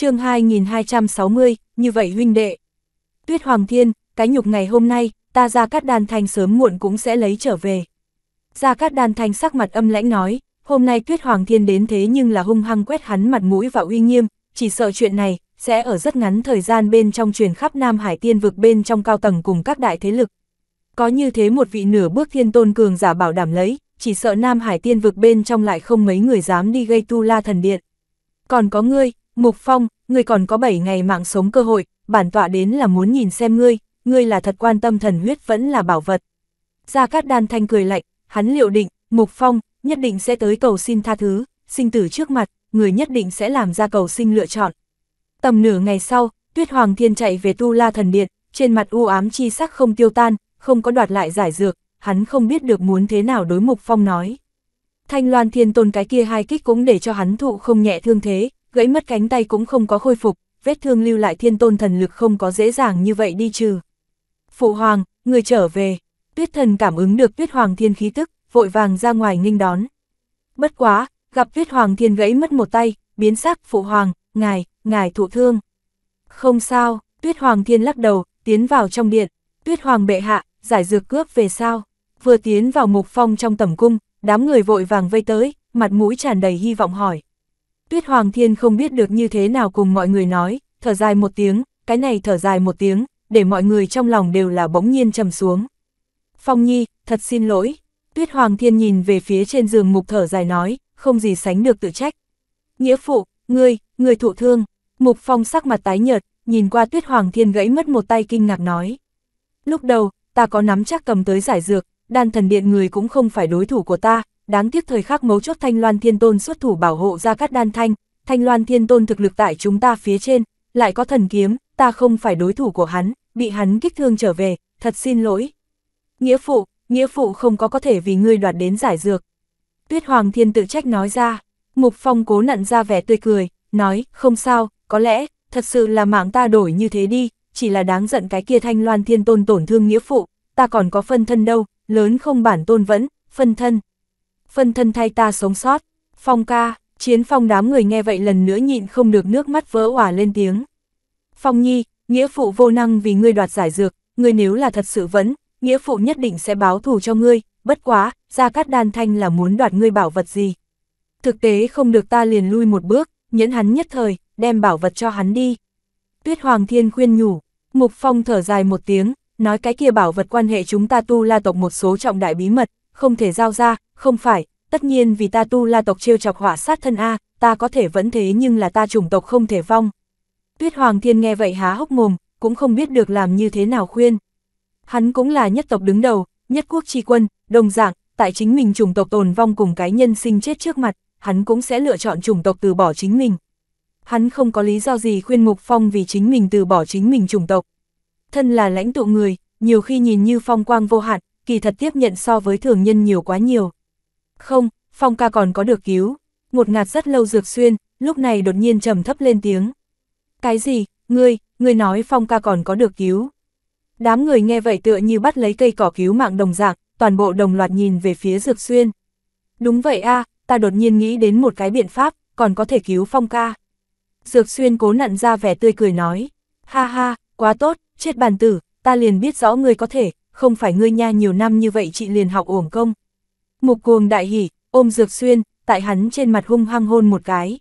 chương 2260, như vậy huynh đệ. Tuyết Hoàng Thiên, cái nhục ngày hôm nay, ta ra cát đàn thành sớm muộn cũng sẽ lấy trở về. Ra cát đàn thành sắc mặt âm lãnh nói, hôm nay Tuyết Hoàng Thiên đến thế nhưng là hung hăng quét hắn mặt mũi và uy nghiêm, chỉ sợ chuyện này, sẽ ở rất ngắn thời gian bên trong truyền khắp Nam Hải Tiên vực bên trong cao tầng cùng các đại thế lực. Có như thế một vị nửa bước thiên tôn cường giả bảo đảm lấy, chỉ sợ Nam Hải Tiên vực bên trong lại không mấy người dám đi gây tu la thần điện. Còn có ngươi, Mục Phong, ngươi còn có 7 ngày mạng sống cơ hội, bản tọa đến là muốn nhìn xem ngươi, ngươi là thật quan tâm thần huyết vẫn là bảo vật. Gia Cát Đan Thanh cười lạnh, hắn liệu định, Mục Phong, nhất định sẽ tới cầu xin tha thứ, sinh tử trước mặt, người nhất định sẽ làm ra cầu sinh lựa chọn. Tầm nửa ngày sau, Tuyết Hoàng Thiên chạy về Tu La Thần Điện, trên mặt u ám chi sắc không tiêu tan, không có đoạt lại giải dược, hắn không biết được muốn thế nào đối Mục Phong nói. Thanh Loan Thiên Tôn cái kia hai kích cũng để cho hắn thụ không nhẹ thương thế, gãy mất cánh tay cũng không có khôi phục, vết thương lưu lại thiên tôn thần lực không có dễ dàng như vậy đi trừ. Phụ hoàng, người trở về, tuyết thần cảm ứng được tuyết hoàng thiên khí tức, vội vàng ra ngoài nghênh đón. Bất quá, gặp tuyết hoàng thiên gãy mất một tay, biến sắc phụ hoàng, ngài, ngài thụ thương. Không sao, tuyết hoàng thiên lắc đầu, tiến vào trong điện, tuyết hoàng bệ hạ, giải dược cướp về sao, vừa tiến vào mục phong trong tầm cung, đám người vội vàng vây tới, mặt mũi tràn đầy hy vọng hỏi. Tuyết Hoàng Thiên không biết được như thế nào cùng mọi người nói, thở dài một tiếng, cái này thở dài một tiếng, để mọi người trong lòng đều là bỗng nhiên trầm xuống. Phong Nhi, thật xin lỗi. Tuyết Hoàng Thiên nhìn về phía trên giường mục thở dài nói, không gì sánh được tự trách. Nghĩa phụ, ngươi, ngươi thụ thương. Mục Phong sắc mặt tái nhợt, nhìn qua Tuyết Hoàng Thiên gãy mất một tay kinh ngạc nói. Lúc đầu, ta có nắm chắc cầm tới giải dược, đan thần điện người cũng không phải đối thủ của ta, đáng tiếc thời khắc mấu chốt Thanh Loan Thiên Tôn xuất thủ bảo hộ ra cát đan thanh, Thanh Loan Thiên Tôn thực lực tại chúng ta phía trên, lại có thần kiếm, ta không phải đối thủ của hắn, bị hắn kích thương trở về, thật xin lỗi. Nghĩa phụ, nghĩa phụ không có có thể vì ngươi đoạt đến giải dược. Tuyết Hoàng Thiên tự trách nói ra, Mục Phong cố nặn ra vẻ tươi cười, nói, không sao, có lẽ, thật sự là mạng ta đổi như thế đi, chỉ là đáng giận cái kia Thanh Loan Thiên Tôn tổn thương nghĩa phụ, ta còn có phân thân đâu, lớn không bản tôn vẫn, phân thân phân thân thay ta sống sót, phong ca, chiến phong đám người nghe vậy lần nữa nhịn không được nước mắt vỡ hỏa lên tiếng. Phong nhi, nghĩa phụ vô năng vì ngươi đoạt giải dược, ngươi nếu là thật sự vẫn, nghĩa phụ nhất định sẽ báo thù cho ngươi, bất quá, ra cát đan thanh là muốn đoạt ngươi bảo vật gì. Thực tế không được ta liền lui một bước, nhẫn hắn nhất thời, đem bảo vật cho hắn đi. Tuyết Hoàng Thiên khuyên nhủ, Mục Phong thở dài một tiếng, nói cái kia bảo vật quan hệ chúng ta tu la tộc một số trọng đại bí mật, không thể giao ra, không phải, tất nhiên vì ta tu la tộc trêu chọc hỏa sát thân A, ta có thể vẫn thế nhưng là ta chủng tộc không thể vong. Tuyết Hoàng Thiên nghe vậy há hốc mồm, cũng không biết được làm như thế nào khuyên. Hắn cũng là nhất tộc đứng đầu, nhất quốc tri quân, đồng dạng, tại chính mình chủng tộc tồn vong cùng cái nhân sinh chết trước mặt, hắn cũng sẽ lựa chọn chủng tộc từ bỏ chính mình. Hắn không có lý do gì khuyên ngục Phong vì chính mình từ bỏ chính mình chủng tộc. Thân là lãnh tụ người, nhiều khi nhìn như phong quang vô hạn, kỳ thật tiếp nhận so với thường nhân nhiều quá nhiều. Không, Phong ca còn có được cứu, một ngạt rất lâu dược xuyên, lúc này đột nhiên trầm thấp lên tiếng. Cái gì, ngươi, ngươi nói Phong ca còn có được cứu. Đám người nghe vậy tựa như bắt lấy cây cỏ cứu mạng đồng dạng, toàn bộ đồng loạt nhìn về phía dược xuyên. Đúng vậy a ta đột nhiên nghĩ đến một cái biện pháp, còn có thể cứu Phong ca. Dược xuyên cố nặn ra vẻ tươi cười nói, ha ha, quá tốt, chết bàn tử, ta liền biết rõ ngươi có thể, không phải ngươi nha nhiều năm như vậy chị liền học uổng công. Mục cuồng đại hỉ, ôm dược xuyên, tại hắn trên mặt hung hăng hôn một cái.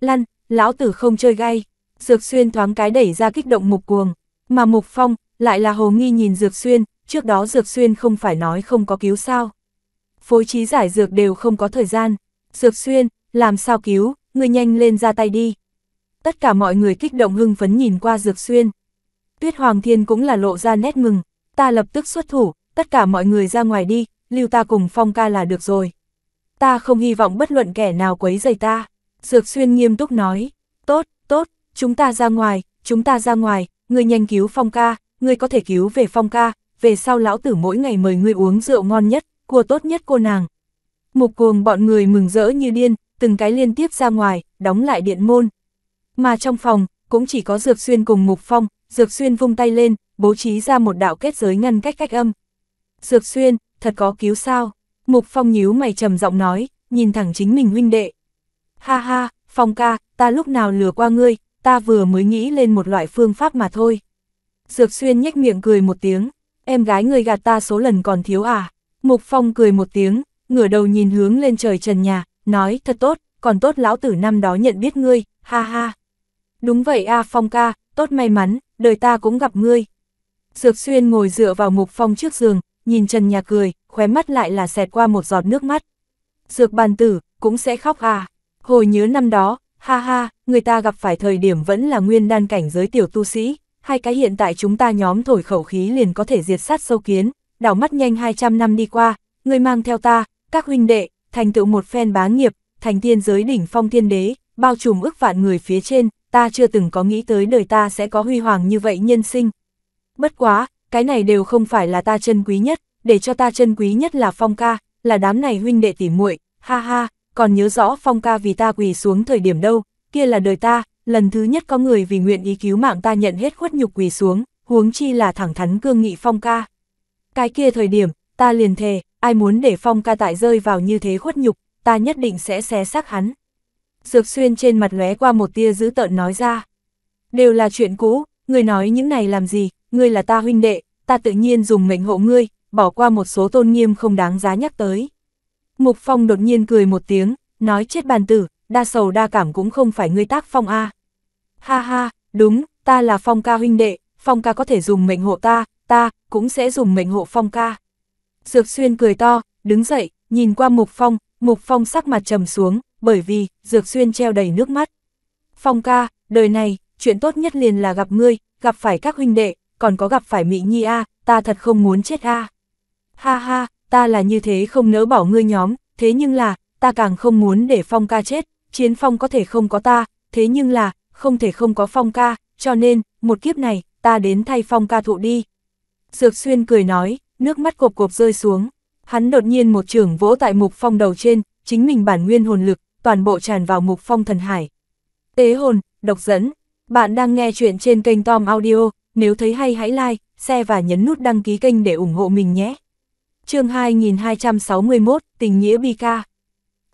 Lăn, lão tử không chơi gay, dược xuyên thoáng cái đẩy ra kích động mục cuồng, mà mục phong, lại là hồ nghi nhìn dược xuyên, trước đó dược xuyên không phải nói không có cứu sao. Phối trí giải dược đều không có thời gian, dược xuyên, làm sao cứu, ngươi nhanh lên ra tay đi. Tất cả mọi người kích động hưng phấn nhìn qua dược xuyên. Tuyết Hoàng Thiên cũng là lộ ra nét mừng, ta lập tức xuất thủ, tất cả mọi người ra ngoài đi, lưu ta cùng phong ca là được rồi. Ta không hy vọng bất luận kẻ nào quấy rầy ta. Dược xuyên nghiêm túc nói, tốt, tốt, chúng ta ra ngoài, chúng ta ra ngoài, người nhanh cứu phong ca, người có thể cứu về phong ca, về sau lão tử mỗi ngày mời người uống rượu ngon nhất, cua tốt nhất cô nàng. Mục cuồng bọn người mừng rỡ như điên, từng cái liên tiếp ra ngoài, đóng lại điện môn. Mà trong phòng, cũng chỉ có Dược Xuyên cùng Mục Phong, Dược Xuyên vung tay lên, bố trí ra một đạo kết giới ngăn cách cách âm. Dược Xuyên, thật có cứu sao? Mục Phong nhíu mày trầm giọng nói, nhìn thẳng chính mình huynh đệ. Ha ha, Phong ca, ta lúc nào lừa qua ngươi, ta vừa mới nghĩ lên một loại phương pháp mà thôi. Dược Xuyên nhếch miệng cười một tiếng, em gái người gạt ta số lần còn thiếu à? Mục Phong cười một tiếng, ngửa đầu nhìn hướng lên trời trần nhà, nói thật tốt, còn tốt lão tử năm đó nhận biết ngươi, ha ha. Đúng vậy a à, Phong ca, tốt may mắn, đời ta cũng gặp ngươi. Dược xuyên ngồi dựa vào mục phong trước giường, nhìn Trần Nhà cười, khóe mắt lại là xẹt qua một giọt nước mắt. Dược bàn tử, cũng sẽ khóc à. Hồi nhớ năm đó, ha ha, người ta gặp phải thời điểm vẫn là nguyên đan cảnh giới tiểu tu sĩ, hai cái hiện tại chúng ta nhóm thổi khẩu khí liền có thể diệt sát sâu kiến, đảo mắt nhanh 200 năm đi qua, người mang theo ta, các huynh đệ, thành tựu một phen bá nghiệp, thành tiên giới đỉnh phong thiên đế, bao trùm ước vạn người phía trên, ta chưa từng có nghĩ tới đời ta sẽ có huy hoàng như vậy nhân sinh. Bất quá, cái này đều không phải là ta chân quý nhất, để cho ta chân quý nhất là Phong ca, là đám này huynh đệ tỉ muội, ha ha, còn nhớ rõ Phong ca vì ta quỳ xuống thời điểm đâu, kia là đời ta, lần thứ nhất có người vì nguyện ý cứu mạng ta nhận hết khuất nhục quỳ xuống, huống chi là thẳng thắn cương nghị Phong ca. Cái kia thời điểm, ta liền thề, ai muốn để Phong ca tại rơi vào như thế khuất nhục, ta nhất định sẽ xé xác hắn. Dược Xuyên trên mặt lóe qua một tia dữ tợn nói ra. Đều là chuyện cũ, ngươi nói những này làm gì, ngươi là ta huynh đệ, ta tự nhiên dùng mệnh hộ ngươi, bỏ qua một số tôn nghiêm không đáng giá nhắc tới. Mục Phong đột nhiên cười một tiếng, nói chết bàn tử, đa sầu đa cảm cũng không phải ngươi tác Phong A. Ha ha, đúng, ta là Phong ca huynh đệ, Phong ca có thể dùng mệnh hộ ta, ta cũng sẽ dùng mệnh hộ Phong ca. Dược Xuyên cười to, đứng dậy, nhìn qua Mục Phong, Mục Phong sắc mặt trầm xuống, bởi vì, Dược Xuyên treo đầy nước mắt. Phong ca, đời này, chuyện tốt nhất liền là gặp ngươi, gặp phải các huynh đệ, còn có gặp phải Mỹ Nhi A, ta thật không muốn chết A. Ha ha, ta là như thế không nỡ bỏ ngươi nhóm, thế nhưng là, ta càng không muốn để Phong ca chết, chiến Phong có thể không có ta, thế nhưng là, không thể không có Phong ca, cho nên, một kiếp này, ta đến thay Phong ca thụ đi. Dược Xuyên cười nói, nước mắt cộp cộp rơi xuống. Hắn đột nhiên một trường vỗ tại mục phong đầu trên, chính mình bản nguyên hồn lực, toàn bộ tràn vào mục phong thần hải. Tế hồn, độc dẫn, bạn đang nghe chuyện trên kênh Tom Audio, nếu thấy hay hãy like, share và nhấn nút đăng ký kênh để ủng hộ mình nhé. chương 2261, Tình Nghĩa Bi Ca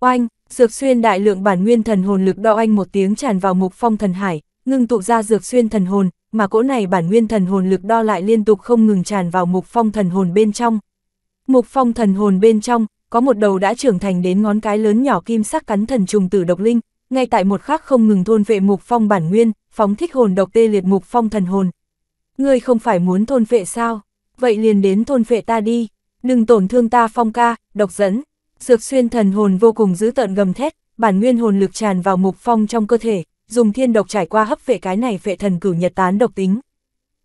Oanh, dược xuyên đại lượng bản nguyên thần hồn lực đo anh một tiếng tràn vào mục phong thần hải, ngưng tụ ra dược xuyên thần hồn, mà cỗ này bản nguyên thần hồn lực đo lại liên tục không ngừng tràn vào mục phong thần hồn bên trong. Mục phong thần hồn bên trong, có một đầu đã trưởng thành đến ngón cái lớn nhỏ kim sắc cắn thần trùng tử độc linh, ngay tại một khắc không ngừng thôn vệ mục phong bản nguyên, phóng thích hồn độc tê liệt mục phong thần hồn. Ngươi không phải muốn thôn vệ sao? Vậy liền đến thôn vệ ta đi, đừng tổn thương ta phong ca, độc dẫn. Dược xuyên thần hồn vô cùng dữ tợn gầm thét, bản nguyên hồn lực tràn vào mục phong trong cơ thể, dùng thiên độc trải qua hấp vệ cái này vệ thần cửu nhật tán độc tính.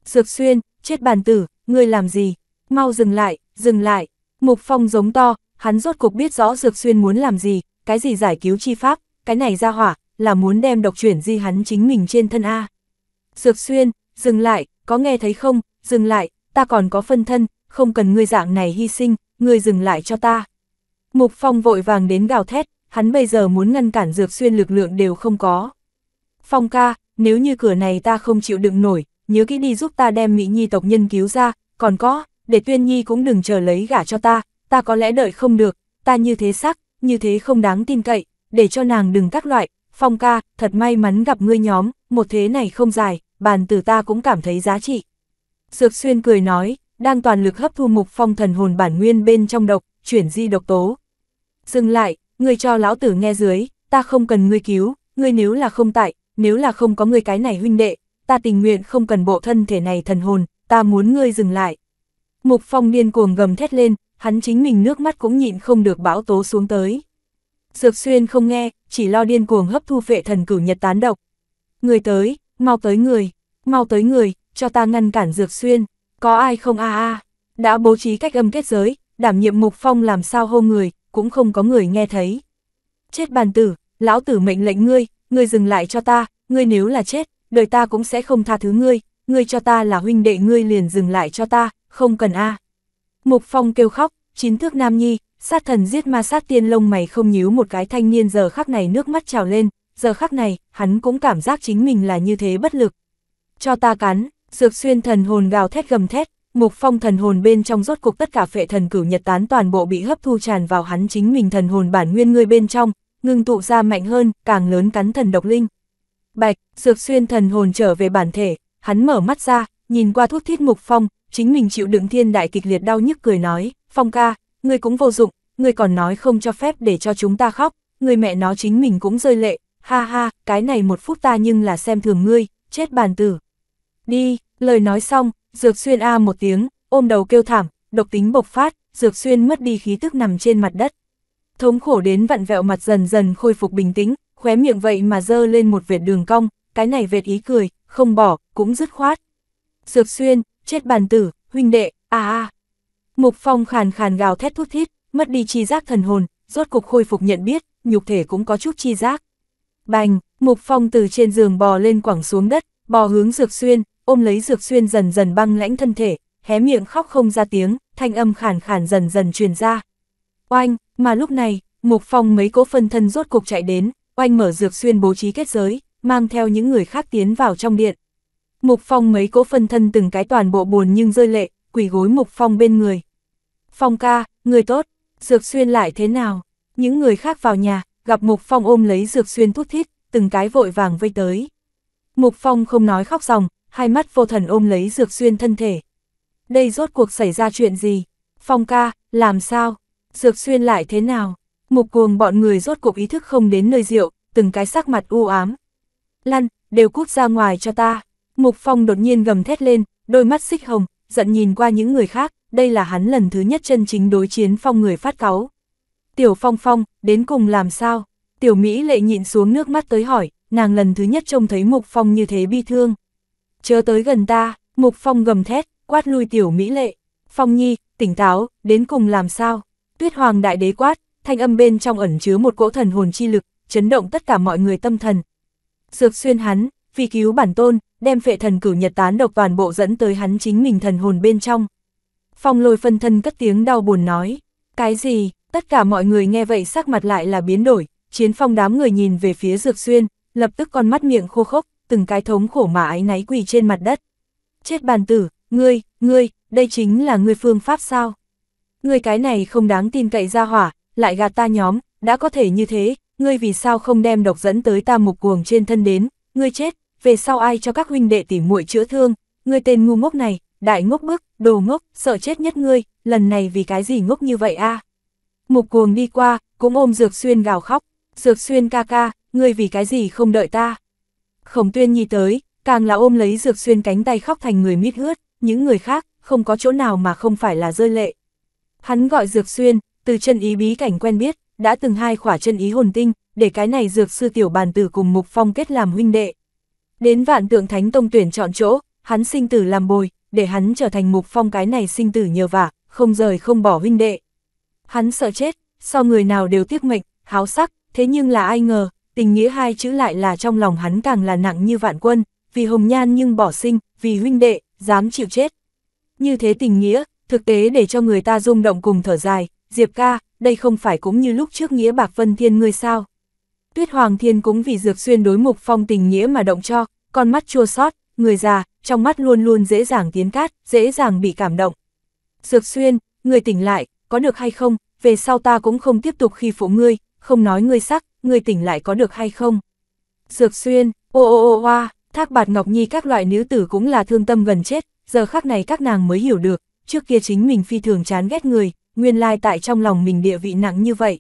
Dược xuyên, chết bàn tử, ngươi làm gì? Mau dừng lại, dừng lại. Mục phong giống to, hắn rốt cục biết rõ Dược Xuyên muốn làm gì, cái gì giải cứu chi pháp, cái này ra hỏa, là muốn đem độc chuyển di hắn chính mình trên thân A. Dược Xuyên, dừng lại, có nghe thấy không, dừng lại, ta còn có phân thân, không cần ngươi dạng này hy sinh, ngươi dừng lại cho ta. Mục Phong vội vàng đến gào thét, hắn bây giờ muốn ngăn cản Dược Xuyên lực lượng đều không có. Phong ca, nếu như cửa này ta không chịu đựng nổi, nhớ kỹ đi giúp ta đem Mỹ Nhi tộc nhân cứu ra, còn có, để Tuyên Nhi cũng đừng chờ lấy gả cho ta, ta có lẽ đợi không được, ta như thế sắc, như thế không đáng tin cậy, để cho nàng đừng các loại, phong ca, thật may mắn gặp ngươi nhóm, một thế này không dài, bàn tử ta cũng cảm thấy giá trị. Dược xuyên cười nói, đang toàn lực hấp thu mục phong thần hồn bản nguyên bên trong độc, chuyển di độc tố. Dừng lại, ngươi cho lão tử nghe dưới, ta không cần ngươi cứu, ngươi nếu là không tại, nếu là không có ngươi cái này huynh đệ, ta tình nguyện không cần bộ thân thể này thần hồn, ta muốn ngươi dừng lại. Mục phong điên cuồng gầm thét lên, hắn chính mình nước mắt cũng nhịn không được bão tố xuống tới. Dược xuyên không nghe, chỉ lo điên cuồng hấp thu phệ thần cửu nhật tán độc. Người tới, mau tới người, mau tới người, cho ta ngăn cản dược xuyên, có ai không a a đã bố trí cách âm kết giới, đảm nhiệm mục phong làm sao hô người, cũng không có người nghe thấy. Chết bàn tử, lão tử mệnh lệnh ngươi, ngươi dừng lại cho ta, ngươi nếu là chết, đời ta cũng sẽ không tha thứ ngươi, ngươi cho ta là huynh đệ ngươi liền dừng lại cho ta, không cần a à. Mục Phong kêu khóc, chín thước nam nhi, sát thần giết ma sát tiên lông mày không nhíu một cái thanh niên giờ khắc này nước mắt trào lên, giờ khắc này, hắn cũng cảm giác chính mình là như thế bất lực. Cho ta cắn, dược xuyên thần hồn gào thét gầm thét, mục phong thần hồn bên trong rốt cục tất cả phệ thần cửu nhật tán toàn bộ bị hấp thu tràn vào hắn chính mình thần hồn bản nguyên người bên trong, ngưng tụ ra mạnh hơn, càng lớn cắn thần độc linh. Bạch, dược xuyên thần hồn trở về bản thể, hắn mở mắt ra, nhìn qua thuốc thiết mục phong, chính mình chịu đựng thiên đại kịch liệt đau nhức cười nói, Phong ca, ngươi cũng vô dụng, ngươi còn nói không cho phép để cho chúng ta khóc, người mẹ nó chính mình cũng rơi lệ, ha ha, cái này một phút ta nhưng là xem thường ngươi, chết bàn tử. Đi, lời nói xong, Dược Xuyên a một tiếng, ôm đầu kêu thảm, độc tính bộc phát, Dược Xuyên mất đi khí tức nằm trên mặt đất. Thống khổ đến vặn vẹo mặt dần dần khôi phục bình tĩnh, khóe miệng vậy mà dơ lên một vệt đường cong, cái này vệt ý cười, không bỏ, cũng dứt khoát. Dược Xuyên, chết bàn tử, huynh đệ, à à. Mục Phong khàn khàn gào thét thút thít, mất đi chi giác thần hồn, rốt cục khôi phục nhận biết, nhục thể cũng có chút chi giác. Bành, Mục Phong từ trên giường bò lên quẳng xuống đất, bò hướng Dược Xuyên, ôm lấy Dược Xuyên dần dần băng lãnh thân thể, hé miệng khóc không ra tiếng, thanh âm khàn khàn dần dần truyền ra. Oanh, mà lúc này, Mục Phong mấy cỗ phân thân rốt cục chạy đến, oanh mở Dược Xuyên bố trí kết giới, mang theo những người khác tiến vào trong điện. Mục Phong mấy cỗ phân thân từng cái toàn bộ buồn nhưng rơi lệ, quỷ gối Mục Phong bên người. Phong ca, người tốt, Dược Xuyên lại thế nào? Những người khác vào nhà, gặp Mục Phong ôm lấy Dược Xuyên thuốc thiết từng cái vội vàng vây tới. Mục Phong không nói khóc ròng, hai mắt vô thần ôm lấy Dược Xuyên thân thể. Đây rốt cuộc xảy ra chuyện gì? Phong ca, làm sao? Dược Xuyên lại thế nào? Mục cuồng bọn người rốt cuộc ý thức không đến nơi rượu, từng cái sắc mặt u ám. Lăn, đều cút ra ngoài cho ta. Mục Phong đột nhiên gầm thét lên, đôi mắt xích hồng, giận nhìn qua những người khác, đây là hắn lần thứ nhất chân chính đối chiến phong người phát cáu. Tiểu Phong Phong, đến cùng làm sao? Tiểu Mỹ lệ nhịn xuống nước mắt tới hỏi, nàng lần thứ nhất trông thấy Mục Phong như thế bi thương. Chớ tới gần ta, Mục Phong gầm thét, quát lui Tiểu Mỹ lệ. Phong Nhi, tỉnh táo, đến cùng làm sao? Tuyết Hoàng Đại Đế quát, thanh âm bên trong ẩn chứa một cỗ thần hồn chi lực, chấn động tất cả mọi người tâm thần. Dược xuyên hắn, vì cứu bản tôn, đem phệ thần cửu nhật tán độc toàn bộ dẫn tới hắn chính mình thần hồn bên trong. Phong lôi phân thân cất tiếng đau buồn nói, cái gì, tất cả mọi người nghe vậy sắc mặt lại là biến đổi, chiến phong đám người nhìn về phía dược xuyên, lập tức con mắt miệng khô khốc, từng cái thống khổ mà ái náy quỳ trên mặt đất. Chết bàn tử, ngươi, ngươi, đây chính là ngươi phương pháp sao? Ngươi cái này không đáng tin cậy ra hỏa, lại gạt ta nhóm, đã có thể như thế, ngươi vì sao không đem độc dẫn tới ta mục cuồng trên thân đến, ngươi chết, về sau ai cho các huynh đệ tỉ muội chữa thương, ngươi tên ngu ngốc này, đại ngốc bức, đồ ngốc, sợ chết nhất ngươi, lần này vì cái gì ngốc như vậy a? Mục cuồng đi qua, cũng ôm Dược Xuyên gào khóc, Dược Xuyên ca ca, ngươi vì cái gì không đợi ta? Khổng tuyên nhi tới, càng là ôm lấy Dược Xuyên cánh tay khóc thành người mít hướt. những người khác, không có chỗ nào mà không phải là rơi lệ. Hắn gọi Dược Xuyên, từ chân ý bí cảnh quen biết, đã từng hai khỏa chân ý hồn tinh, để cái này Dược Sư Tiểu Bàn Tử cùng Mục Phong kết làm huynh đệ. Đến vạn tượng thánh tông tuyển chọn chỗ, hắn sinh tử làm bồi, để hắn trở thành mục phong cái này sinh tử nhờ vả, không rời không bỏ huynh đệ. Hắn sợ chết, so người nào đều tiếc mệnh, háo sắc, thế nhưng là ai ngờ, tình nghĩa hai chữ lại là trong lòng hắn càng là nặng như vạn quân, vì hồng nhan nhưng bỏ sinh, vì huynh đệ, dám chịu chết. Như thế tình nghĩa, thực tế để cho người ta rung động cùng thở dài, Diệp ca, đây không phải cũng như lúc trước nghĩa bạc vân thiên ngươi sao. Tuyết Hoàng Thiên cũng vì Dược Xuyên đối mục phong tình nghĩa mà động cho, con mắt chua sót, người già, trong mắt luôn luôn dễ dàng tiến cát, dễ dàng bị cảm động. Dược xuyên, người tỉnh lại, có được hay không, về sau ta cũng không tiếp tục khi phụ ngươi, không nói ngươi sắc, người tỉnh lại có được hay không. Dược xuyên, ô ô ô oa, thác bạt ngọc nhi các loại nữ tử cũng là thương tâm gần chết, giờ khắc này các nàng mới hiểu được, trước kia chính mình phi thường chán ghét người, nguyên lai tại trong lòng mình địa vị nặng như vậy.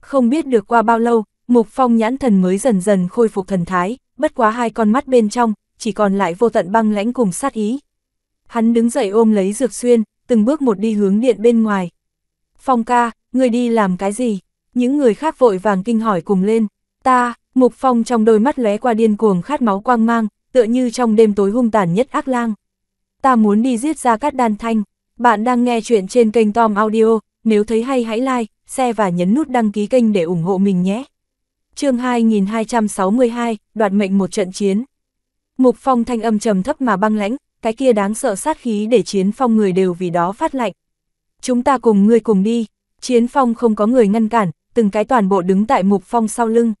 Không biết được qua bao lâu, mục phong nhãn thần mới dần dần khôi phục thần thái, bất quá hai con mắt bên trong, chỉ còn lại vô tận băng lãnh cùng sát ý. Hắn đứng dậy ôm lấy Dược Xuyên, từng bước một đi hướng điện bên ngoài. Phong ca, người đi làm cái gì? Những người khác vội vàng kinh hỏi cùng lên. Ta, Mục Phong trong đôi mắt lóe qua điên cuồng khát máu quang mang, tựa như trong đêm tối hung tàn nhất ác lang. Ta muốn đi giết ra cát đan thanh. Bạn đang nghe chuyện trên kênh Tom Audio, nếu thấy hay hãy like, share và nhấn nút đăng ký kênh để ủng hộ mình nhé chương 2262, đoạt mệnh một trận chiến. Mục phong thanh âm trầm thấp mà băng lãnh, cái kia đáng sợ sát khí để chiến phong người đều vì đó phát lạnh. Chúng ta cùng ngươi cùng đi, chiến phong không có người ngăn cản, từng cái toàn bộ đứng tại mục phong sau lưng.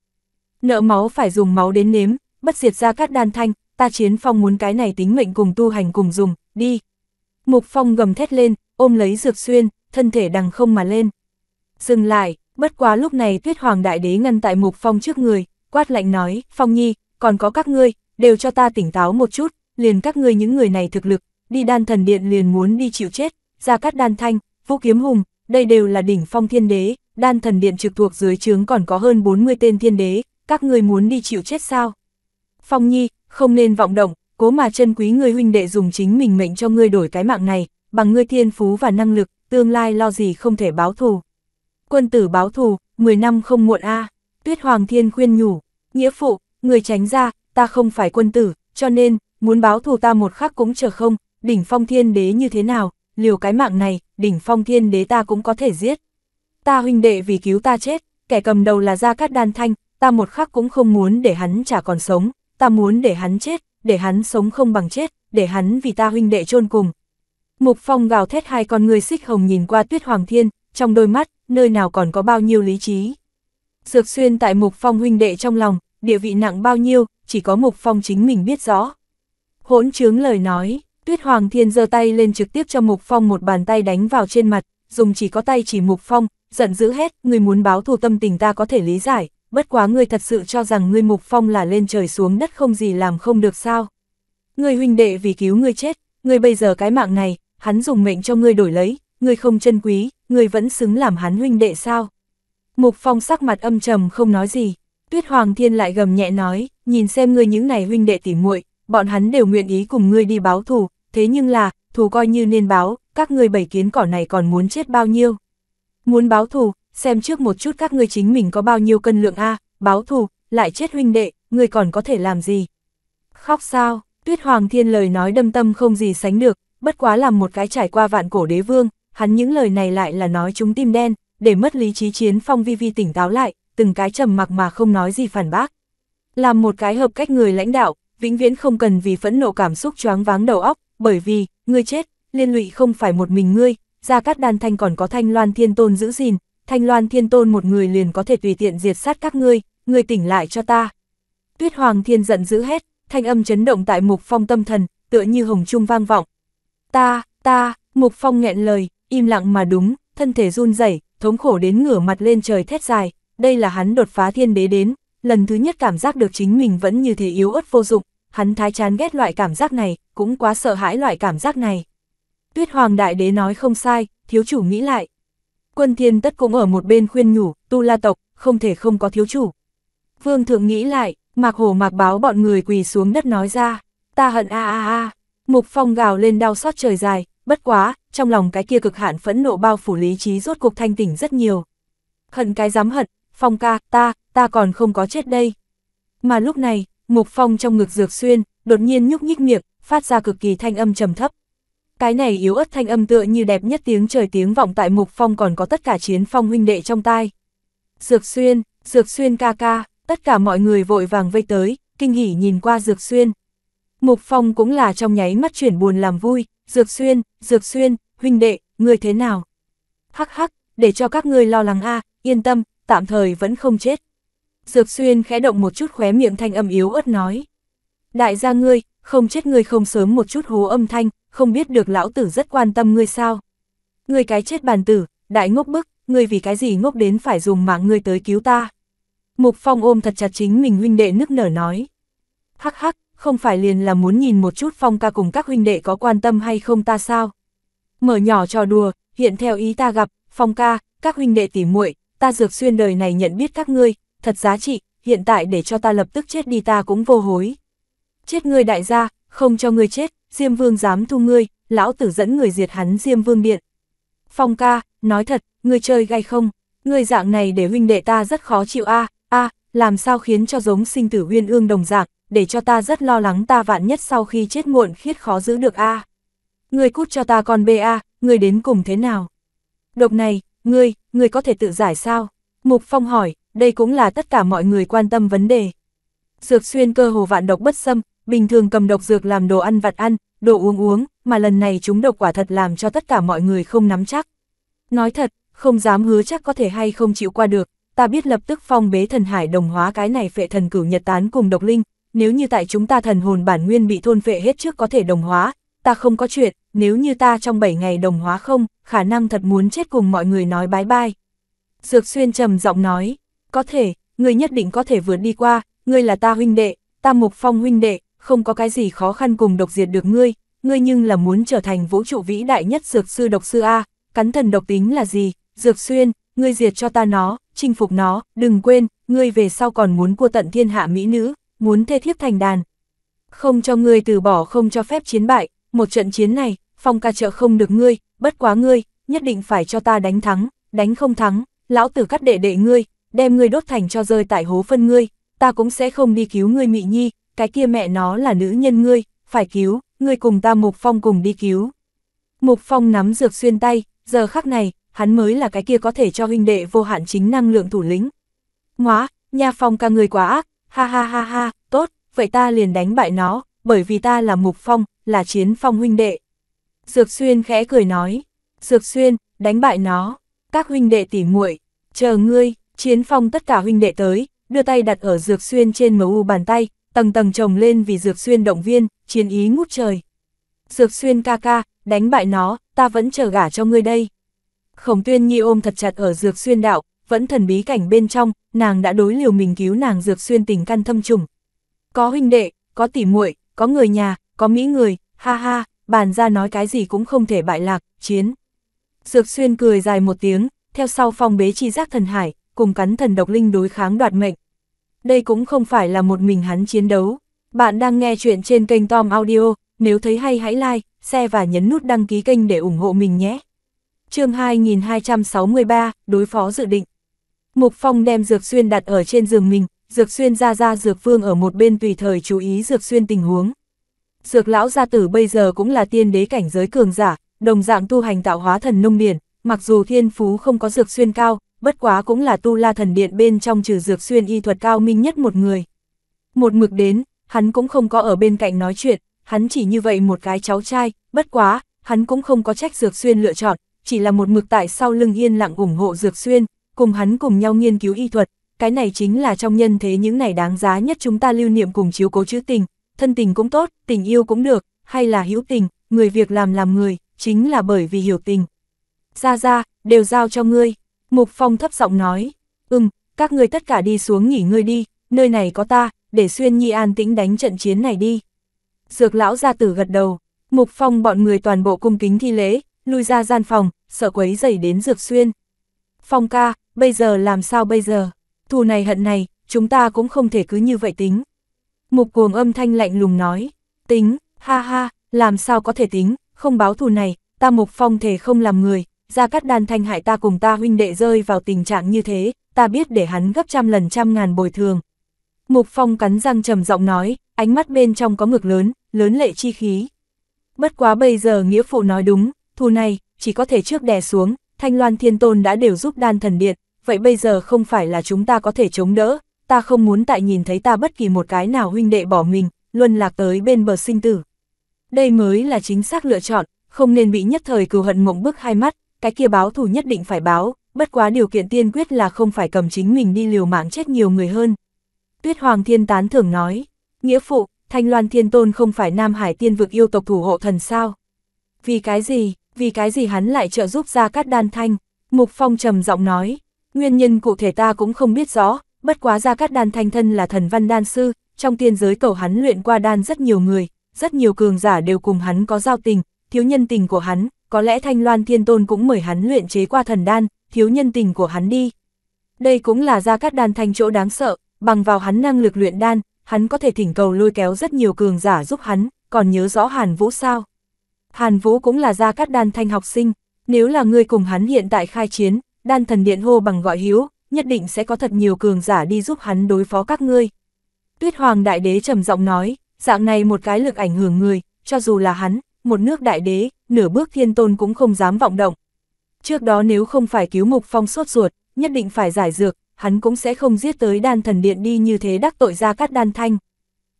Nợ máu phải dùng máu đến nếm, bất diệt ra các đan thanh, ta chiến phong muốn cái này tính mệnh cùng tu hành cùng dùng, đi. Mục phong gầm thét lên, ôm lấy dược xuyên, thân thể đằng không mà lên. Dừng lại, Bất quá lúc này tuyết hoàng đại đế ngăn tại mục phong trước người, quát lạnh nói, phong nhi, còn có các ngươi, đều cho ta tỉnh táo một chút, liền các ngươi những người này thực lực, đi đan thần điện liền muốn đi chịu chết, ra cắt đan thanh, vũ kiếm hùng, đây đều là đỉnh phong thiên đế, đan thần điện trực thuộc dưới trướng còn có hơn 40 tên thiên đế, các ngươi muốn đi chịu chết sao? Phong nhi, không nên vọng động, cố mà chân quý người huynh đệ dùng chính mình mệnh cho ngươi đổi cái mạng này, bằng ngươi thiên phú và năng lực, tương lai lo gì không thể báo thù quân tử báo thù, 10 năm không muộn a Tuyết Hoàng Thiên khuyên nhủ, nghĩa phụ, người tránh ra, ta không phải quân tử, cho nên, muốn báo thù ta một khắc cũng chờ không, đỉnh phong thiên đế như thế nào, liều cái mạng này, đỉnh phong thiên đế ta cũng có thể giết. Ta huynh đệ vì cứu ta chết, kẻ cầm đầu là Gia Cát Đan Thanh, ta một khắc cũng không muốn để hắn chả còn sống, ta muốn để hắn chết, để hắn sống không bằng chết, để hắn vì ta huynh đệ chôn cùng. Mục Phong gào thét hai con người xích hồng nhìn qua Tuyết Hoàng Thiên, trong đôi mắt nơi nào còn có bao nhiêu lý trí. Dược xuyên tại Mục Phong huynh đệ trong lòng, địa vị nặng bao nhiêu, chỉ có Mục Phong chính mình biết rõ. Hỗn trướng lời nói, Tuyết Hoàng Thiên giơ tay lên trực tiếp cho Mục Phong một bàn tay đánh vào trên mặt, dùng chỉ có tay chỉ Mục Phong, giận dữ hết, người muốn báo thù tâm tình ta có thể lý giải, bất quá người thật sự cho rằng người Mục Phong là lên trời xuống đất không gì làm không được sao. người huynh đệ vì cứu ngươi chết, người bây giờ cái mạng này, hắn dùng mệnh cho ngươi đổi lấy, người không chân quý, người vẫn xứng làm hắn huynh đệ sao? Mục Phong sắc mặt âm trầm không nói gì, Tuyết Hoàng Thiên lại gầm nhẹ nói, nhìn xem ngươi những này huynh đệ tỉ muội, bọn hắn đều nguyện ý cùng ngươi đi báo thù, thế nhưng là, thù coi như nên báo, các ngươi bảy kiến cỏ này còn muốn chết bao nhiêu? Muốn báo thù, xem trước một chút các ngươi chính mình có bao nhiêu cân lượng a, báo thù, lại chết huynh đệ, ngươi còn có thể làm gì? Khóc sao? Tuyết Hoàng Thiên lời nói đâm tâm không gì sánh được, bất quá làm một cái trải qua vạn cổ đế vương, hắn những lời này lại là nói chúng tim đen, để mất lý trí chiến phong vi vi tỉnh táo lại, từng cái trầm mặc mà không nói gì phản bác. Làm một cái hợp cách người lãnh đạo, vĩnh viễn không cần vì phẫn nộ cảm xúc choáng váng đầu óc, bởi vì, ngươi chết, liên lụy không phải một mình ngươi, Gia Cát Đan Thanh còn có Thanh Loan Thiên Tôn giữ gìn, Thanh Loan Thiên Tôn một người liền có thể tùy tiện diệt sát các ngươi, ngươi tỉnh lại cho ta. Tuyết Hoàng Thiên giận dữ hết, thanh âm chấn động tại Mục Phong tâm thần, tựa như hồng trung vang vọng. Ta, ta, Mục Phong nghẹn lời, im lặng mà đúng, thân thể run rẩy, thống khổ đến ngửa mặt lên trời thét dài, đây là hắn đột phá thiên đế đến, lần thứ nhất cảm giác được chính mình vẫn như thế yếu ớt vô dụng, hắn thái chán ghét loại cảm giác này, cũng quá sợ hãi loại cảm giác này. Tuyết Hoàng Đại Đế nói không sai, thiếu chủ nghĩ lại. Quân thiên tất cũng ở một bên khuyên nhủ, tu la tộc, không thể không có thiếu chủ. Vương thượng nghĩ lại, mạc hổ mạc báo bọn người quỳ xuống đất nói ra, ta hận a a a, mục phong gào lên đau xót trời dài, bất quá, trong lòng cái kia cực hạn phẫn nộ bao phủ lý trí rốt cuộc thanh tỉnh rất nhiều. Hận cái dám hận, Phong ca, ta, ta còn không có chết đây. Mà lúc này, Mục Phong trong ngực dược xuyên, đột nhiên nhúc nhích miệng, phát ra cực kỳ thanh âm trầm thấp. Cái này yếu ớt thanh âm tựa như đẹp nhất tiếng trời tiếng vọng tại Mục Phong còn có tất cả chiến phong huynh đệ trong tai. Dược xuyên, dược xuyên ca ca, tất cả mọi người vội vàng vây tới, kinh hỉ nhìn qua dược xuyên. Mục Phong cũng là trong nháy mắt chuyển buồn làm vui, Dược Xuyên, Dược Xuyên, huynh đệ, người thế nào? Hắc hắc, để cho các ngươi lo lắng a, yên tâm, tạm thời vẫn không chết. Dược Xuyên khẽ động một chút khóe miệng thanh âm yếu ớt nói. Đại gia ngươi, không chết ngươi không sớm một chút hú âm thanh, không biết được lão tử rất quan tâm ngươi sao. Ngươi cái chết bàn tử, đại ngốc bức, ngươi vì cái gì ngốc đến phải dùng mạng ngươi tới cứu ta. Mục Phong ôm thật chặt chính mình huynh đệ nức nở nói. Hắc hắc, không phải liền là muốn nhìn một chút phong ca cùng các huynh đệ có quan tâm hay không ta sao. Mở nhỏ trò đùa, hiện theo ý ta gặp, phong ca, các huynh đệ tỉ muội ta dược xuyên đời này nhận biết các ngươi, thật giá trị, hiện tại để cho ta lập tức chết đi ta cũng vô hối. Chết ngươi đại gia, không cho ngươi chết, Diêm Vương dám thu ngươi, lão tử dẫn người diệt hắn Diêm Vương điện. Phong ca, nói thật, ngươi chơi gay không? Ngươi dạng này để huynh đệ ta rất khó chịu a, a, làm sao khiến cho giống sinh tử huyên ương đồng dạng, để cho ta rất lo lắng ta vạn nhất sau khi chết muộn khiết khó giữ được a. Ngươi cút cho ta con bê a, ngươi đến cùng thế nào? Độc này, ngươi, ngươi có thể tự giải sao? Mục Phong hỏi, đây cũng là tất cả mọi người quan tâm vấn đề. Dược xuyên cơ hồ vạn độc bất xâm, bình thường cầm độc dược làm đồ ăn vặt ăn, đồ uống uống, mà lần này chúng độc quả thật làm cho tất cả mọi người không nắm chắc. Nói thật, không dám hứa chắc có thể hay không chịu qua được, ta biết lập tức phong bế thần hải đồng hóa cái này phệ thần cửu nhật tán cùng độc linh, nếu như tại chúng ta thần hồn bản nguyên bị thôn phệ hết trước có thể đồng hóa, ta không có chuyện, nếu như ta trong 7 ngày đồng hóa không, khả năng thật muốn chết cùng mọi người nói bái bai. Dược xuyên trầm giọng nói, có thể, người nhất định có thể vượt đi qua, người là ta huynh đệ, ta mục phong huynh đệ, không có cái gì khó khăn cùng độc diệt được ngươi, ngươi nhưng là muốn trở thành vũ trụ vĩ đại nhất dược sư độc sư A, cắn thần độc tính là gì, dược xuyên, ngươi diệt cho ta nó, chinh phục nó, đừng quên, ngươi về sau còn muốn cua tận thiên hạ mỹ nữ, muốn thê thiếp thành đàn. Không cho ngươi từ bỏ không cho phép chiến bại, một trận chiến này, phong ca trợ không được ngươi, bất quá ngươi, nhất định phải cho ta đánh thắng, đánh không thắng, lão tử cắt đệ đệ ngươi, đem ngươi đốt thành cho rơi tại hố phân ngươi, ta cũng sẽ không đi cứu ngươi mị nhi, cái kia mẹ nó là nữ nhân ngươi, phải cứu, ngươi cùng ta Mục Phong cùng đi cứu. Mục Phong nắm dược xuyên tay, giờ khắc này, hắn mới là cái kia có thể cho huynh đệ vô hạn chính năng lượng thủ lĩnh. Ngoá, nhà Phong ca người quá ác, ha ha ha ha, tốt, vậy ta liền đánh bại nó, bởi vì ta là mục phong, là chiến phong huynh đệ. Dược xuyên khẽ cười nói, dược xuyên, đánh bại nó, các huynh đệ tỉ muội chờ ngươi, chiến phong tất cả huynh đệ tới, đưa tay đặt ở dược xuyên trên u bàn tay, tầng tầng chồng lên vì dược xuyên động viên, chiến ý ngút trời. Dược xuyên ca ca, đánh bại nó, ta vẫn chờ gả cho ngươi đây. Khổng tuyên nhi ôm thật chặt ở dược xuyên đạo, vẫn thần bí cảnh bên trong, nàng đã đối liều mình cứu nàng dược xuyên tình căn thâm trùng. Có huynh đệ, có tỉ muội, có người nhà, có mỹ người, ha ha, bàn ra nói cái gì cũng không thể bại lạc, chiến. Dược xuyên cười dài một tiếng, theo sau phong bế chi giác thần hải, cùng cắn thần độc linh đối kháng đoạt mệnh. Đây cũng không phải là một mình hắn chiến đấu. Bạn đang nghe chuyện trên kênh Tom Audio, nếu thấy hay hãy like, share và nhấn nút đăng ký kênh để ủng hộ mình nhé. chương 2263, đối phó dự định. Mục Phong đem Dược Xuyên đặt ở trên giường mình, Dược Xuyên ra ra Dược Vương ở một bên tùy thời chú ý Dược Xuyên tình huống. Dược lão gia tử bây giờ cũng là tiên đế cảnh giới cường giả, đồng dạng tu hành tạo hóa thần nông điển, mặc dù thiên phú không có Dược Xuyên cao, bất quá cũng là tu la thần điện bên trong trừ Dược Xuyên y thuật cao minh nhất một người. Một mực đến, hắn cũng không có ở bên cạnh nói chuyện, hắn chỉ như vậy một cái cháu trai, bất quá, hắn cũng không có trách Dược Xuyên lựa chọn, chỉ là một mực tại sau lưng yên lặng ủng hộ Dược Xuyên, cùng hắn cùng nhau nghiên cứu y thuật, cái này chính là trong nhân thế những này đáng giá nhất chúng ta lưu niệm cùng chiếu cố chữ tình, thân tình cũng tốt, tình yêu cũng được, hay là hữu tình, người việc làm làm người, chính là bởi vì hiểu tình. Ra ra, đều giao cho ngươi, Mục Phong thấp giọng nói, ừm, các ngươi tất cả đi xuống nghỉ ngơi đi, nơi này có ta, để xuyên nhi an tĩnh đánh trận chiến này đi. Dược lão gia tử gật đầu, Mục Phong bọn người toàn bộ cung kính thi lễ, lui ra gian phòng, sợ quấy dày đến Dược Xuyên. Phong ca, bây giờ làm sao bây giờ, thù này hận này, chúng ta cũng không thể cứ như vậy tính. Mục cuồng âm thanh lạnh lùng nói, tính, ha ha, làm sao có thể tính, không báo thù này, ta mục phong thể không làm người, ra cắt đan thanh hại ta cùng ta huynh đệ rơi vào tình trạng như thế, ta biết để hắn gấp trăm lần trăm ngàn bồi thường. Mục phong cắn răng trầm giọng nói, ánh mắt bên trong có ngực lớn, lớn lệ chi khí. Bất quá bây giờ nghĩa phụ nói đúng, thù này, chỉ có thể trước đè xuống, thanh loan thiên tôn đã đều giúp đan thần điện, vậy bây giờ không phải là chúng ta có thể chống đỡ, ta không muốn tại nhìn thấy ta bất kỳ một cái nào huynh đệ bỏ mình, luân lạc tới bên bờ sinh tử. Đây mới là chính xác lựa chọn, không nên bị nhất thời cừu hận mộng bức hai mắt, cái kia báo thù nhất định phải báo, bất quá điều kiện tiên quyết là không phải cầm chính mình đi liều mạng chết nhiều người hơn. Tuyết Hoàng Thiên Tán thường nói, nghĩa phụ, Thanh Loan Thiên Tôn không phải Nam Hải Tiên vực yêu tộc thủ hộ thần sao? Vì cái gì, vì cái gì hắn lại trợ giúp ra cát đan thanh? Mục Phong trầm giọng nói, Nguyên nhân cụ thể ta cũng không biết rõ, bất quá Gia Cát Đan thanh thân là thần văn đan sư, trong tiên giới cầu hắn luyện qua đan rất nhiều người, rất nhiều cường giả đều cùng hắn có giao tình, thiếu nhân tình của hắn, có lẽ Thanh Loan Thiên Tôn cũng mời hắn luyện chế qua thần đan, thiếu nhân tình của hắn đi. Đây cũng là Gia Cát Đan thanh chỗ đáng sợ, bằng vào hắn năng lực luyện đan, hắn có thể thỉnh cầu lôi kéo rất nhiều cường giả giúp hắn, còn nhớ rõ Hàn Vũ sao? Hàn Vũ cũng là Gia Cát Đan thanh học sinh, nếu là người cùng hắn hiện tại khai chiến, đan thần điện hô bằng gọi hiếu, nhất định sẽ có thật nhiều cường giả đi giúp hắn đối phó các ngươi. Tuyết Hoàng Đại Đế trầm giọng nói, dạng này một cái lực ảnh hưởng người, cho dù là hắn, một nước Đại Đế, nửa bước thiên tôn cũng không dám vọng động. Trước đó nếu không phải cứu Mục Phong sốt ruột, nhất định phải giải dược, hắn cũng sẽ không giết tới đan thần điện đi như thế đắc tội ra cắt đan thanh.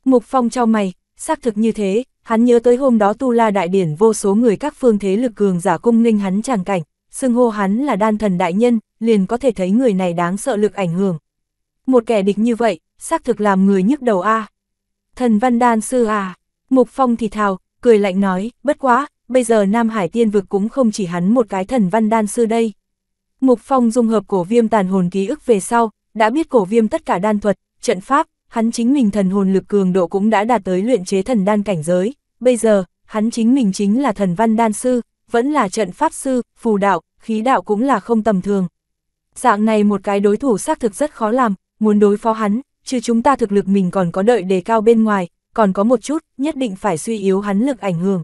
Mục Phong cho mày, xác thực như thế, hắn nhớ tới hôm đó Tu La Đại Điển vô số người các phương thế lực cường giả cung ninh hắn tràng cảnh, xưng hô hắn là đan thần đại nhân, liền có thể thấy người này đáng sợ lực ảnh hưởng. Một kẻ địch như vậy, xác thực làm người nhức đầu a. Thần văn đan sư à, Mục Phong thì thào, cười lạnh nói, bất quá, bây giờ Nam Hải Tiên Vực cũng không chỉ hắn một cái thần văn đan sư đây. Mục Phong dung hợp cổ viêm tàn hồn ký ức về sau, đã biết cổ viêm tất cả đan thuật, trận pháp, hắn chính mình thần hồn lực cường độ cũng đã đạt tới luyện chế thần đan cảnh giới, bây giờ, hắn chính mình chính là thần văn đan sư, vẫn là trận pháp sư, phù đạo, khí đạo cũng là không tầm thường. Dạng này một cái đối thủ xác thực rất khó làm, muốn đối phó hắn, chứ chúng ta thực lực mình còn có đợi đề cao bên ngoài, còn có một chút, nhất định phải suy yếu hắn lực ảnh hưởng.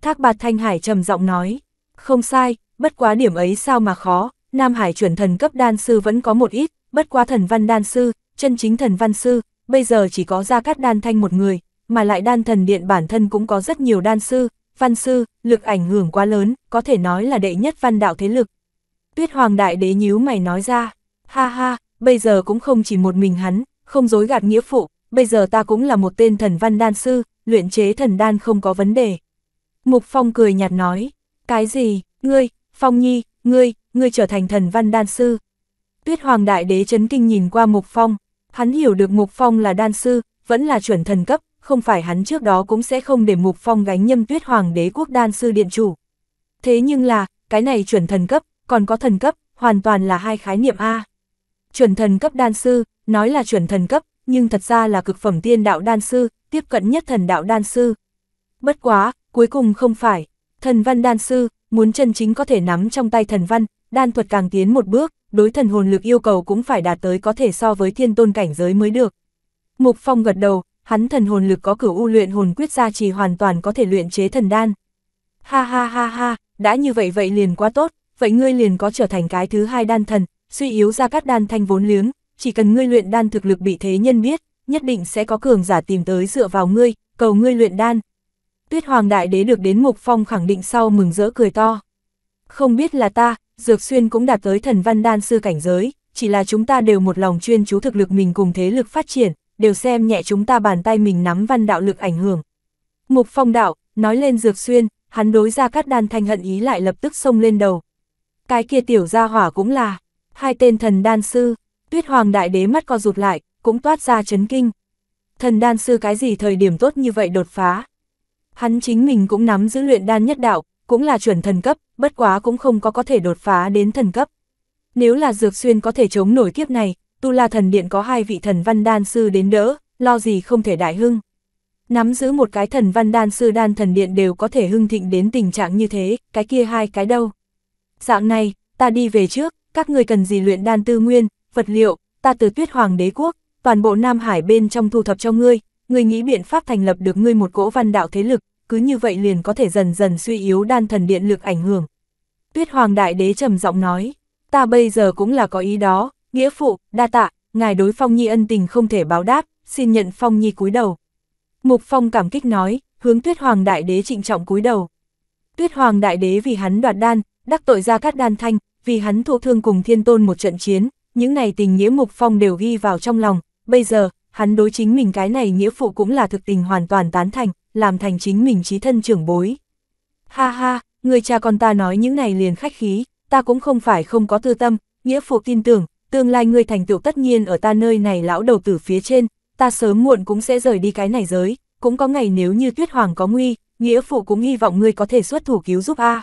Thác bạt Thanh Hải trầm giọng nói, không sai, bất quá điểm ấy sao mà khó, Nam Hải chuẩn thần cấp đan sư vẫn có một ít, bất quá thần văn đan sư, chân chính thần văn sư, bây giờ chỉ có Gia Cát Đan Thanh một người, mà lại đan thần điện bản thân cũng có rất nhiều đan sư, văn sư, lực ảnh hưởng quá lớn, có thể nói là đệ nhất văn đạo thế lực. Tuyết Hoàng Đại Đế nhíu mày nói ra, ha ha, bây giờ cũng không chỉ một mình hắn, không dối gạt nghĩa phụ, bây giờ ta cũng là một tên thần văn đan sư, luyện chế thần đan không có vấn đề. Mục Phong cười nhạt nói, cái gì, ngươi, Phong Nhi, ngươi, ngươi trở thành thần văn đan sư. Tuyết Hoàng Đại Đế chấn kinh nhìn qua Mục Phong, hắn hiểu được Mục Phong là đan sư, vẫn là chuẩn thần cấp, không phải hắn trước đó cũng sẽ không để Mục Phong gánh nhâm tuyết hoàng đế quốc đan sư điện chủ. Thế nhưng là, cái này chuẩn thần cấp, còn có thần cấp, hoàn toàn là hai khái niệm A. Chuẩn thần cấp đan sư, nói là chuẩn thần cấp, nhưng thật ra là cực phẩm tiên đạo đan sư, tiếp cận nhất thần đạo đan sư. Bất quá, cuối cùng không phải, thần văn đan sư, muốn chân chính có thể nắm trong tay thần văn, đan thuật càng tiến một bước, đối thần hồn lực yêu cầu cũng phải đạt tới có thể so với thiên tôn cảnh giới mới được. Mục Phong gật đầu, hắn thần hồn lực có cửu u luyện hồn quyết gia trì hoàn toàn có thể luyện chế thần đan. Ha ha ha ha, đã như vậy vậy liền quá tốt, vậy ngươi liền có trở thành cái thứ hai đan thần, suy yếu ra các đan thanh vốn liếng, chỉ cần ngươi luyện đan thực lực bị thế nhân biết, nhất định sẽ có cường giả tìm tới dựa vào ngươi, cầu ngươi luyện đan. Tuyết Hoàng Đại Đế được đến Mục Phong khẳng định sau mừng rỡ cười to. Không biết là ta, Dược Xuyên cũng đạt tới thần văn đan sư cảnh giới, chỉ là chúng ta đều một lòng chuyên chú thực lực mình cùng thế lực phát triển, đều xem nhẹ chúng ta bàn tay mình nắm văn đạo lực ảnh hưởng. Mục phong đạo, nói lên dược xuyên, hắn đối ra cắt đan thanh hận ý lại lập tức xông lên đầu. Cái kia tiểu gia hỏa cũng là, hai tên thần đan sư, tuyết hoàng đại đế mắt co rụt lại, cũng toát ra chấn kinh. Thần đan sư cái gì thời điểm tốt như vậy đột phá. Hắn chính mình cũng nắm giữ luyện đan nhất đạo, cũng là chuẩn thần cấp, bất quá cũng không có có thể đột phá đến thần cấp. Nếu là dược xuyên có thể chống nổi kiếp này, Tu La Thần Điện có hai vị thần văn đan sư đến đỡ, lo gì không thể đại hưng. Nắm giữ một cái thần văn đan sư đan thần điện đều có thể hưng thịnh đến tình trạng như thế, cái kia hai cái đâu. Dạng này, ta đi về trước, các người cần gì luyện đan tư nguyên, vật liệu, ta từ tuyết hoàng đế quốc, toàn bộ Nam Hải bên trong thu thập cho ngươi, ngươi nghĩ biện pháp thành lập được ngươi một cỗ văn đạo thế lực, cứ như vậy liền có thể dần dần suy yếu đan thần điện lực ảnh hưởng. Tuyết hoàng đại đế trầm giọng nói, ta bây giờ cũng là có ý đó, nghĩa phụ, đa tạ, ngài đối Phong Nhi ân tình không thể báo đáp, xin nhận Phong Nhi cúi đầu. Mục Phong cảm kích nói, hướng Tuyết Hoàng Đại Đế trịnh trọng cúi đầu. Tuyết Hoàng Đại Đế vì hắn đoạt đan, đắc tội ra các đan thanh, vì hắn thụ thương cùng thiên tôn một trận chiến, những này tình nghĩa Mục Phong đều ghi vào trong lòng, bây giờ, hắn đối chính mình cái này nghĩa phụ cũng là thực tình hoàn toàn tán thành, làm thành chính mình trí thân trưởng bối. Ha ha, người cha con ta nói những này liền khách khí, ta cũng không phải không có tư tâm, nghĩa phụ tin tưởng, tương lai ngươi thành tựu tất nhiên ở ta nơi này lão đầu tử phía trên, ta sớm muộn cũng sẽ rời đi cái này giới, cũng có ngày nếu như tuyết hoàng có nguy, nghĩa phụ cũng hy vọng ngươi có thể xuất thủ cứu giúp a.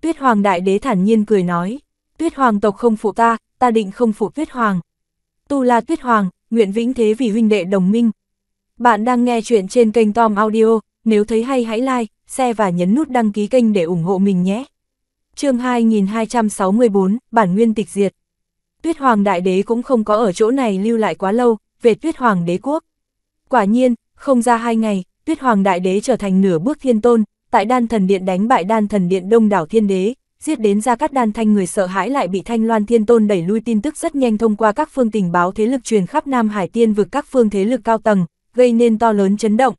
Tuyết hoàng đại đế thản nhiên cười nói, tuyết hoàng tộc không phụ ta, ta định không phụ tuyết hoàng. Tu la tuyết hoàng, nguyện vĩnh thế vì huynh đệ đồng minh. Bạn đang nghe chuyện trên kênh Tom Audio, nếu thấy hay hãy like, share và nhấn nút đăng ký kênh để ủng hộ mình nhé. chương 2264, Bản Nguyên Tịch Diệt Tuyết Hoàng Đại Đế cũng không có ở chỗ này lưu lại quá lâu, về Tuyết Hoàng Đế Quốc. Quả nhiên, không ra hai ngày, Tuyết Hoàng Đại Đế trở thành nửa bước thiên tôn, tại đan thần điện đánh bại đan thần điện đông đảo thiên đế, giết đến ra các đan thanh người sợ hãi lại bị thanh loan thiên tôn đẩy lui tin tức rất nhanh thông qua các phương tình báo thế lực truyền khắp Nam Hải tiên vực các phương thế lực cao tầng, gây nên to lớn chấn động.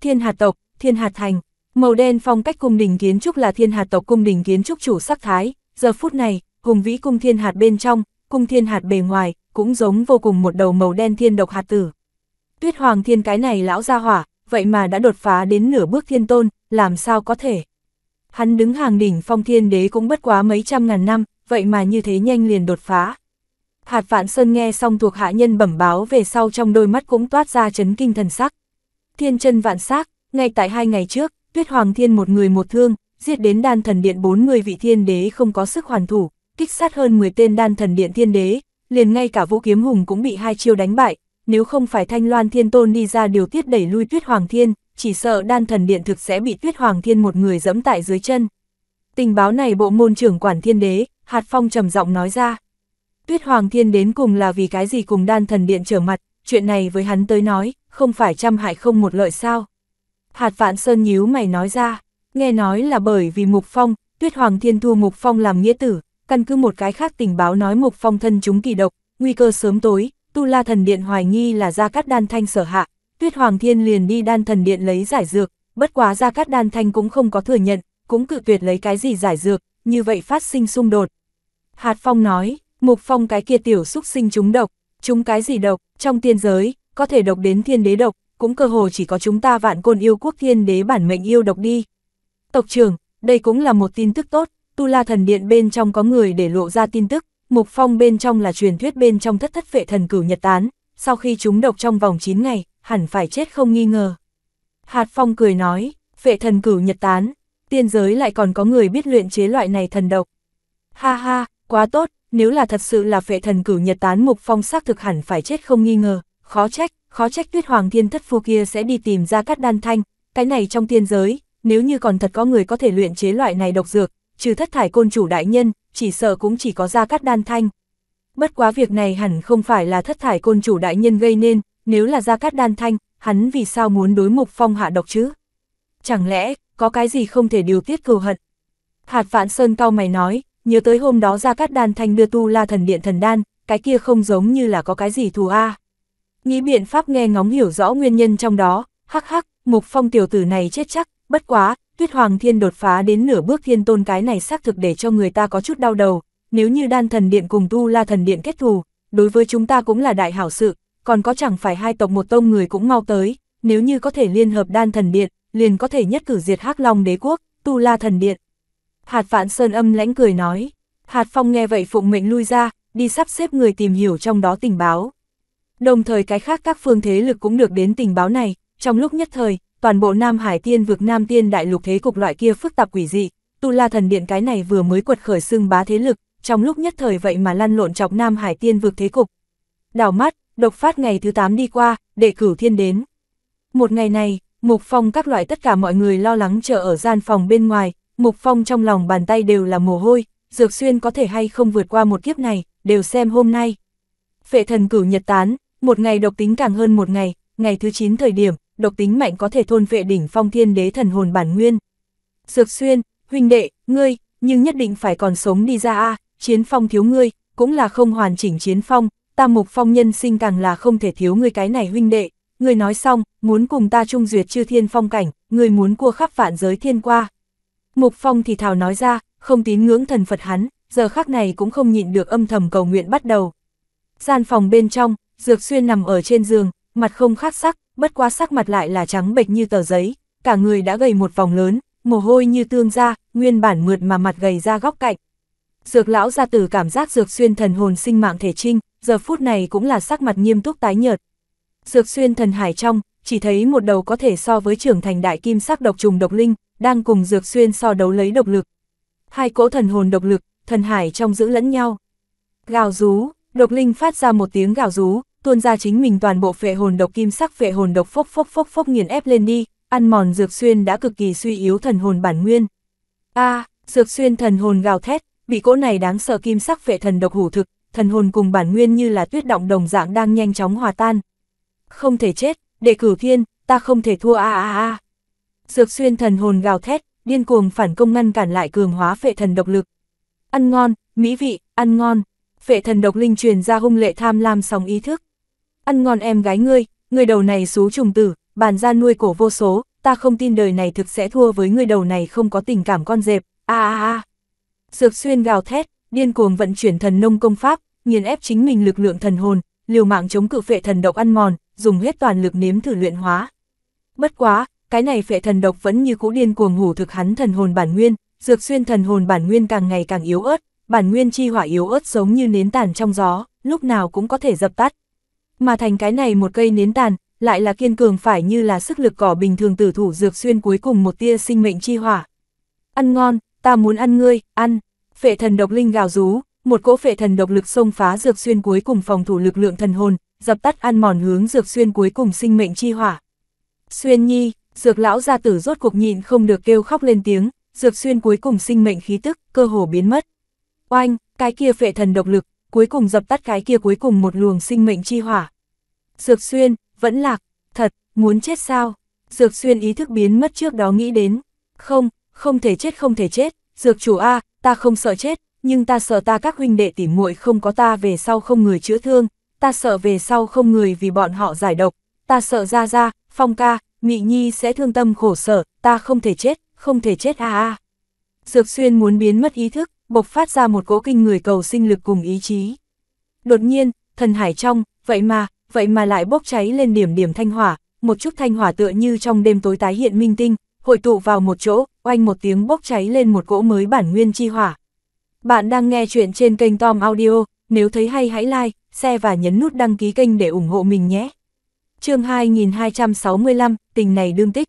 Thiên hạt tộc, thiên hạt thành, màu đen phong cách cung đình kiến trúc là thiên hạt tộc cung đình kiến trúc chủ sắc thái, giờ phút này, hùng vĩ cung thiên hạt bên trong, cung thiên hạt bề ngoài, cũng giống vô cùng một đầu màu đen thiên độc hạt tử. Tuyết Hoàng Thiên cái này lão ra hỏa, vậy mà đã đột phá đến nửa bước thiên tôn, làm sao có thể. Hắn đứng hàng đỉnh phong thiên đế cũng bất quá mấy trăm ngàn năm, vậy mà như thế nhanh liền đột phá. Hạt Vạn Sơn nghe xong thuộc hạ nhân bẩm báo về sau trong đôi mắt cũng toát ra chấn kinh thần sắc. Thiên chân vạn sắc, ngay tại hai ngày trước, Tuyết Hoàng Thiên một người một thương, giết đến đan thần điện bốn người vị thiên đế không có sức hoàn thủ, kích sát hơn 10 tên đan thần điện thiên đế, liền ngay cả vũ kiếm hùng cũng bị hai chiêu đánh bại, nếu không phải thanh loan thiên tôn đi ra điều tiết đẩy lui tuyết hoàng thiên, chỉ sợ đan thần điện thực sẽ bị tuyết hoàng thiên một người dẫm tại dưới chân. Tình báo này bộ môn trưởng quản thiên đế, hạt phong trầm giọng nói ra. Tuyết hoàng thiên đến cùng là vì cái gì cùng đan thần điện trở mặt, chuyện này với hắn tới nói, không phải trăm hại không một lợi sao. Hạt vạn sơn nhíu mày nói ra, nghe nói là bởi vì mục phong, tuyết hoàng thiên thu mục phong làm nghĩa tử, căn cứ một cái khác tình báo nói Mục Phong thân chúng kỳ độc, nguy cơ sớm tối, Tu La Thần Điện hoài nghi là Gia Cát Đan Thanh sở hạ, Tuyết Hoàng Thiên liền đi Đan Thần Điện lấy giải dược, bất quá Gia Cát Đan Thanh cũng không có thừa nhận, cũng cự tuyệt lấy cái gì giải dược, như vậy phát sinh xung đột. Hạt Phong nói, Mục Phong cái kia tiểu xúc sinh chúng độc, chúng cái gì độc, trong tiên giới, có thể độc đến thiên đế độc, cũng cơ hồ chỉ có chúng ta vạn côn yêu quốc thiên đế bản mệnh yêu độc đi. Tộc trưởng, đây cũng là một tin tức tốt, Tu La Thần Điện bên trong có người để lộ ra tin tức, Mục Phong bên trong là truyền thuyết bên trong thất thất vệ thần cửu nhật tán, sau khi chúng độc trong vòng 9 ngày, hẳn phải chết không nghi ngờ. Hạt Phong cười nói, vệ thần cửu nhật tán, tiên giới lại còn có người biết luyện chế loại này thần độc. Ha ha, quá tốt, nếu là thật sự là vệ thần cửu nhật tán Mục Phong xác thực hẳn phải chết không nghi ngờ, khó trách, khó trách tuyết hoàng thiên thất phu kia sẽ đi tìm ra các đan thanh, cái này trong tiên giới, nếu như còn thật có người có thể luyện chế loại này độc dược, trừ thất thải côn chủ đại nhân, chỉ sợ cũng chỉ có ra cắt đan thanh. Bất quá việc này hẳn không phải là thất thải côn chủ đại nhân gây nên, nếu là ra cắt đan thanh, hắn vì sao muốn đối mục phong hạ độc chứ? Chẳng lẽ, có cái gì không thể điều tiết cừu hận? Hạt vạn sơn cao mày nói, nhớ tới hôm đó ra cắt đan thanh đưa tu la thần điện thần đan, cái kia không giống như là có cái gì thù a. Nghĩ biện pháp nghe ngóng hiểu rõ nguyên nhân trong đó, hắc hắc, mục phong tiểu tử này chết chắc, bất quá, Tuyết Hoàng Thiên đột phá đến nửa bước thiên tôn cái này xác thực để cho người ta có chút đau đầu, nếu như đan thần điện cùng tu la thần điện kết thù, đối với chúng ta cũng là đại hảo sự, còn có chẳng phải hai tộc một tông người cũng mau tới, nếu như có thể liên hợp đan thần điện, liền có thể nhất cử diệt hắc long đế quốc, tu la thần điện. Hạt Vạn Sơn âm lãnh cười nói, Hạt Phong nghe vậy phụng mệnh lui ra, đi sắp xếp người tìm hiểu trong đó tình báo. Đồng thời cái khác các phương thế lực cũng được đến tình báo này, trong lúc nhất thời, toàn bộ Nam Hải Tiên vực Nam Tiên đại lục thế cục loại kia phức tạp quỷ dị, Tu La thần điện cái này vừa mới quật khởi xưng bá thế lực, trong lúc nhất thời vậy mà lăn lộn chọc Nam Hải Tiên vực thế cục. Đảo mắt, độc phát ngày thứ 8 đi qua, đệ cửu thiên đến. Một ngày này, Mục Phong các loại tất cả mọi người lo lắng chờ ở gian phòng bên ngoài, Mục Phong trong lòng bàn tay đều là mồ hôi, Dược Xuyên có thể hay không vượt qua một kiếp này, đều xem hôm nay. Phệ thần cửu nhật tán, một ngày độc tính càng hơn một ngày, ngày thứ 9 thời điểm, độc tính mạnh có thể thôn vệ đỉnh phong thiên đế thần hồn bản nguyên. Dược xuyên, huynh đệ, ngươi, nhưng nhất định phải còn sống đi ra a chiến phong thiếu ngươi, cũng là không hoàn chỉnh chiến phong, Ta mục phong nhân sinh càng là không thể thiếu ngươi cái này huynh đệ. Ngươi nói xong, muốn cùng ta chung duyệt chư thiên phong cảnh, ngươi muốn cua khắp vạn giới thiên qua. Mục phong thì thào nói ra, không tín ngưỡng thần Phật hắn, giờ khắc này cũng không nhịn được âm thầm cầu nguyện bắt đầu. Gian phòng bên trong, Dược Xuyên nằm ở trên giường, mặt không khát sắc, bất quá sắc mặt lại là trắng bệch như tờ giấy, cả người đã gầy một vòng lớn, mồ hôi như tương ra, nguyên bản mượt mà mặt gầy ra góc cạnh. Dược lão ra từ cảm giác dược xuyên thần hồn sinh mạng thể trinh, giờ phút này cũng là sắc mặt nghiêm túc tái nhợt. Dược xuyên thần hải trong, chỉ thấy một đầu có thể so với trưởng thành đại kim sắc độc trùng độc linh, đang cùng dược xuyên so đấu lấy độc lực. Hai cỗ thần hồn độc lực, thần hải trong giữ lẫn nhau. Gào rú, độc linh phát ra một tiếng gào rú, tuôn ra chính mình toàn bộ phệ hồn độc kim sắc phệ hồn độc phốc phốc phốc phốc nghiền ép lên đi, ăn mòn dược xuyên đã cực kỳ suy yếu thần hồn bản nguyên. A, à, dược xuyên thần hồn gào thét, bị cỗ này đáng sợ kim sắc phệ thần độc hủ thực, thần hồn cùng bản nguyên như là tuyết động đồng dạng đang nhanh chóng hòa tan. Không thể chết, đệ cử thiên, ta không thể thua a a a. Dược xuyên thần hồn gào thét, điên cuồng phản công ngăn cản lại cường hóa phệ thần độc lực. Ăn ngon, mỹ vị, ăn ngon. Phệ thần độc linh truyền ra hung lệ tham lam sóng ý thức, ăn ngon em gái ngươi, người đầu này xú trùng tử, bàn ra nuôi cổ vô số, ta không tin đời này thực sẽ thua với người đầu này không có tình cảm con dẹp, a a a. Dược xuyên gào thét, điên cuồng vận chuyển thần nông công pháp, nghiền ép chính mình lực lượng thần hồn, liều mạng chống cự phệ thần độc ăn mòn, dùng hết toàn lực nếm thử luyện hóa. Bất quá, cái này phệ thần độc vẫn như cũ điên cuồng hủ thực hắn thần hồn bản nguyên, dược xuyên thần hồn bản nguyên càng ngày càng yếu ớt, bản nguyên chi hỏa yếu ớt giống như nến tàn trong gió, lúc nào cũng có thể dập tắt, mà thành cái này một cây nến tàn, lại là kiên cường phải như là sức lực cỏ bình thường tử thủ dược xuyên cuối cùng một tia sinh mệnh chi hỏa. Ăn ngon, ta muốn ăn ngươi, ăn. Phệ thần độc linh gào rú, một cỗ phệ thần độc lực xông phá dược xuyên cuối cùng phòng thủ lực lượng thần hồn, dập tắt ăn mòn hướng dược xuyên cuối cùng sinh mệnh chi hỏa. Xuyên nhi, dược lão gia tử rốt cuộc nhịn không được kêu khóc lên tiếng, dược xuyên cuối cùng sinh mệnh khí tức, cơ hồ biến mất. Oanh, cái kia phệ thần độc lực, cuối cùng dập tắt cái kia cuối cùng một luồng sinh mệnh chi hỏa. Dược xuyên, vẫn lạc, thật, muốn chết sao? Dược xuyên ý thức biến mất trước đó nghĩ đến. Không, không thể chết không thể chết, dược chủ A, ta không sợ chết, nhưng ta sợ ta các huynh đệ tỉ muội không có ta về sau không người chữa thương, ta sợ về sau không người vì bọn họ giải độc, ta sợ ra ra, phong ca, mị nhi sẽ thương tâm khổ sở, ta không thể chết, không thể chết a a. Dược xuyên muốn biến mất ý thức, bộc phát ra một cỗ kinh người cầu sinh lực cùng ý chí. Đột nhiên, thần hải trong, vậy mà, vậy mà lại bốc cháy lên điểm điểm thanh hỏa, một chút thanh hỏa tựa như trong đêm tối tái hiện minh tinh, hội tụ vào một chỗ, oanh một tiếng bốc cháy lên một cỗ mới bản nguyên chi hỏa. Bạn đang nghe chuyện trên kênh Tom Audio, nếu thấy hay hãy like, share và nhấn nút đăng ký kênh để ủng hộ mình nhé. chương 2265, tình này đương tích.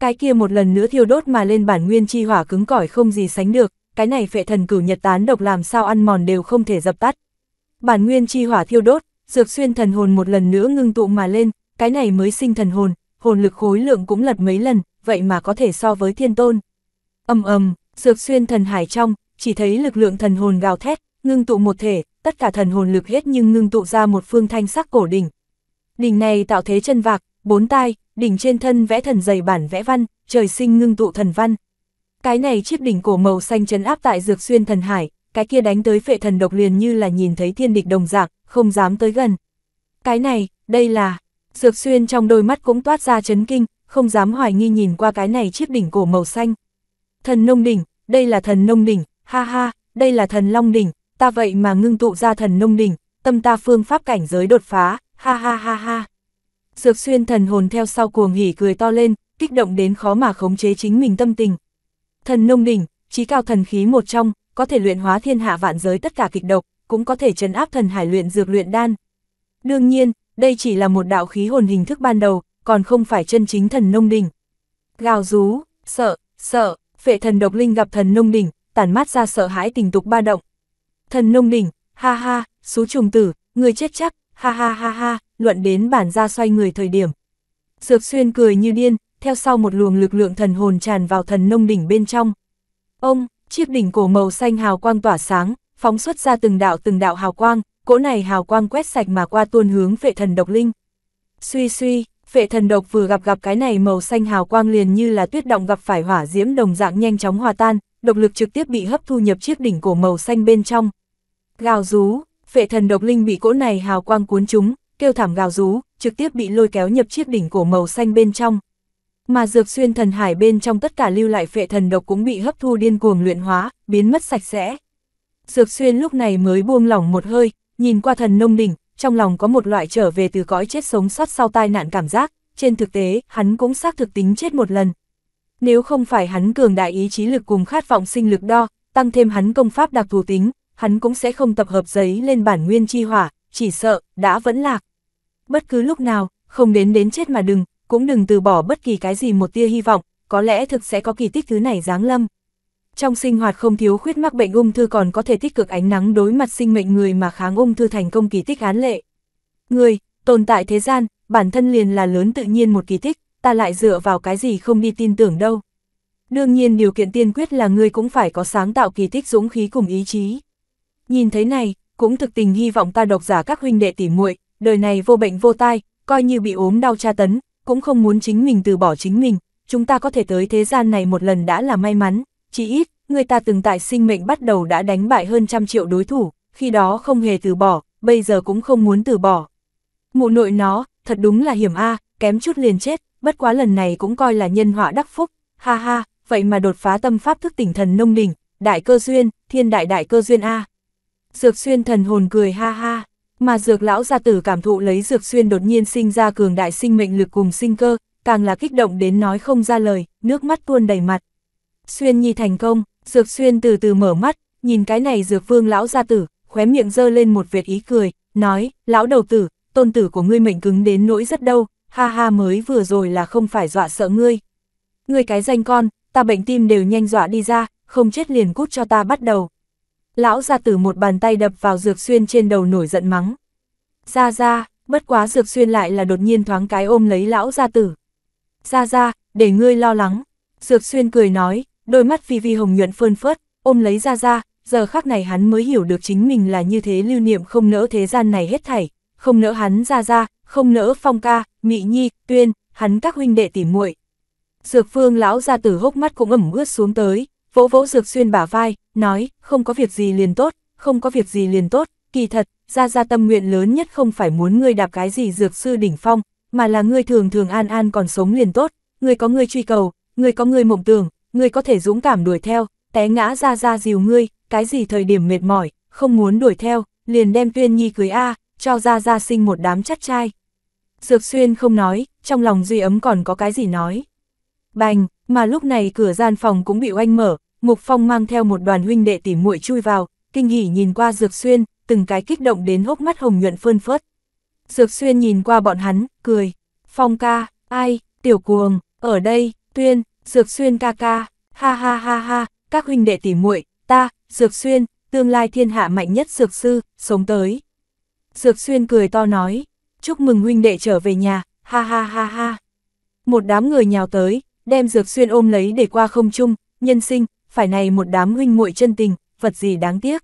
Cái kia một lần nữa thiêu đốt mà lên bản nguyên chi hỏa cứng cỏi không gì sánh được, cái này phệ thần cửu nhật tán độc làm sao ăn mòn đều không thể dập tắt. Bản nguyên chi hỏa thiêu đốt, dược xuyên thần hồn một lần nữa ngưng tụ mà lên, cái này mới sinh thần hồn, hồn lực khối lượng cũng lật mấy lần, vậy mà có thể so với thiên tôn. Âm ầm, dược xuyên thần hải trong, chỉ thấy lực lượng thần hồn gào thét, ngưng tụ một thể, tất cả thần hồn lực hết nhưng ngưng tụ ra một phương thanh sắc cổ đỉnh. Đỉnh này tạo thế chân vạc, bốn tai, đỉnh trên thân vẽ thần dày bản vẽ văn, trời sinh ngưng tụ thần văn. Cái này chiếc đỉnh cổ màu xanh chấn áp tại dược xuyên thần hải, cái kia đánh tới phệ thần độc liền như là nhìn thấy thiên địch đồng dạng, không dám tới gần. Cái này, đây là... Dược xuyên trong đôi mắt cũng toát ra chấn kinh, không dám hoài nghi nhìn qua cái này chiếc đỉnh cổ màu xanh. Thần nông đỉnh, đây là thần nông đỉnh, ha ha, đây là thần long đỉnh, ta vậy mà ngưng tụ ra thần nông đỉnh, tâm ta phương pháp cảnh giới đột phá, ha ha ha ha. Dược xuyên thần hồn theo sau cuồng hỉ cười to lên, kích động đến khó mà khống chế chính mình tâm tình. Thần nông đỉnh, trí cao thần khí một trong, có thể luyện hóa thiên hạ vạn giới tất cả kịch độc, cũng có thể trấn áp thần hải luyện dược luyện đan. Đương nhiên, đây chỉ là một đạo khí hồn hình thức ban đầu, còn không phải chân chính thần nông đỉnh. Gào rú, sợ, sợ, phệ thần độc linh gặp thần nông đỉnh, tản mát ra sợ hãi tình tục ba động. Thần nông đỉnh, ha ha, số trùng tử, người chết chắc, ha ha ha ha, luận đến bản ra xoay người thời điểm. Dược xuyên cười như điên, theo sau một luồng lực lượng thần hồn tràn vào thần nông đỉnh bên trong. Ông, chiếc đỉnh cổ màu xanh hào quang tỏa sáng, phóng xuất ra từng đạo từng đạo hào quang, cỗ này hào quang quét sạch mà qua tuôn hướng vệ thần độc linh. Suy suy, vệ thần độc vừa gặp gặp cái này màu xanh hào quang liền như là tuyết động gặp phải hỏa diễm đồng dạng nhanh chóng hòa tan, độc lực trực tiếp bị hấp thu nhập chiếc đỉnh cổ màu xanh bên trong. Gào rú, vệ thần độc linh bị cỗ này hào quang cuốn chúng, kêu thảm gào rú, trực tiếp bị lôi kéo nhập chiếc đỉnh cổ màu xanh bên trong mà dược xuyên thần hải bên trong tất cả lưu lại phệ thần độc cũng bị hấp thu điên cuồng luyện hóa, biến mất sạch sẽ. Dược xuyên lúc này mới buông lỏng một hơi, nhìn qua thần nông đỉnh, trong lòng có một loại trở về từ cõi chết sống sót sau tai nạn cảm giác, trên thực tế, hắn cũng xác thực tính chết một lần. Nếu không phải hắn cường đại ý chí lực cùng khát vọng sinh lực đo, tăng thêm hắn công pháp đặc thù tính, hắn cũng sẽ không tập hợp giấy lên bản nguyên chi hỏa, chỉ sợ, đã vẫn lạc. Bất cứ lúc nào, không đến đến chết mà đừng, cũng đừng từ bỏ bất kỳ cái gì một tia hy vọng, có lẽ thực sẽ có kỳ tích thứ này giáng lâm. Trong sinh hoạt không thiếu khuyết mắc bệnh ung thư còn có thể tích cực ánh nắng đối mặt sinh mệnh người mà kháng ung thư thành công kỳ tích án lệ. Người, tồn tại thế gian, bản thân liền là lớn tự nhiên một kỳ tích, ta lại dựa vào cái gì không đi tin tưởng đâu. Đương nhiên điều kiện tiên quyết là người cũng phải có sáng tạo kỳ tích dũng khí cùng ý chí. Nhìn thấy này, cũng thực tình hy vọng ta độc giả các huynh đệ tỉ muội, đời này vô bệnh vô tai, coi như bị ốm đau tra tấn, cũng không muốn chính mình từ bỏ chính mình, chúng ta có thể tới thế gian này một lần đã là may mắn, chỉ ít, người ta từng tại sinh mệnh bắt đầu đã đánh bại hơn trăm triệu đối thủ, khi đó không hề từ bỏ, bây giờ cũng không muốn từ bỏ. Mụ nội nó, thật đúng là hiểm a, kém chút liền chết, bất quá lần này cũng coi là nhân họa đắc phúc, ha ha, vậy mà đột phá tâm pháp thức tỉnh thần nông đỉnh, đại cơ duyên, thiên đại đại cơ duyên a. Dược xuyên thần hồn cười ha ha. Mà dược lão gia tử cảm thụ lấy dược xuyên đột nhiên sinh ra cường đại sinh mệnh lực cùng sinh cơ, càng là kích động đến nói không ra lời, nước mắt tuôn đầy mặt. Xuyên nhi thành công, dược xuyên từ từ mở mắt, nhìn cái này dược vương lão gia tử, khóe miệng dơ lên một vệt ý cười, nói, lão đầu tử, tôn tử của ngươi mệnh cứng đến nỗi rất đâu, ha ha mới vừa rồi là không phải dọa sợ ngươi. Ngươi cái danh con, ta bệnh tim đều nhanh dọa đi ra, không chết liền cút cho ta bắt đầu. Lão gia tử một bàn tay đập vào Dược Xuyên trên đầu nổi giận mắng. gia gia bất quá Dược Xuyên lại là đột nhiên thoáng cái ôm lấy lão gia tử. gia gia để ngươi lo lắng. Dược Xuyên cười nói, đôi mắt vi vi hồng nhuận phơn phớt, ôm lấy gia gia giờ khắc này hắn mới hiểu được chính mình là như thế lưu niệm không nỡ thế gian này hết thảy, không nỡ hắn gia gia không nỡ phong ca, mị nhi, tuyên, hắn các huynh đệ tỉ muội. Dược phương lão gia tử hốc mắt cũng ẩm ướt xuống tới, vỗ vỗ Dược Xuyên bả vai, nói, không có việc gì liền tốt, không có việc gì liền tốt, kỳ thật, ra ra tâm nguyện lớn nhất không phải muốn ngươi đạp cái gì Dược Sư Đỉnh Phong, mà là ngươi thường thường an an còn sống liền tốt, ngươi có ngươi truy cầu, ngươi có ngươi mộng tưởng, ngươi có thể dũng cảm đuổi theo, té ngã ra ra dìu ngươi, cái gì thời điểm mệt mỏi, không muốn đuổi theo, liền đem Tuyên Nhi cưới A, cho ra ra sinh một đám chắt trai. Dược Xuyên không nói, trong lòng Duy Ấm còn có cái gì nói. Bành, mà lúc này cửa gian phòng cũng bị oanh mở, Ngục Phong mang theo một đoàn huynh đệ tỉ muội chui vào, kinh hỉ nhìn qua Dược Xuyên, từng cái kích động đến hốc mắt hồng nhuận phơn phớt. Dược Xuyên nhìn qua bọn hắn, cười, Phong ca, ai, tiểu cuồng, ở đây, tuyên, Dược Xuyên ca ca, ha ha ha ha, các huynh đệ tỉ muội ta, Dược Xuyên, tương lai thiên hạ mạnh nhất Dược Sư, sống tới. Dược Xuyên cười to nói, chúc mừng huynh đệ trở về nhà, ha ha ha ha. Một đám người nhào tới, đem Dược Xuyên ôm lấy để qua không chung, nhân sinh, phải này một đám huynh muội chân tình, vật gì đáng tiếc.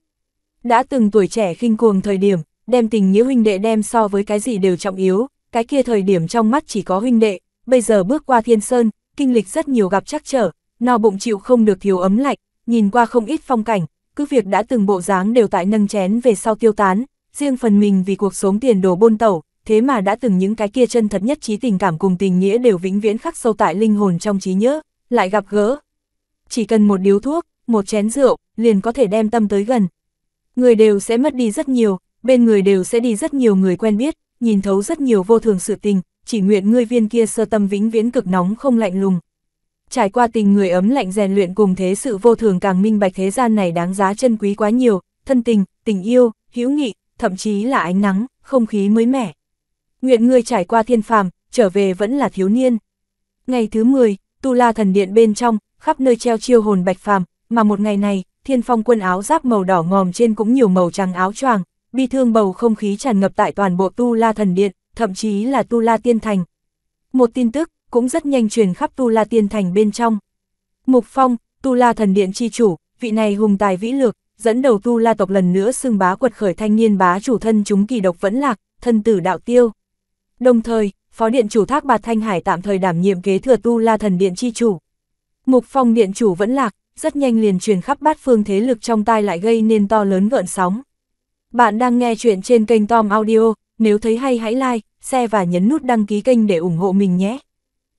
Đã từng tuổi trẻ khinh cuồng thời điểm, đem tình nghĩa huynh đệ đem so với cái gì đều trọng yếu, cái kia thời điểm trong mắt chỉ có huynh đệ, bây giờ bước qua thiên sơn, kinh lịch rất nhiều gặp trắc trở, no bụng chịu không được thiếu ấm lạnh, nhìn qua không ít phong cảnh, cứ việc đã từng bộ dáng đều tại nâng chén về sau tiêu tán, riêng phần mình vì cuộc sống tiền đồ bôn tẩu, thế mà đã từng những cái kia chân thật nhất trí tình cảm cùng tình nghĩa đều vĩnh viễn khắc sâu tại linh hồn trong trí nhớ, lại gặp gỡ, chỉ cần một điếu thuốc, một chén rượu, liền có thể đem tâm tới gần. Người đều sẽ mất đi rất nhiều, bên người đều sẽ đi rất nhiều người quen biết, nhìn thấu rất nhiều vô thường sự tình, chỉ nguyện ngươi viên kia sơ tâm vĩnh viễn cực nóng không lạnh lùng. Trải qua tình người ấm lạnh rèn luyện cùng thế sự vô thường càng minh bạch thế gian này đáng giá chân quý quá nhiều, thân tình, tình yêu, hữu nghị, thậm chí là ánh nắng, không khí mới mẻ. Nguyện ngươi trải qua thiên phàm, trở về vẫn là thiếu niên. Ngày thứ 10, Tu La Thần Điện bên trong, khắp nơi treo chiêu hồn bạch phàm, mà một ngày này, thiên phong quân áo giáp màu đỏ ngòm trên cũng nhiều màu trắng áo choàng, bi thương bầu không khí tràn ngập tại toàn bộ Tu La Thần Điện, thậm chí là Tu La Tiên Thành. Một tin tức cũng rất nhanh truyền khắp Tu La Tiên Thành bên trong. Mục Phong, Tu La Thần Điện chi chủ, vị này hùng tài vĩ lược, dẫn đầu Tu La tộc lần nữa xưng bá quật khởi thanh niên bá chủ thân chúng kỳ độc vẫn lạc, thân tử đạo tiêu. Đồng thời, Phó Điện chủ Thác Bạt Thanh Hải tạm thời đảm nhiệm kế thừa Tu La Thần Điện chi chủ. Mục phong điện chủ vẫn lạc, rất nhanh liền truyền khắp bát phương thế lực trong tai lại gây nên to lớn gợn sóng. Bạn đang nghe chuyện trên kênh Tom Audio, nếu thấy hay hãy like, share và nhấn nút đăng ký kênh để ủng hộ mình nhé.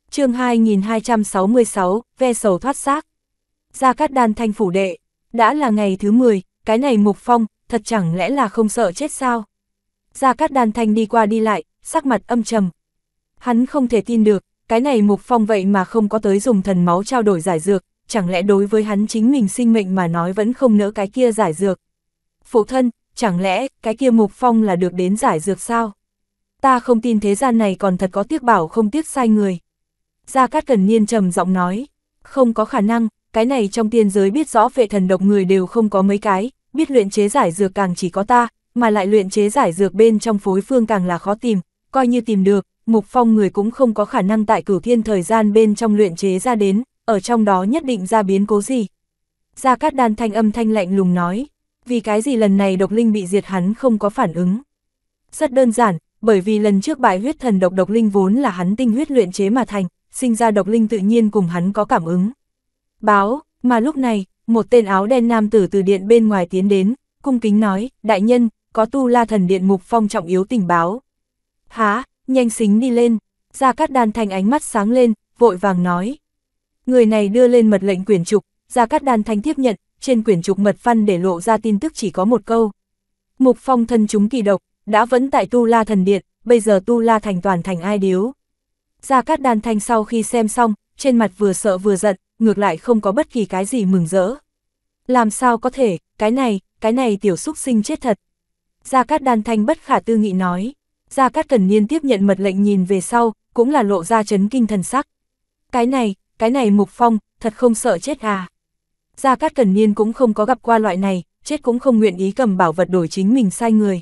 chương 2266, ve sầu thoát xác. Gia Cát Đan Thanh Phủ Đệ, đã là ngày thứ 10, cái này Mục Phong, thật chẳng lẽ là không sợ chết sao? Gia Cát Đan Thanh đi qua đi lại, sắc mặt âm trầm. Hắn không thể tin được, cái này Mục Phong vậy mà không có tới dùng thần máu trao đổi giải dược, chẳng lẽ đối với hắn chính mình sinh mệnh mà nói vẫn không nỡ cái kia giải dược. Phụ thân, chẳng lẽ cái kia Mục Phong là được đến giải dược sao? Ta không tin thế gian này còn thật có tiếc bảo không tiếc sai người. Gia Cát Cần Niên trầm giọng nói, không có khả năng, cái này trong tiên giới biết rõ vệ thần độc người đều không có mấy cái, biết luyện chế giải dược càng chỉ có ta, mà lại luyện chế giải dược bên trong phối phương càng là khó tìm, coi như tìm được, Mục Phong người cũng không có khả năng tại cửu thiên thời gian bên trong luyện chế ra đến, ở trong đó nhất định ra biến cố gì. Gia Cát Đan thanh âm thanh lạnh lùng nói, vì cái gì lần này độc linh bị diệt hắn không có phản ứng. Rất đơn giản, bởi vì lần trước bại huyết thần độc độc linh vốn là hắn tinh huyết luyện chế mà thành, sinh ra độc linh tự nhiên cùng hắn có cảm ứng. Báo, mà lúc này, một tên áo đen nam tử từ điện bên ngoài tiến đến, cung kính nói, đại nhân, có tu la thần điện mục phong trọng yếu tình báo. Há, nhanh xính đi lên, Gia Cát Đan Thanh ánh mắt sáng lên, vội vàng nói. Người này đưa lên mật lệnh quyển trục, Gia Cát Đan Thanh tiếp nhận, trên quyển trục mật văn để lộ ra tin tức chỉ có một câu. Mục phong thân chúng kỳ độc, đã vẫn tại Tu La Thần Điện, bây giờ Tu La Thành toàn thành ai điếu. Gia Cát Đan Thanh sau khi xem xong, trên mặt vừa sợ vừa giận, ngược lại không có bất kỳ cái gì mừng rỡ. Làm sao có thể, cái này, cái này tiểu xúc sinh chết thật. Gia Cát Đan Thanh bất khả tư nghị nói. Gia Cát cần Niên tiếp nhận mật lệnh nhìn về sau, cũng là lộ ra chấn kinh thần sắc. Cái này, cái này Mục Phong, thật không sợ chết à. Gia Cát cần Niên cũng không có gặp qua loại này, chết cũng không nguyện ý cầm bảo vật đổi chính mình sai người.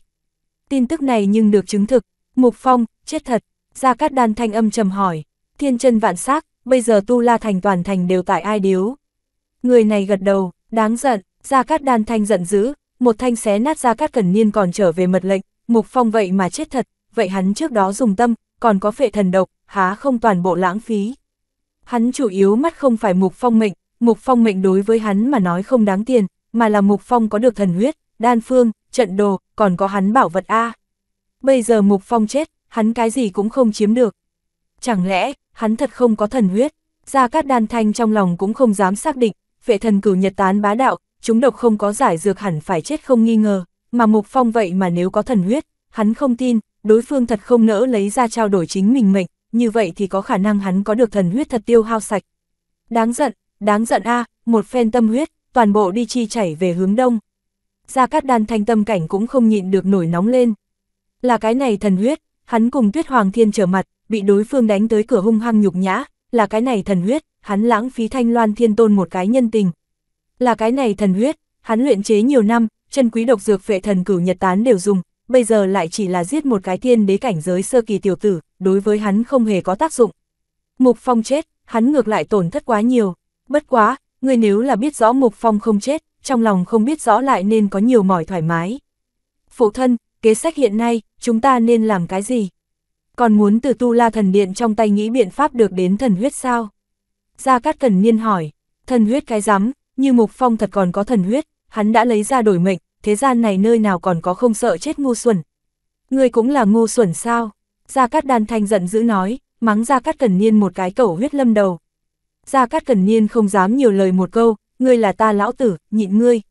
Tin tức này nhưng được chứng thực, Mục Phong, chết thật, Gia Cát Đan thanh âm trầm hỏi, thiên chân vạn xác bây giờ Tu La Thành toàn thành đều tại ai điếu. Người này gật đầu, đáng giận, Gia Cát Đan thanh giận dữ, một thanh xé nát Gia Cát cần Niên còn trở về mật lệnh, Mục Phong vậy mà chết thật, vậy hắn trước đó dùng tâm, còn có phệ thần độc, há không toàn bộ lãng phí. Hắn chủ yếu mắt không phải mục phong mệnh, mục phong mệnh đối với hắn mà nói không đáng tiền, mà là mục phong có được thần huyết, đan phương, trận đồ, còn có hắn bảo vật A. Bây giờ mục phong chết, hắn cái gì cũng không chiếm được. Chẳng lẽ, hắn thật không có thần huyết, ra các đan thanh trong lòng cũng không dám xác định, phệ thần cửu nhật tán bá đạo, chúng độc không có giải dược hẳn phải chết không nghi ngờ, mà mục phong vậy mà nếu có thần huyết, hắn không tin, đối phương thật không nỡ lấy ra trao đổi chính mình mệnh, như vậy thì có khả năng hắn có được thần huyết thật tiêu hao sạch. Đáng giận, đáng giận a một phen tâm huyết, toàn bộ đi chi chảy về hướng đông. Gia Cát Đan thanh tâm cảnh cũng không nhịn được nổi nóng lên. Là cái này thần huyết, hắn cùng Tuyết Hoàng Thiên trở mặt, bị đối phương đánh tới cửa hung hăng nhục nhã, là cái này thần huyết, hắn lãng phí thanh loan thiên tôn một cái nhân tình. Là cái này thần huyết, hắn luyện chế nhiều năm, chân quý độc dược vệ thần cửu nhật tán đều dùng, bây giờ lại chỉ là giết một cái thiên đế cảnh giới sơ kỳ tiểu tử, đối với hắn không hề có tác dụng. Mục Phong chết, hắn ngược lại tổn thất quá nhiều. Bất quá, người nếu là biết rõ Mục Phong không chết, trong lòng không biết rõ lại nên có nhiều mỏi thoải mái. Phụ thân, kế sách hiện nay, chúng ta nên làm cái gì? Còn muốn từ tu la thần điện trong tay nghĩ biện pháp được đến thần huyết sao? Gia Cát Cần Niên hỏi, thần huyết cái rắm như Mục Phong thật còn có thần huyết, hắn đã lấy ra đổi mệnh, thế gian này nơi nào còn có không sợ chết ngu xuẩn. Ngươi cũng là ngu xuẩn sao? Gia Cát Đan Thanh giận dữ nói, mắng Gia Cát cần Niên một cái cẩu huyết lâm đầu. Gia Cát cần Niên không dám nhiều lời một câu, ngươi là ta lão tử, nhịn ngươi.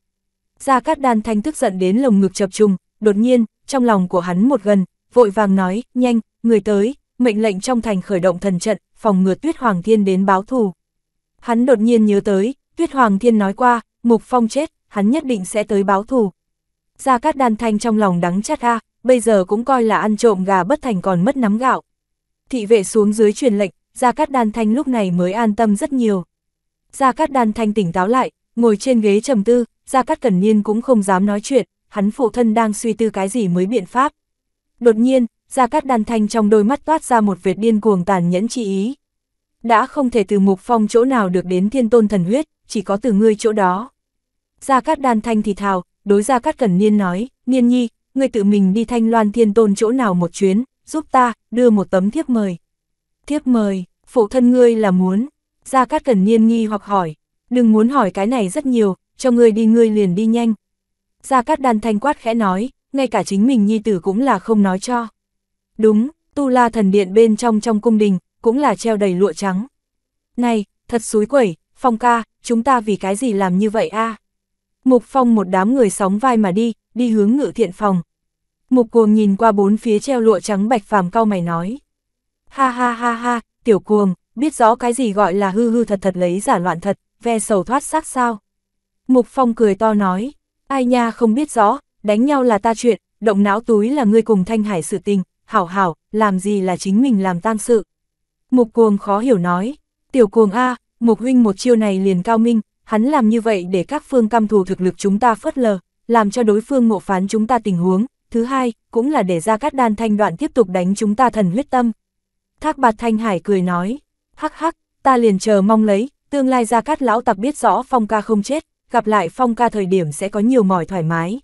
Gia Cát Đan Thanh tức giận đến lồng ngực chập trùng, đột nhiên, trong lòng của hắn một gần, vội vàng nói, nhanh, người tới, mệnh lệnh trong thành khởi động thần trận, phòng ngừa Tuyết Hoàng Thiên đến báo thù. Hắn đột nhiên nhớ tới, Tuyết Hoàng Thiên nói qua, Mục Phong chết, hắn nhất định sẽ tới báo thù, Gia Cát Đan Thanh trong lòng đắng chát a, bây giờ cũng coi là ăn trộm gà bất thành còn mất nắm gạo. Thị vệ xuống dưới truyền lệnh, Gia Cát Đan Thanh lúc này mới an tâm rất nhiều. Gia Cát Đan Thanh tỉnh táo lại, ngồi trên ghế trầm tư, Gia Cát Cẩn Niên cũng không dám nói chuyện, hắn phụ thân đang suy tư cái gì mới biện pháp. Đột nhiên, Gia Cát Đan Thanh trong đôi mắt toát ra một vệt điên cuồng tàn nhẫn chi ý. Đã không thể từ mục phong chỗ nào được đến thiên tôn thần huyết, chỉ có từ ngươi chỗ đó. Gia Cát Đan Thanh thì thào, đối ra cát Cẩn Niên nói, Niên Nhi, người tự mình đi thanh loan thiên tôn chỗ nào một chuyến, giúp ta, đưa một tấm thiếp mời. Thiếp mời, phụ thân ngươi là muốn, ra cát Cẩn Niên nghi hoặc hỏi, đừng muốn hỏi cái này rất nhiều, cho ngươi đi ngươi liền đi nhanh. Gia Cát Đan thanh quát khẽ nói, ngay cả chính mình nhi tử cũng là không nói cho. Đúng, tu la thần điện bên trong trong cung đình, cũng là treo đầy lụa trắng. Này, thật suối quẩy, phong ca, chúng ta vì cái gì làm như vậy a à? Mục Phong một đám người sóng vai mà đi, đi hướng ngự thiện phòng. Mục Cuồng nhìn qua bốn phía treo lụa trắng bạch phàm cao mày nói. Ha ha ha ha, tiểu cuồng, biết rõ cái gì gọi là hư hư thật thật lấy giả loạn thật, ve sầu thoát xác sao. Mục Phong cười to nói, ai nha không biết rõ, đánh nhau là ta chuyện, động não túi là ngươi cùng Thanh Hải sự tình, hảo hảo, làm gì là chính mình làm tang sự. Mục Cuồng khó hiểu nói, tiểu cuồng A, Mục Huynh một chiêu này liền cao minh, hắn làm như vậy để các phương căm thù thực lực chúng ta phớt lờ, làm cho đối phương ngộ phán chúng ta tình huống, thứ hai, cũng là để ra các đan thanh đoạn tiếp tục đánh chúng ta thần huyết tâm. Thác bạt thanh hải cười nói, hắc hắc, ta liền chờ mong lấy, tương lai ra cát lão tặc biết rõ phong ca không chết, gặp lại phong ca thời điểm sẽ có nhiều mỏi thoải mái.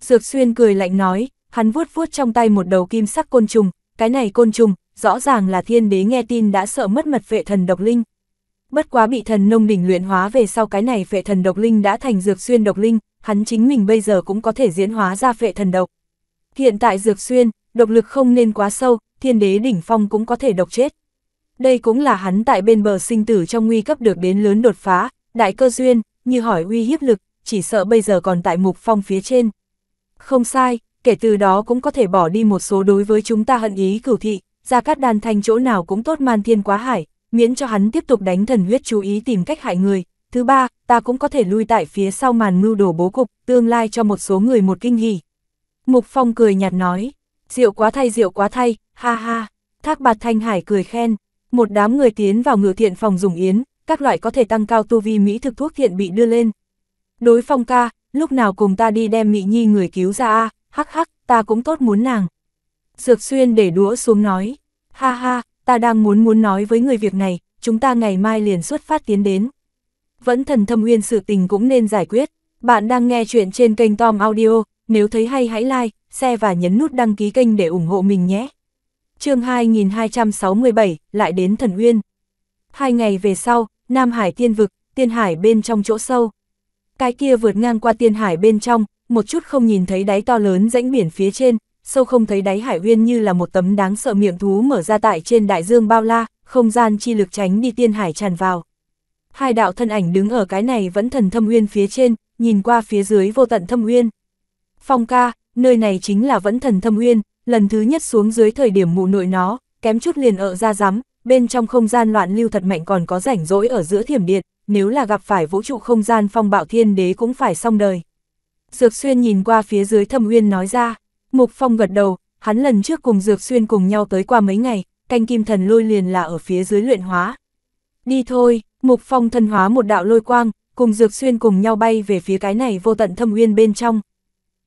Dược xuyên cười lạnh nói, hắn vuốt vuốt trong tay một đầu kim sắc côn trùng, cái này côn trùng, rõ ràng là thiên đế nghe tin đã sợ mất mật vệ thần độc linh, bất quá bị thần nông đỉnh luyện hóa về sau cái này phệ thần độc linh đã thành dược xuyên độc linh, hắn chính mình bây giờ cũng có thể diễn hóa ra phệ thần độc. Hiện tại dược xuyên, độc lực không nên quá sâu, thiên đế đỉnh phong cũng có thể độc chết. Đây cũng là hắn tại bên bờ sinh tử trong nguy cấp được đến lớn đột phá, đại cơ duyên, như hỏi uy hiếp lực, chỉ sợ bây giờ còn tại mục phong phía trên. Không sai, kể từ đó cũng có thể bỏ đi một số đối với chúng ta hận ý cửu thị, ra cát đàn thành chỗ nào cũng tốt man thiên quá hải, miễn cho hắn tiếp tục đánh thần huyết chú ý tìm cách hại người. Thứ ba, ta cũng có thể lui tại phía sau màn mưu đồ bố cục, tương lai cho một số người một kinh hỉ. Mục Phong cười nhạt nói, rượu quá thay rượu quá thay, ha ha, thác bạt thanh hải cười khen. Một đám người tiến vào ngựa thiện phòng dùng yến, các loại có thể tăng cao tu vi mỹ thực thuốc thiện bị đưa lên. Đối phong ca, lúc nào cùng ta đi đem Mỹ Nhi người cứu ra a hắc hắc, ta cũng tốt muốn nàng. Dược xuyên để đũa xuống nói, ha ha, ta đang muốn muốn nói với người việc này, chúng ta ngày mai liền xuất phát tiến đến. Vẫn thần thâm uyên sự tình cũng nên giải quyết. Bạn đang nghe chuyện trên kênh Tom Audio, nếu thấy hay hãy like, share và nhấn nút đăng ký kênh để ủng hộ mình nhé. chương 2267, lại đến thần uyên. Hai ngày về sau, Nam Hải tiên vực, tiên hải bên trong chỗ sâu. Cái kia vượt ngang qua tiên hải bên trong, một chút không nhìn thấy đáy to lớn rãnh biển phía trên, sâu không thấy đáy hải uyên như là một tấm đáng sợ miệng thú mở ra tại trên đại dương bao la, không gian chi lực tránh đi tiên hải tràn vào. Hai đạo thân ảnh đứng ở cái này vẫn thần thâm uyên phía trên, nhìn qua phía dưới vô tận thâm uyên. Phong ca, nơi này chính là vẫn thần thâm uyên, lần thứ nhất xuống dưới thời điểm mụ nội nó, kém chút liền ở ra rắm, bên trong không gian loạn lưu thật mạnh còn có rảnh rỗi ở giữa thiểm điện, nếu là gặp phải vũ trụ không gian phong bạo thiên đế cũng phải xong đời. Dược xuyên nhìn qua phía dưới thâm uyên nói ra. Mục Phong gật đầu, hắn lần trước cùng Dược Xuyên cùng nhau tới qua mấy ngày, canh kim thần lôi liền là ở phía dưới luyện hóa. Đi thôi, Mục Phong thân hóa một đạo lôi quang, cùng Dược Xuyên cùng nhau bay về phía cái này vô tận thâm uyên bên trong.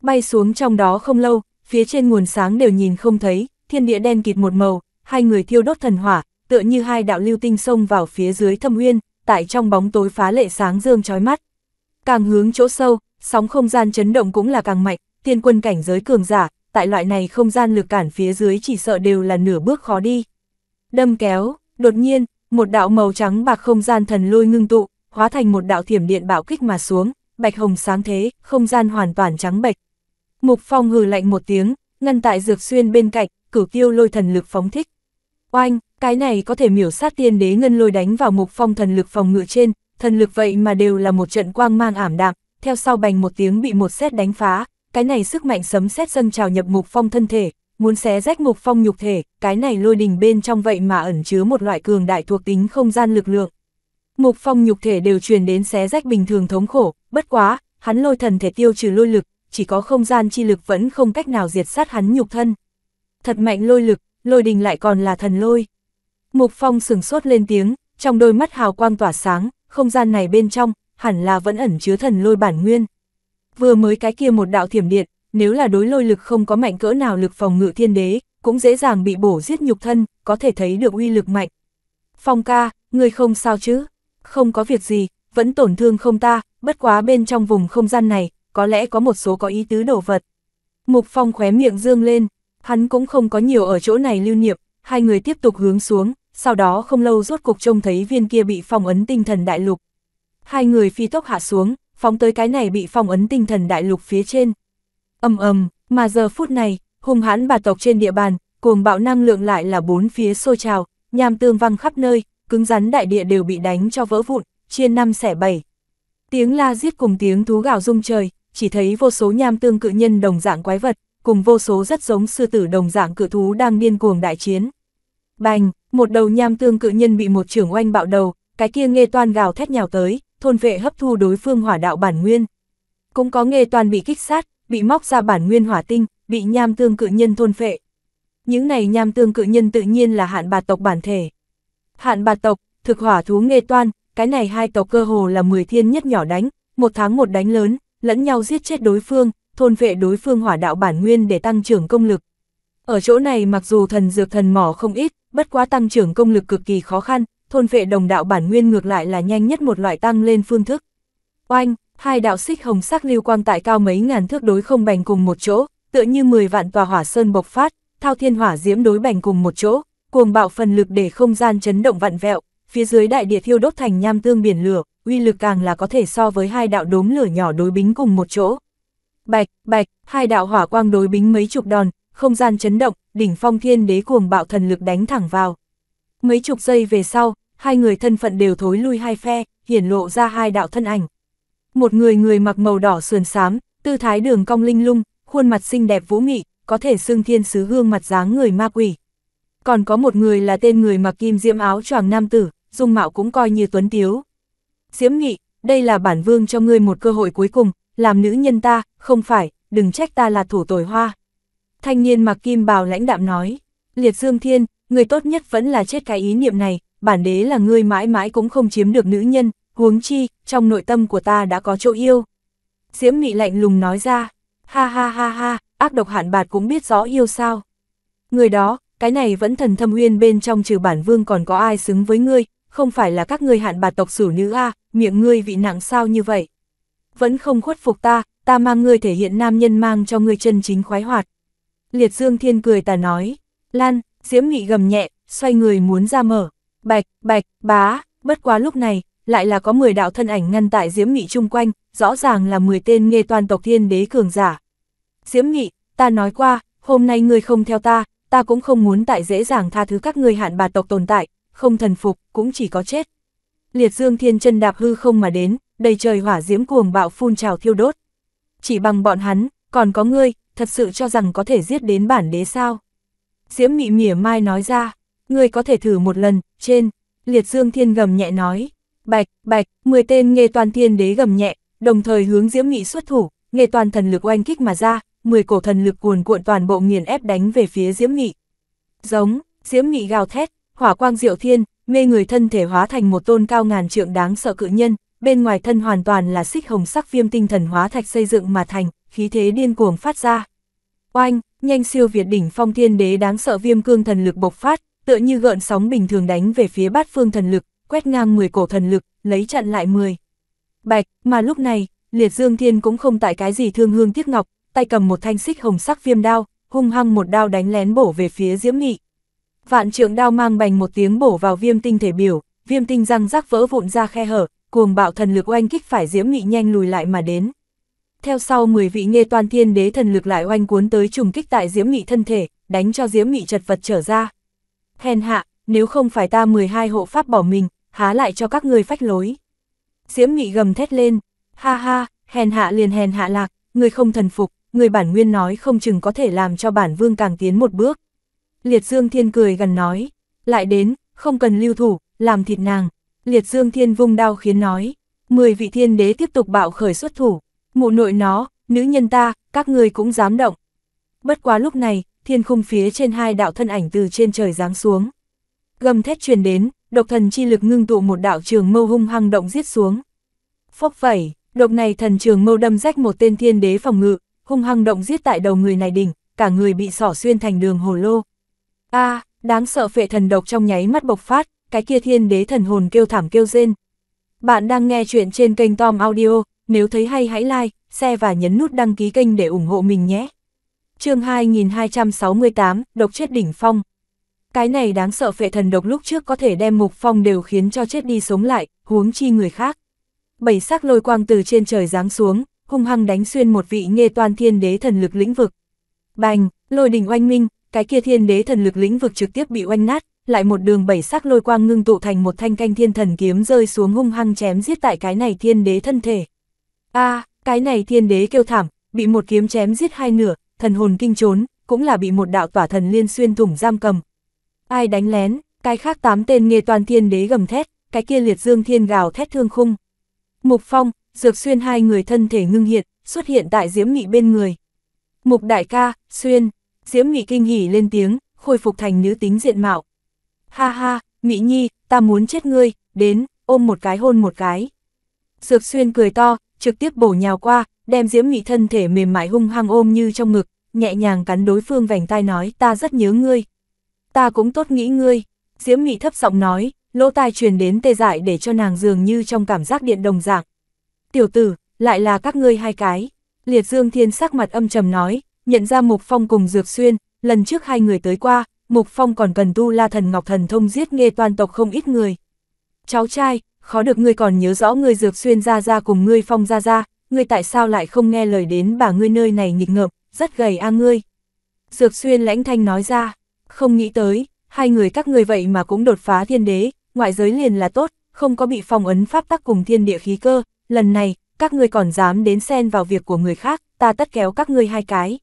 Bay xuống trong đó không lâu, phía trên nguồn sáng đều nhìn không thấy, thiên địa đen kịt một màu, hai người thiêu đốt thần hỏa, tựa như hai đạo lưu tinh sông vào phía dưới thâm uyên, tại trong bóng tối phá lệ sáng dương chói mắt. Càng hướng chỗ sâu, sóng không gian chấn động cũng là càng mạnh, tiên quân cảnh giới cường giả, tại loại này không gian lực cản phía dưới chỉ sợ đều là nửa bước khó đi. Đâm kéo, đột nhiên, một đạo màu trắng bạc không gian thần lôi ngưng tụ, hóa thành một đạo thiểm điện bạo kích mà xuống, bạch hồng sáng thế, không gian hoàn toàn trắng bạch. Mục Phong hừ lạnh một tiếng, ngăn tại dược xuyên bên cạnh, cửu tiêu lôi thần lực phóng thích. Oanh, cái này có thể miểu sát tiên đế ngân lôi đánh vào Mục Phong thần lực phòng ngự trên, thần lực vậy mà đều là một trận quang mang ảm đạm, theo sau bành một tiếng bị một xét đánh phá, cái này sức mạnh sấm sét dâng trào nhập mục phong thân thể, muốn xé rách mục phong nhục thể, cái này lôi đình bên trong vậy mà ẩn chứa một loại cường đại thuộc tính không gian lực lượng. Mục phong nhục thể đều truyền đến xé rách bình thường thống khổ, bất quá, hắn lôi thần thể tiêu trừ lôi lực, chỉ có không gian chi lực vẫn không cách nào diệt sát hắn nhục thân. Thật mạnh lôi lực, lôi đình lại còn là thần lôi. Mục phong sừng sốt lên tiếng, trong đôi mắt hào quang tỏa sáng, không gian này bên trong, hẳn là vẫn ẩn chứa thần lôi bản nguyên vừa mới cái kia một đạo thiểm điện, nếu là đối lôi lực không có mạnh cỡ nào lực phòng ngự thiên đế, cũng dễ dàng bị bổ giết nhục thân, có thể thấy được uy lực mạnh. Phong ca, người không sao chứ? Không có việc gì, vẫn tổn thương không ta, bất quá bên trong vùng không gian này, có lẽ có một số có ý tứ đổ vật. Mục Phong khóe miệng dương lên, hắn cũng không có nhiều ở chỗ này lưu niệm, hai người tiếp tục hướng xuống, sau đó không lâu rốt cục trông thấy viên kia bị phong ấn tinh thần đại lục. Hai người phi tốc hạ xuống, phóng tới cái này bị phong ấn tinh thần đại lục phía trên. Âm ầm, mà giờ phút này, hung hãn bà tộc trên địa bàn, cuồng bạo năng lượng lại là bốn phía sôi trào, nham tương văng khắp nơi, cứng rắn đại địa đều bị đánh cho vỡ vụn, chia năm xẻ bảy. Tiếng la giết cùng tiếng thú gào rung trời, chỉ thấy vô số nham tương cự nhân đồng dạng quái vật, cùng vô số rất giống sư tử đồng dạng cự thú đang điên cuồng đại chiến. Bành, một đầu nham tương cự nhân bị một trưởng oanh bạo đầu, cái kia nghe toan gào thét nhào tới, thôn vệ hấp thu đối phương hỏa đạo bản nguyên. Cũng có nghề toàn bị kích sát, bị móc ra bản nguyên hỏa tinh, bị nham tương cự nhân thôn vệ Những này nham tương cự nhân tự nhiên là hạn bạt tộc bản thể. Hạn bạt tộc, thực hỏa thú nghề toan, cái này hai tộc cơ hồ là 10 thiên nhất nhỏ đánh, một tháng một đánh lớn, lẫn nhau giết chết đối phương, thôn vệ đối phương hỏa đạo bản nguyên để tăng trưởng công lực. Ở chỗ này mặc dù thần dược thần mỏ không ít, bất quá tăng trưởng công lực cực kỳ khó khăn, thôn vệ đồng đạo bản nguyên ngược lại là nhanh nhất một loại tăng lên phương thức. Oanh, hai đạo xích hồng sắc lưu quang tại cao mấy ngàn thước đối không bành cùng một chỗ, tựa như 10 vạn tòa hỏa sơn bộc phát, thao thiên hỏa diễm đối bành cùng một chỗ, cuồng bạo phần lực để không gian chấn động vặn vẹo, phía dưới đại địa thiêu đốt thành nham tương biển lửa, uy lực càng là có thể so với hai đạo đốm lửa nhỏ đối bính cùng một chỗ. Bạch, bạch, hai đạo hỏa quang đối bính mấy chục đòn, không gian chấn động, đỉnh phong thiên đế cuồng bạo thần lực đánh thẳng vào. Mấy chục giây về sau, hai người thân phận đều thối lui hai phe, hiển lộ ra hai đạo thân ảnh. Một người người mặc màu đỏ sườn xám, tư thái đường cong linh lung, khuôn mặt xinh đẹp vũ nghị, có thể xưng thiên sứ hương mặt dáng người ma quỷ. Còn có một người là tên người mặc kim diễm áo choàng nam tử, dung mạo cũng coi như tuấn tiếu. Diễm nghị, đây là bản vương cho ngươi một cơ hội cuối cùng, làm nữ nhân ta, không phải, đừng trách ta là thủ tồi hoa. Thanh niên mặc kim bào lãnh đạm nói, liệt dương thiên, người tốt nhất vẫn là chết cái ý niệm này, bản đế là ngươi mãi mãi cũng không chiếm được nữ nhân, huống chi, trong nội tâm của ta đã có chỗ yêu. Diễm Mị lạnh lùng nói ra, ha ha ha ha, ác độc hạn bạt cũng biết rõ yêu sao. Người đó, cái này vẫn thần thâm uyên bên trong trừ bản vương còn có ai xứng với ngươi, không phải là các ngươi hạn bạt tộc sử nữ a miệng ngươi vị nặng sao như vậy. Vẫn không khuất phục ta, ta mang ngươi thể hiện nam nhân mang cho ngươi chân chính khoái hoạt. Liệt Dương Thiên cười ta nói, Lan, Diễm Nghị gầm nhẹ, xoay người muốn ra mở. Bạch, bạch, bá, bất quá lúc này, lại là có 10 đạo thân ảnh ngăn tại Diễm Nghị chung quanh, rõ ràng là 10 tên nghe toàn tộc thiên đế cường giả. Diễm Nghị, ta nói qua, hôm nay ngươi không theo ta, ta cũng không muốn tại dễ dàng tha thứ các ngươi hạn bà tộc tồn tại, không thần phục, cũng chỉ có chết. Liệt Dương Thiên chân đạp hư không mà đến, đầy trời hỏa diễm cuồng bạo phun trào thiêu đốt. Chỉ bằng bọn hắn, còn có ngươi, thật sự cho rằng có thể giết đến bản đế sao? Diễm Mị mỉa mai nói ra, người có thể thử một lần, trên, liệt dương thiên gầm nhẹ nói, bạch, bạch, 10 tên nghề toàn thiên đế gầm nhẹ, đồng thời hướng Diễm Mị xuất thủ, nghề toàn thần lực oanh kích mà ra, 10 cổ thần lực cuồn cuộn toàn bộ nghiền ép đánh về phía Diễm Mị. Giống, Diễm Mị gào thét, hỏa quang diệu thiên, mê người thân thể hóa thành một tôn cao ngàn trượng đáng sợ cự nhân, bên ngoài thân hoàn toàn là xích hồng sắc viêm tinh thần hóa thạch xây dựng mà thành, khí thế điên cuồng phát ra. Oanh, nhanh siêu việt đỉnh phong thiên đế đáng sợ viêm cương thần lực bộc phát, tựa như gợn sóng bình thường đánh về phía bát phương thần lực, quét ngang 10 cổ thần lực, lấy chặn lại 10. Bạch, mà lúc này, liệt dương thiên cũng không tại cái gì thương hương tiếc ngọc, tay cầm một thanh xích hồng sắc viêm đao, hung hăng một đao đánh lén bổ về phía diễm nghị. Vạn trượng đao mang bành một tiếng bổ vào viêm tinh thể biểu, viêm tinh răng rắc vỡ vụn ra khe hở, cuồng bạo thần lực oanh kích phải diễm nghị nhanh lùi lại mà đến theo sau 10 vị nghe toàn thiên đế thần lực lại oanh cuốn tới trùng kích tại Diễm Nghị thân thể, đánh cho Diễm Nghị chật vật trở ra. Hèn hạ, nếu không phải ta 12 hộ pháp bỏ mình, há lại cho các người phách lối. Diễm Nghị gầm thét lên, ha ha, hèn hạ liền hèn hạ lạc, người không thần phục, người bản nguyên nói không chừng có thể làm cho bản vương càng tiến một bước. Liệt Dương Thiên cười gần nói, lại đến, không cần lưu thủ, làm thịt nàng. Liệt Dương Thiên vung đao khiến nói, 10 vị thiên đế tiếp tục bạo khởi xuất thủ. Mụ nội nó, nữ nhân ta, các ngươi cũng dám động. Bất quá lúc này, thiên khung phía trên hai đạo thân ảnh từ trên trời giáng xuống. Gầm thét truyền đến, độc thần chi lực ngưng tụ một đạo trường mâu hung hăng động giết xuống. Phốc vẩy độc này thần trường mâu đâm rách một tên thiên đế phòng ngự, hung hăng động giết tại đầu người này đỉnh, cả người bị sỏ xuyên thành đường hồ lô. A, đáng sợ phệ thần độc trong nháy mắt bộc phát, cái kia thiên đế thần hồn kêu thảm kêu rên. Bạn đang nghe chuyện trên kênh Tom Audio, nếu thấy hay hãy like, share và nhấn nút đăng ký kênh để ủng hộ mình nhé. chương 2268, độc chết đỉnh phong. Cái này đáng sợ phệ thần độc lúc trước có thể đem mục phong đều khiến cho chết đi sống lại, huống chi người khác. Bảy sắc lôi quang từ trên trời giáng xuống, hung hăng đánh xuyên một vị nghê toàn thiên đế thần lực lĩnh vực. Bành, lôi đỉnh oanh minh, cái kia thiên đế thần lực lĩnh vực trực tiếp bị oanh nát, lại một đường bảy sắc lôi quang ngưng tụ thành một thanh canh thiên thần kiếm rơi xuống hung hăng chém giết tại cái này thiên đế thân thể a à, cái này thiên đế kêu thảm, bị một kiếm chém giết hai nửa, thần hồn kinh trốn, cũng là bị một đạo tỏa thần liên xuyên thủng giam cầm. Ai đánh lén, cái khác tám tên nghề toàn thiên đế gầm thét, cái kia liệt dương thiên gào thét thương khung. Mục Phong, Dược Xuyên hai người thân thể ngưng hiện, xuất hiện tại Diễm Nghị bên người. Mục Đại ca, Xuyên, Diễm Nghị kinh hỉ lên tiếng, khôi phục thành nữ tính diện mạo. Ha ha, Mỹ Nhi, ta muốn chết ngươi, đến, ôm một cái hôn một cái. Dược Xuyên cười to, trực tiếp bổ nhào qua, đem Diễm Nghị thân thể mềm mại hung hăng ôm như trong ngực, nhẹ nhàng cắn đối phương vành tai nói ta rất nhớ ngươi. Ta cũng tốt nghĩ ngươi, Diễm Nghị thấp giọng nói, lỗ tai truyền đến tê dại để cho nàng dường như trong cảm giác điện đồng dạng. Tiểu tử, lại là các ngươi hai cái. Liệt Dương Thiên sắc mặt âm trầm nói, nhận ra Mục Phong cùng Dược Xuyên, lần trước hai người tới qua, Mục Phong còn cần tu la thần ngọc thần thông giết nghe toàn tộc không ít người. Cháu trai, khó được ngươi còn nhớ rõ ngươi dược xuyên ra ra cùng ngươi phong ra ra, ngươi tại sao lại không nghe lời đến bà ngươi nơi này nghịch ngợm, rất gầy a ngươi. Dược xuyên lãnh thanh nói ra, không nghĩ tới, hai người các ngươi vậy mà cũng đột phá thiên đế, ngoại giới liền là tốt, không có bị phong ấn pháp tắc cùng thiên địa khí cơ, lần này, các ngươi còn dám đến xen vào việc của người khác, ta tất kéo các ngươi hai cái.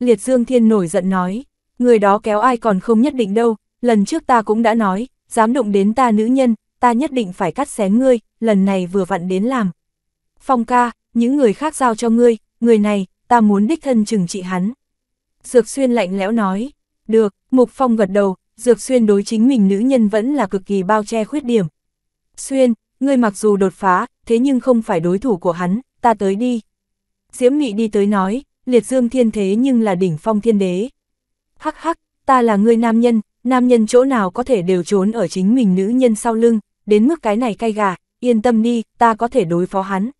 Liệt Dương Thiên nổi giận nói, người đó kéo ai còn không nhất định đâu, lần trước ta cũng đã nói, dám đụng đến ta nữ nhân, ta nhất định phải cắt xén ngươi, lần này vừa vặn đến làm. Phong ca, những người khác giao cho ngươi, người này, ta muốn đích thân trừng trị hắn. Dược xuyên lạnh lẽo nói, được, mục phong gật đầu, dược xuyên đối chính mình nữ nhân vẫn là cực kỳ bao che khuyết điểm. Xuyên, ngươi mặc dù đột phá, thế nhưng không phải đối thủ của hắn, ta tới đi. Diễm Mị đi tới nói, liệt dương thiên thế nhưng là đỉnh phong thiên đế. Hắc hắc, ta là ngươi nam nhân, nam nhân chỗ nào có thể đều trốn ở chính mình nữ nhân sau lưng đến mức cái này cay gà, yên tâm đi, ta có thể đối phó hắn.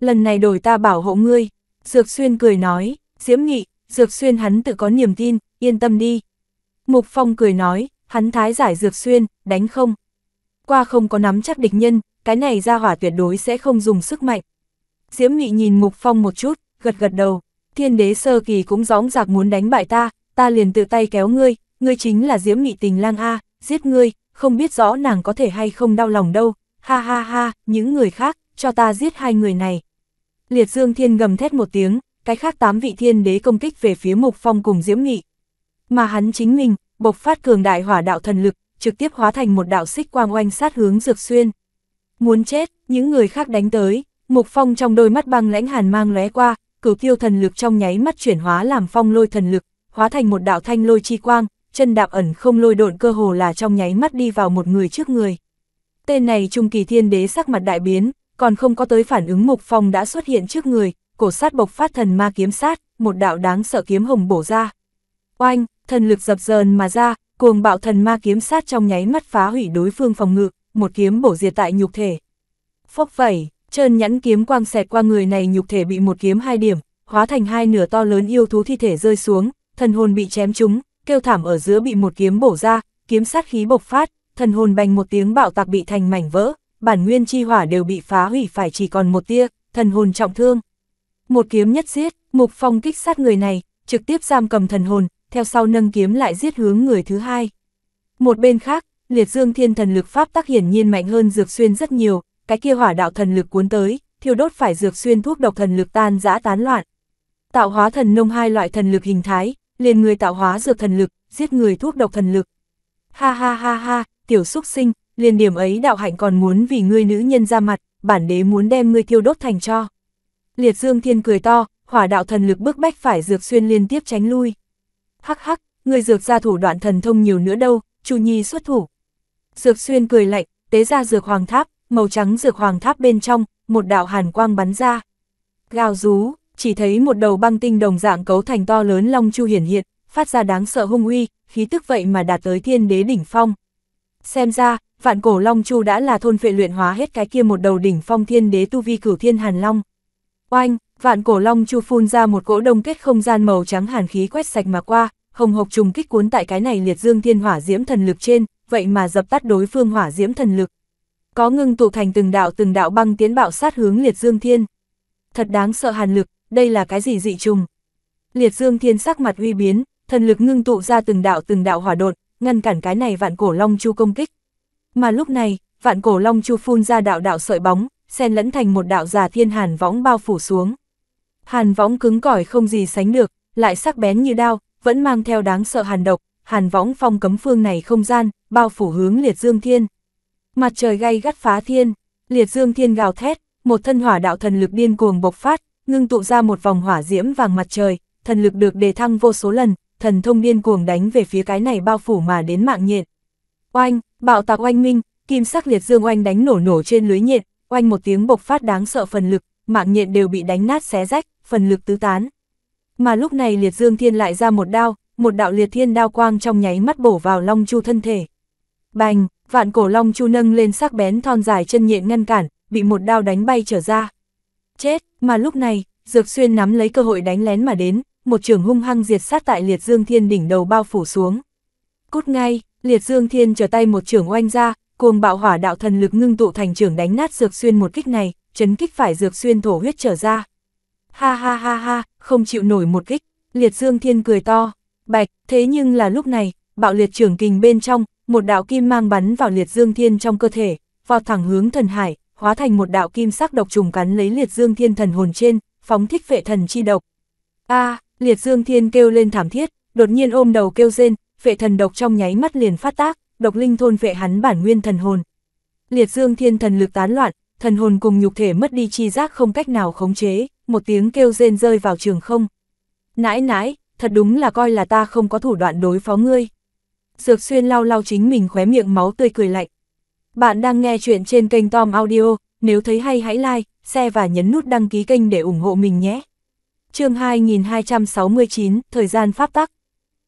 Lần này đổi ta bảo hộ ngươi, Dược Xuyên cười nói, Diễm Nghị, Dược Xuyên hắn tự có niềm tin, yên tâm đi. Mục Phong cười nói, hắn thái giải Dược Xuyên, đánh không. Qua không có nắm chắc địch nhân, cái này ra hỏa tuyệt đối sẽ không dùng sức mạnh. Diễm Nghị nhìn Mục Phong một chút, gật gật đầu, thiên đế sơ kỳ cũng gióng giạc muốn đánh bại ta, ta liền tự tay kéo ngươi, ngươi chính là Diễm Nghị tình lang A, giết ngươi, không biết rõ nàng có thể hay không đau lòng đâu, ha ha ha, những người khác, cho ta giết hai người này. Liệt Dương Thiên gầm thét một tiếng, cái khác tám vị thiên đế công kích về phía Mục Phong cùng Diễm Nghị. Mà hắn chính mình, bộc phát cường đại hỏa đạo thần lực, trực tiếp hóa thành một đạo xích quang oanh sát hướng Dược Xuyên. Muốn chết, những người khác đánh tới, Mục Phong trong đôi mắt băng lãnh hàn mang lóe qua, cửu tiêu thần lực trong nháy mắt chuyển hóa làm phong lôi thần lực, hóa thành một đạo thanh lôi chi quang, chân đạp ẩn không lôi độn cơ hồ là trong nháy mắt đi vào một người trước người. Tên này Trung Kỳ Thiên Đế sắc mặt đại biến, còn không có tới phản ứng Mục Phong đã xuất hiện trước người, cổ sát bộc phát thần ma kiếm sát, một đạo đáng sợ kiếm hồng bổ ra. Oanh, thần lực dập dờn mà ra, cuồng bạo thần ma kiếm sát trong nháy mắt phá hủy đối phương phòng ngự, một kiếm bổ diệt tại nhục thể. Phốc vẩy, trơn nhẵn kiếm quang xẹt qua người này nhục thể bị một kiếm hai điểm, hóa thành hai nửa to lớn yêu thú thi thể rơi xuống, thần hồn bị chém trúng, kêu thảm ở giữa bị một kiếm bổ ra, kiếm sát khí bộc phát, thần hồn bành một tiếng bạo tạc bị thành mảnh vỡ, bản nguyên chi hỏa đều bị phá hủy phải chỉ còn một tia, thần hồn trọng thương. Một kiếm nhất giết, Mục Phong kích sát người này, trực tiếp giam cầm thần hồn, theo sau nâng kiếm lại giết hướng người thứ hai. Một bên khác, Liệt Dương Thiên Thần lực pháp tác hiển nhiên mạnh hơn Dược Xuyên rất nhiều, cái kia hỏa đạo thần lực cuốn tới, thiêu đốt phải Dược Xuyên thuốc độc thần lực tan dã tán loạn. Tạo hóa thần nông hai loại thần lực hình thái, liền người tạo hóa dược thần lực, giết người thuốc độc thần lực. Ha ha ha ha, tiểu xúc sinh, liền điểm ấy đạo hạnh còn muốn vì ngươi nữ nhân ra mặt, bản đế muốn đem ngươi thiêu đốt thành cho. Liệt Dương Thiên cười to, hỏa đạo thần lực bước bách phải dược xuyên liên tiếp tránh lui. Hắc hắc, ngươi dược ra thủ đoạn thần thông nhiều nữa đâu, Chu Nhi xuất thủ. Dược xuyên cười lạnh, tế ra dược hoàng tháp, màu trắng dược hoàng tháp bên trong, một đạo hàn quang bắn ra. Gào rú, chỉ thấy một đầu băng tinh đồng dạng cấu thành to lớn long chu hiển hiện, phát ra đáng sợ hung uy, khí tức vậy mà đạt tới thiên đế đỉnh phong. Xem ra, vạn cổ long chu đã là thôn phệ luyện hóa hết cái kia một đầu đỉnh phong thiên đế tu vi cửu thiên hàn long. Oanh, vạn cổ long chu phun ra một cỗ đông kết không gian màu trắng hàn khí quét sạch mà qua, hồng hộc trùng kích cuốn tại cái này liệt dương thiên hỏa diễm thần lực trên, vậy mà dập tắt đối phương hỏa diễm thần lực. Có ngưng tụ thành từng đạo từng đạo băng tiến bạo sát hướng liệt dương thiên. Thật đáng sợ hàn lực, đây là cái gì dị trùng? Liệt Dương Thiên sắc mặt uy biến, thần lực ngưng tụ ra từng đạo từng đạo hỏa đột, ngăn cản cái này vạn cổ long chu công kích. Mà lúc này, vạn cổ long chu phun ra đạo đạo sợi bóng, xen lẫn thành một đạo già thiên hàn võng bao phủ xuống. Hàn võng cứng cỏi không gì sánh được, lại sắc bén như đao, vẫn mang theo đáng sợ hàn độc, hàn võng phong cấm phương này không gian, bao phủ hướng liệt dương thiên. Mặt trời gay gắt phá thiên, liệt dương thiên gào thét, một thân hỏa đạo thần lực điên cuồng bộc phát, ngưng tụ ra một vòng hỏa diễm vàng mặt trời, thần lực được đề thăng vô số lần, thần thông điên cuồng đánh về phía cái này bao phủ mà đến mạng nhiệt. Oanh, bạo tạc oanh minh, kim sắc liệt dương oanh đánh nổ nổ trên lưới nhiệt, oanh một tiếng bộc phát đáng sợ phần lực, mạng nhiệt đều bị đánh nát xé rách, phần lực tứ tán. Mà lúc này liệt dương thiên lại ra một đao, một đạo liệt thiên đao quang trong nháy mắt bổ vào long chu thân thể. Bành, vạn cổ long chu nâng lên sắc bén thon dài chân nhện ngăn cản, bị một đao đánh bay trở ra chết, mà lúc này, Dược Xuyên nắm lấy cơ hội đánh lén mà đến, một trường hung hăng diệt sát tại Liệt Dương Thiên đỉnh đầu bao phủ xuống. Cút ngay, Liệt Dương Thiên trở tay một trường oanh ra, cuồng bạo hỏa đạo thần lực ngưng tụ thành trường đánh nát Dược Xuyên một kích này, chấn kích phải Dược Xuyên thổ huyết trở ra. Ha ha ha ha, không chịu nổi một kích, Liệt Dương Thiên cười to, bạch, thế nhưng là lúc này, bạo liệt trường kình bên trong, một đạo kim mang bắn vào Liệt Dương Thiên trong cơ thể, vào thẳng hướng thần hải, hóa thành một đạo kim sắc độc trùng cắn lấy liệt dương thiên thần hồn trên, phóng thích vệ thần chi độc. A, liệt dương thiên kêu lên thảm thiết, đột nhiên ôm đầu kêu rên, vệ thần độc trong nháy mắt liền phát tác, độc linh thôn vệ hắn bản nguyên thần hồn. Liệt dương thiên thần lực tán loạn, thần hồn cùng nhục thể mất đi chi giác không cách nào khống chế, một tiếng kêu rên rơi vào trường không. Nãi nãi, thật đúng là coi là ta không có thủ đoạn đối phó ngươi. Dược xuyên lau lau chính mình khóe miệng máu tươi cười lạnh. Bạn đang nghe chuyện trên kênh Tom Audio, nếu thấy hay hãy like, share và nhấn nút đăng ký kênh để ủng hộ mình nhé. chương 2269, thời gian pháp tắc.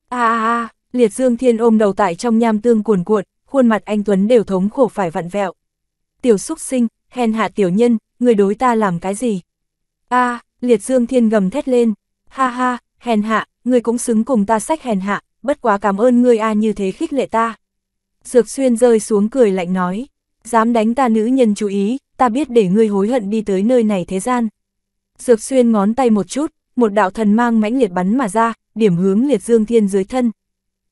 a a a, liệt dương thiên ôm đầu tại trong nham tương cuồn cuộn, khuôn mặt anh Tuấn đều thống khổ phải vặn vẹo. Tiểu xúc sinh, hèn hạ tiểu nhân, người đối ta làm cái gì? a à, liệt dương thiên gầm thét lên, ha ha, hèn hạ, người cũng xứng cùng ta sách hèn hạ, bất quá cảm ơn người a như thế khích lệ ta. Dược xuyên rơi xuống cười lạnh nói, dám đánh ta nữ nhân chú ý, ta biết để ngươi hối hận đi tới nơi này thế gian. Dược xuyên ngón tay một chút, một đạo thần mang mãnh liệt bắn mà ra, điểm hướng liệt dương thiên dưới thân.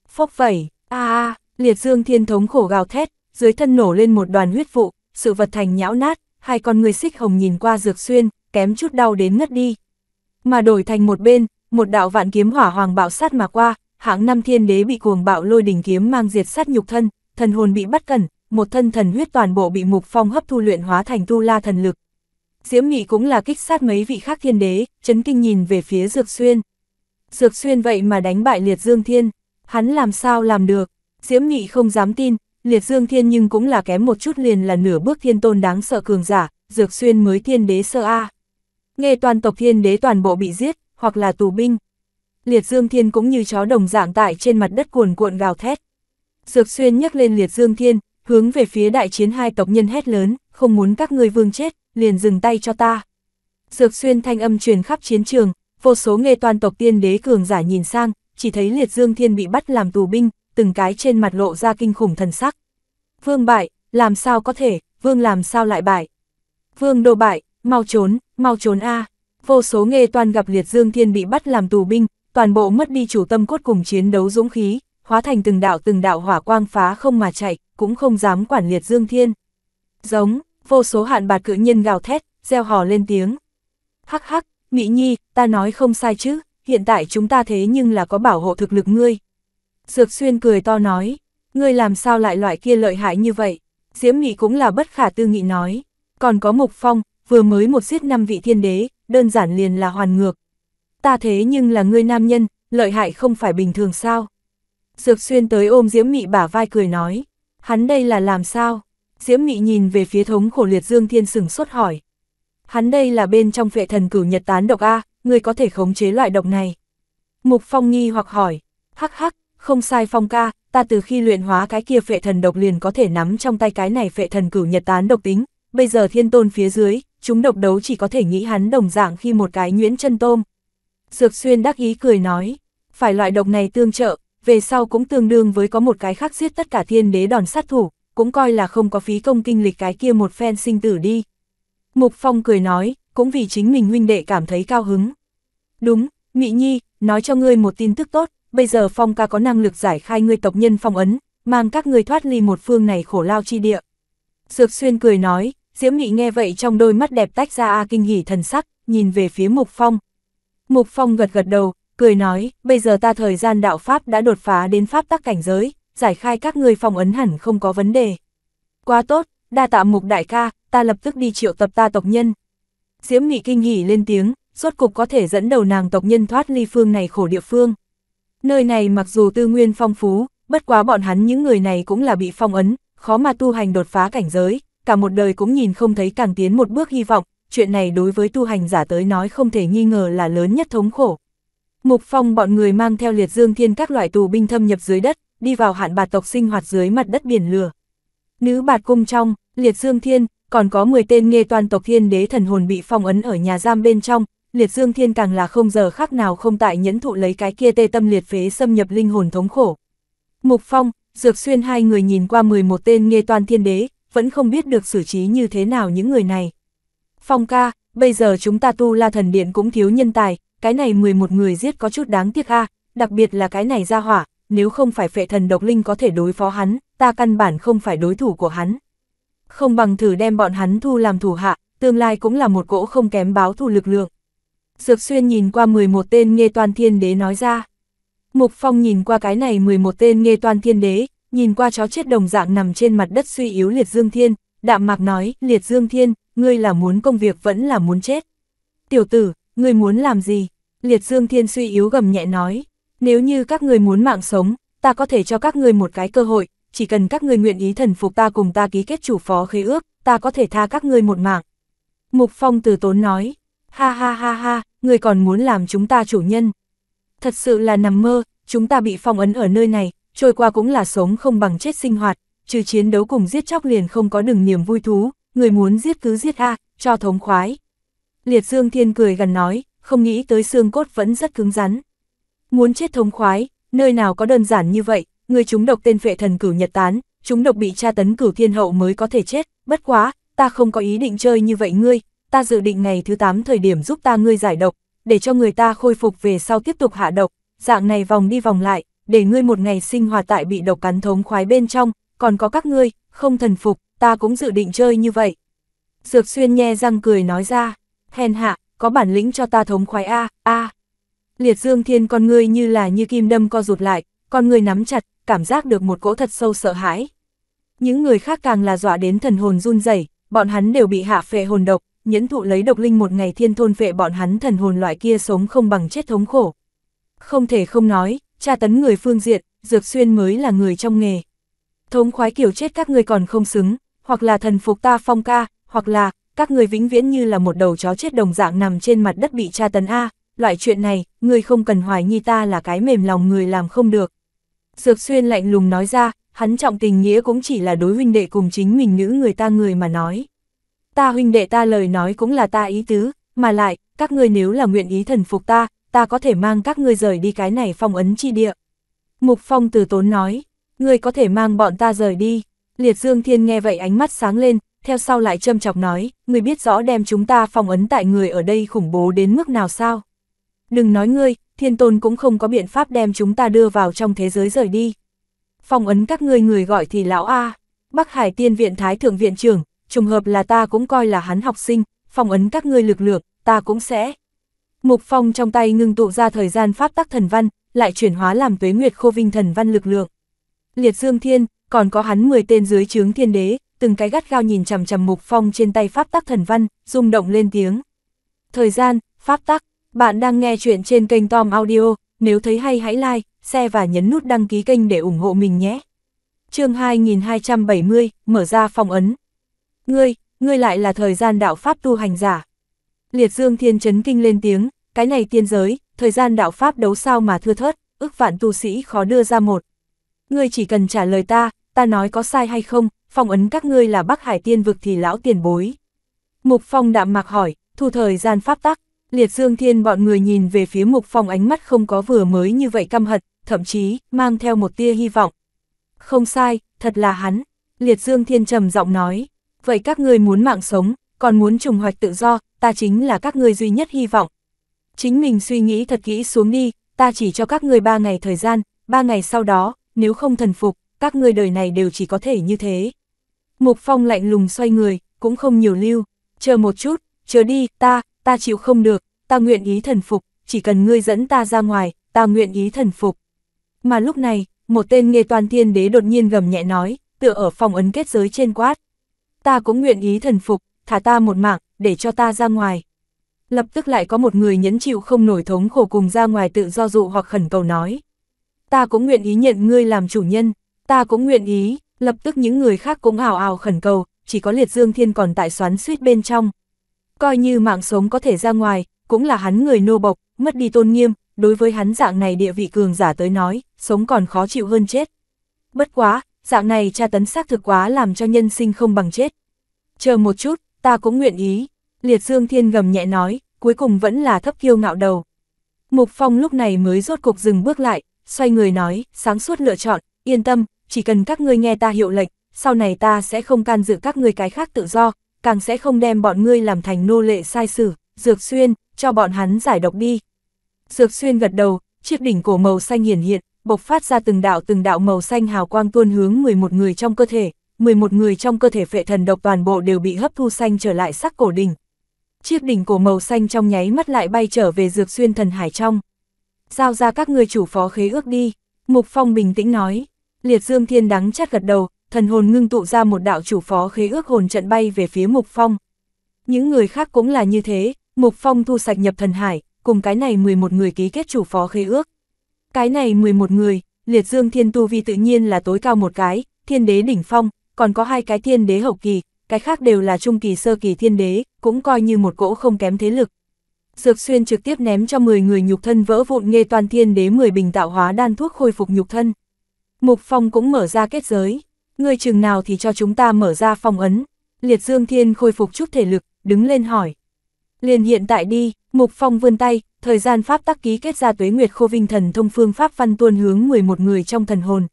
Phốc vẩy, a a, liệt dương thiên thống khổ gào thét, dưới thân nổ lên một đoàn huyết vụ, sự vật thành nhão nát, hai con người xích hồng nhìn qua dược xuyên, kém chút đau đến ngất đi. Mà đổi thành một bên, một đạo vạn kiếm hỏa hoàng bạo sát mà qua, hạng năm thiên đế bị cuồng bạo lôi đỉnh kiếm mang diệt sát nhục thân, thần hồn bị bắt cẩn, một thân thần huyết toàn bộ bị Mục Phong hấp thu luyện hóa thành tu la thần lực. Diễm Nghị cũng là kích sát mấy vị khác thiên đế, chấn kinh nhìn về phía Dược Xuyên. Dược Xuyên vậy mà đánh bại Liệt Dương Thiên, hắn làm sao làm được, Diễm Nghị không dám tin, Liệt Dương Thiên nhưng cũng là kém một chút liền là nửa bước thiên tôn đáng sợ cường giả, Dược Xuyên mới thiên đế sơ A. Nghe toàn tộc thiên đế toàn bộ bị giết, hoặc là tù binh. Liệt Dương Thiên cũng như chó đồng dạng tại trên mặt đất cuồn cuộn gào thét. Dược Xuyên nhắc lên liệt dương thiên, hướng về phía đại chiến hai tộc nhân hét lớn, không muốn các ngươi vương chết, liền dừng tay cho ta. Dược Xuyên thanh âm truyền khắp chiến trường, vô số nghề toàn tộc tiên đế cường giả nhìn sang, chỉ thấy liệt dương thiên bị bắt làm tù binh, từng cái trên mặt lộ ra kinh khủng thần sắc. Vương bại, làm sao có thể, vương làm sao lại bại. Vương đồ bại, mau trốn, mau trốn a Vô số nghề toàn gặp liệt dương thiên bị bắt làm tù binh, toàn bộ mất đi chủ tâm cốt cùng chiến đấu dũng khí, hóa thành từng đạo từng đạo hỏa quang phá không mà chạy, cũng không dám quản liệt dương thiên. Giống, vô số hạn bạt cự nhân gào thét, gieo hò lên tiếng. Hắc hắc, Mỹ Nhi, ta nói không sai chứ, hiện tại chúng ta thế nhưng là có bảo hộ thực lực ngươi. Dược xuyên cười to nói, ngươi làm sao lại loại kia lợi hại như vậy, Diễm Mỹ cũng là bất khả tư nghị nói. Còn có Mục Phong, vừa mới một giết năm vị thiên đế, đơn giản liền là hoàn ngược. Ta thế nhưng là ngươi nam nhân, lợi hại không phải bình thường sao? Dược xuyên tới ôm Diễm Mị bả vai cười nói, hắn đây là làm sao? Diễm Mị nhìn về phía thống khổ liệt Dương Thiên sừng sốt hỏi. Hắn đây là bên trong phệ thần cửu nhật tán độc A, người có thể khống chế loại độc này. Mục Phong nghi hoặc hỏi, hắc hắc, không sai Phong ca, ta từ khi luyện hóa cái kia phệ thần độc liền có thể nắm trong tay cái này phệ thần cửu nhật tán độc tính, bây giờ thiên tôn phía dưới, chúng độc đấu chỉ có thể nghĩ hắn đồng dạng khi một cái nhuyễn chân tôm. Dược xuyên đắc ý cười nói, phải loại độc này tương trợ, về sau cũng tương đương với có một cái khác giết tất cả thiên đế đòn sát thủ, cũng coi là không có phí công kinh lịch cái kia một phen sinh tử đi. Mục Phong cười nói, cũng vì chính mình huynh đệ cảm thấy cao hứng. Đúng, Mỹ Nhi, nói cho ngươi một tin tức tốt, bây giờ Phong ca có năng lực giải khai ngươi tộc nhân phong ấn, mang các ngươi thoát ly một phương này khổ lao chi địa. Dược Xuyên cười nói, Diễm Nghị nghe vậy trong đôi mắt đẹp tách ra a kinh hỉ thần sắc, nhìn về phía Mục Phong. Mục Phong gật gật đầu, cười nói, bây giờ ta thời gian đạo Pháp đã đột phá đến Pháp tắc cảnh giới, giải khai các người phòng ấn hẳn không có vấn đề. Quá tốt, đa tạ mục đại ca, ta lập tức đi triệu tập ta tộc nhân. Diễm Nghị kinh hỉ lên tiếng, rốt cục có thể dẫn đầu nàng tộc nhân thoát ly phương này khổ địa phương. Nơi này mặc dù tư nguyên phong phú, bất quá bọn hắn những người này cũng là bị phong ấn, khó mà tu hành đột phá cảnh giới, cả một đời cũng nhìn không thấy càng tiến một bước hy vọng, chuyện này đối với tu hành giả tới nói không thể nghi ngờ là lớn nhất thống khổ. Mục Phong bọn người mang theo liệt dương thiên các loại tù binh thâm nhập dưới đất, đi vào hạn bạt tộc sinh hoạt dưới mặt đất biển lửa. Nữ bạt cung trong, liệt dương thiên, còn có 10 tên nghe toàn tộc thiên đế thần hồn bị phong ấn ở nhà giam bên trong, liệt dương thiên càng là không giờ khác nào không tại nhẫn thụ lấy cái kia tê tâm liệt phế xâm nhập linh hồn thống khổ. Mục Phong, Dược Xuyên hai người nhìn qua 11 tên nghe toàn thiên đế, vẫn không biết được xử trí như thế nào những người này. Phong ca, bây giờ chúng ta tu la thần điện cũng thiếu nhân tài, cái này 11 người giết có chút đáng tiếc a đặc biệt là cái này ra hỏa, nếu không phải phệ thần độc linh có thể đối phó hắn, ta căn bản không phải đối thủ của hắn. Không bằng thử đem bọn hắn thu làm thủ hạ, tương lai cũng là một cỗ không kém báo thù lực lượng. Dược xuyên nhìn qua 11 tên nghe toàn thiên đế nói ra. Mục Phong nhìn qua cái này 11 tên nghe toàn thiên đế, nhìn qua chó chết đồng dạng nằm trên mặt đất suy yếu liệt dương thiên, đạm mạc nói, liệt dương thiên, ngươi là muốn công việc vẫn là muốn chết. Tiểu tử, Người muốn làm gì? Liệt Dương Thiên suy yếu gầm nhẹ nói. Nếu như các người muốn mạng sống, ta có thể cho các người một cái cơ hội, chỉ cần các người nguyện ý thần phục ta cùng ta ký kết chủ phó khế ước, ta có thể tha các người một mạng. Mục Phong từ tốn nói, ha ha ha ha, người còn muốn làm chúng ta chủ nhân. Thật sự là nằm mơ, chúng ta bị phong ấn ở nơi này, trôi qua cũng là sống không bằng chết sinh hoạt, trừ chiến đấu cùng giết chóc liền không có đừng niềm vui thú, người muốn giết cứ giết a, cho thống khoái. Liệt Dương Thiên cười gần nói, không nghĩ tới xương cốt vẫn rất cứng rắn. Muốn chết thống khoái, nơi nào có đơn giản như vậy, người chúng độc tên phệ thần cửu nhật tán, chúng độc bị tra tấn cửu thiên hậu mới có thể chết, bất quá, ta không có ý định chơi như vậy ngươi, ta dự định ngày thứ 8 thời điểm giúp ta ngươi giải độc, để cho người ta khôi phục về sau tiếp tục hạ độc, dạng này vòng đi vòng lại, để ngươi một ngày sinh hoạt tại bị độc cắn thống khoái bên trong, còn có các ngươi, không thần phục, ta cũng dự định chơi như vậy. Dược xuyên nhe răng cười nói ra hèn hạ, có bản lĩnh cho ta thống khoái A, A. Liệt dương thiên con ngươi như là như kim đâm co rụt lại, con ngươi nắm chặt, cảm giác được một cỗ thật sâu sợ hãi. Những người khác càng là dọa đến thần hồn run rẩy, bọn hắn đều bị hạ phệ hồn độc, nhẫn thụ lấy độc linh một ngày thiên thôn phệ bọn hắn thần hồn loại kia sống không bằng chết thống khổ. Không thể không nói, tra tấn người phương diện, Dược Xuyên mới là người trong nghề. Thống khoái kiểu chết các ngươi còn không xứng, hoặc là thần phục ta phong ca, hoặc là các người vĩnh viễn như là một đầu chó chết đồng dạng nằm trên mặt đất bị tra tấn A, loại chuyện này, người không cần hoài nghi ta là cái mềm lòng người làm không được. Dược xuyên lạnh lùng nói ra, hắn trọng tình nghĩa cũng chỉ là đối huynh đệ cùng chính mình nữ người ta người mà nói. Ta huynh đệ ta lời nói cũng là ta ý tứ, mà lại, các người nếu là nguyện ý thần phục ta, ta có thể mang các ngươi rời đi cái này phong ấn chi địa. Mục Phong từ tốn nói, người có thể mang bọn ta rời đi. Liệt Dương Thiên nghe vậy ánh mắt sáng lên, theo sau lại châm chọc nói, người biết rõ đem chúng ta phong ấn tại người ở đây khủng bố đến mức nào sao? Đừng nói ngươi, thiên tôn cũng không có biện pháp đem chúng ta đưa vào trong thế giới rời đi. Phong ấn các ngươi người gọi thì lão A, Bắc Hải Tiên Viện Thái Thượng Viện trưởng, trùng hợp là ta cũng coi là hắn học sinh, phong ấn các ngươi lực lượng, ta cũng sẽ. Mục Phong trong tay ngưng tụ ra thời gian pháp tắc thần văn, lại chuyển hóa làm tuế nguyệt khô vinh thần văn lực lượng. Liệt Dương Thiên, còn có hắn 10 tên dưới chướng thiên đế, từng cái gắt gao nhìn chằm chằm mục phong trên tay pháp tắc thần văn, rung động lên tiếng. Thời gian, pháp tắc, bạn đang nghe chuyện trên kênh Tom Audio, nếu thấy hay hãy like, share và nhấn nút đăng ký kênh để ủng hộ mình nhé. chương 2270, mở ra phong ấn. Ngươi, ngươi lại là thời gian đạo pháp tu hành giả. Liệt Dương Thiên chấn kinh lên tiếng, cái này tiên giới, thời gian đạo pháp đấu sao mà thưa thớt, ước vạn tu sĩ khó đưa ra một, ngươi chỉ cần trả lời ta, ta nói có sai hay không, phong ấn các ngươi là Bắc Hải Tiên vực thì lão tiền bối. Mục Phong đạm mạc hỏi, thu thời gian pháp tắc, liệt dương thiên bọn người nhìn về phía Mục Phong ánh mắt không có vừa mới như vậy căm hận, thậm chí mang theo một tia hy vọng. Không sai, thật là hắn, liệt dương thiên trầm giọng nói, vậy các ngươi muốn mạng sống, còn muốn trùng hoạch tự do, ta chính là các ngươi duy nhất hy vọng. Chính mình suy nghĩ thật kỹ xuống đi, ta chỉ cho các ngươi ba ngày thời gian, ba ngày sau đó, nếu không thần phục, các ngươi đời này đều chỉ có thể như thế. Mục Phong lạnh lùng xoay người, cũng không nhiều lưu, chờ một chút, chờ đi, ta, ta chịu không được, ta nguyện ý thần phục, chỉ cần ngươi dẫn ta ra ngoài, ta nguyện ý thần phục. Mà lúc này, một tên nghề toàn thiên đế đột nhiên gầm nhẹ nói, tựa ở phòng ấn kết giới trên quát. Ta cũng nguyện ý thần phục, thả ta một mạng, để cho ta ra ngoài. Lập tức lại có một người nhẫn chịu không nổi thống khổ cùng ra ngoài tự do dụ hoặc khẩn cầu nói ta cũng nguyện ý nhận ngươi làm chủ nhân, ta cũng nguyện ý, lập tức những người khác cũng ảo ảo khẩn cầu, chỉ có liệt dương thiên còn tại xoắn suýt bên trong. Coi như mạng sống có thể ra ngoài, cũng là hắn người nô bộc, mất đi tôn nghiêm, đối với hắn dạng này địa vị cường giả tới nói, sống còn khó chịu hơn chết. Bất quá, dạng này tra tấn xác thực quá làm cho nhân sinh không bằng chết. Chờ một chút, ta cũng nguyện ý, liệt dương thiên gầm nhẹ nói, cuối cùng vẫn là thấp kiêu ngạo đầu. Mục Phong lúc này mới rốt cục dừng bước lại, xoay người nói, sáng suốt lựa chọn, yên tâm, chỉ cần các ngươi nghe ta hiệu lệnh, sau này ta sẽ không can dự các ngươi cái khác tự do, càng sẽ không đem bọn ngươi làm thành nô lệ sai sử, dược xuyên, cho bọn hắn giải độc đi. Dược xuyên gật đầu, chiếc đỉnh cổ màu xanh hiển hiện, bộc phát ra từng đạo từng đạo màu xanh hào quang tuôn hướng 11 người trong cơ thể, 11 người trong cơ thể phệ thần độc toàn bộ đều bị hấp thu xanh trở lại sắc cổ đỉnh. Chiếc đỉnh cổ màu xanh trong nháy mắt lại bay trở về dược xuyên thần hải trong giao ra các người chủ phó khế ước đi, Mục Phong bình tĩnh nói. Liệt Dương Thiên đắng chát gật đầu, thần hồn ngưng tụ ra một đạo chủ phó khế ước hồn trận bay về phía Mục Phong. Những người khác cũng là như thế, Mục Phong thu sạch nhập thần hải, cùng cái này 11 người ký kết chủ phó khế ước. Cái này 11 người, Liệt Dương Thiên Tu Vi tự nhiên là tối cao một cái, Thiên Đế Đỉnh Phong, còn có hai cái Thiên Đế Hậu Kỳ, cái khác đều là Trung Kỳ Sơ Kỳ Thiên Đế, cũng coi như một cỗ không kém thế lực, Dược Xuyên trực tiếp ném cho 10 người nhục thân vỡ vụn nghe toàn thiên đế 10 bình tạo hóa đan thuốc khôi phục nhục thân. Mục Phong cũng mở ra kết giới, người chừng nào thì cho chúng ta mở ra phong ấn. Liệt Dương Thiên khôi phục chút thể lực, đứng lên hỏi. Liền hiện tại đi, Mục Phong vươn tay, thời gian pháp tắc ký kết ra tuế nguyệt khô vinh thần thông phương pháp văn tuôn hướng 11 người trong thần hồn.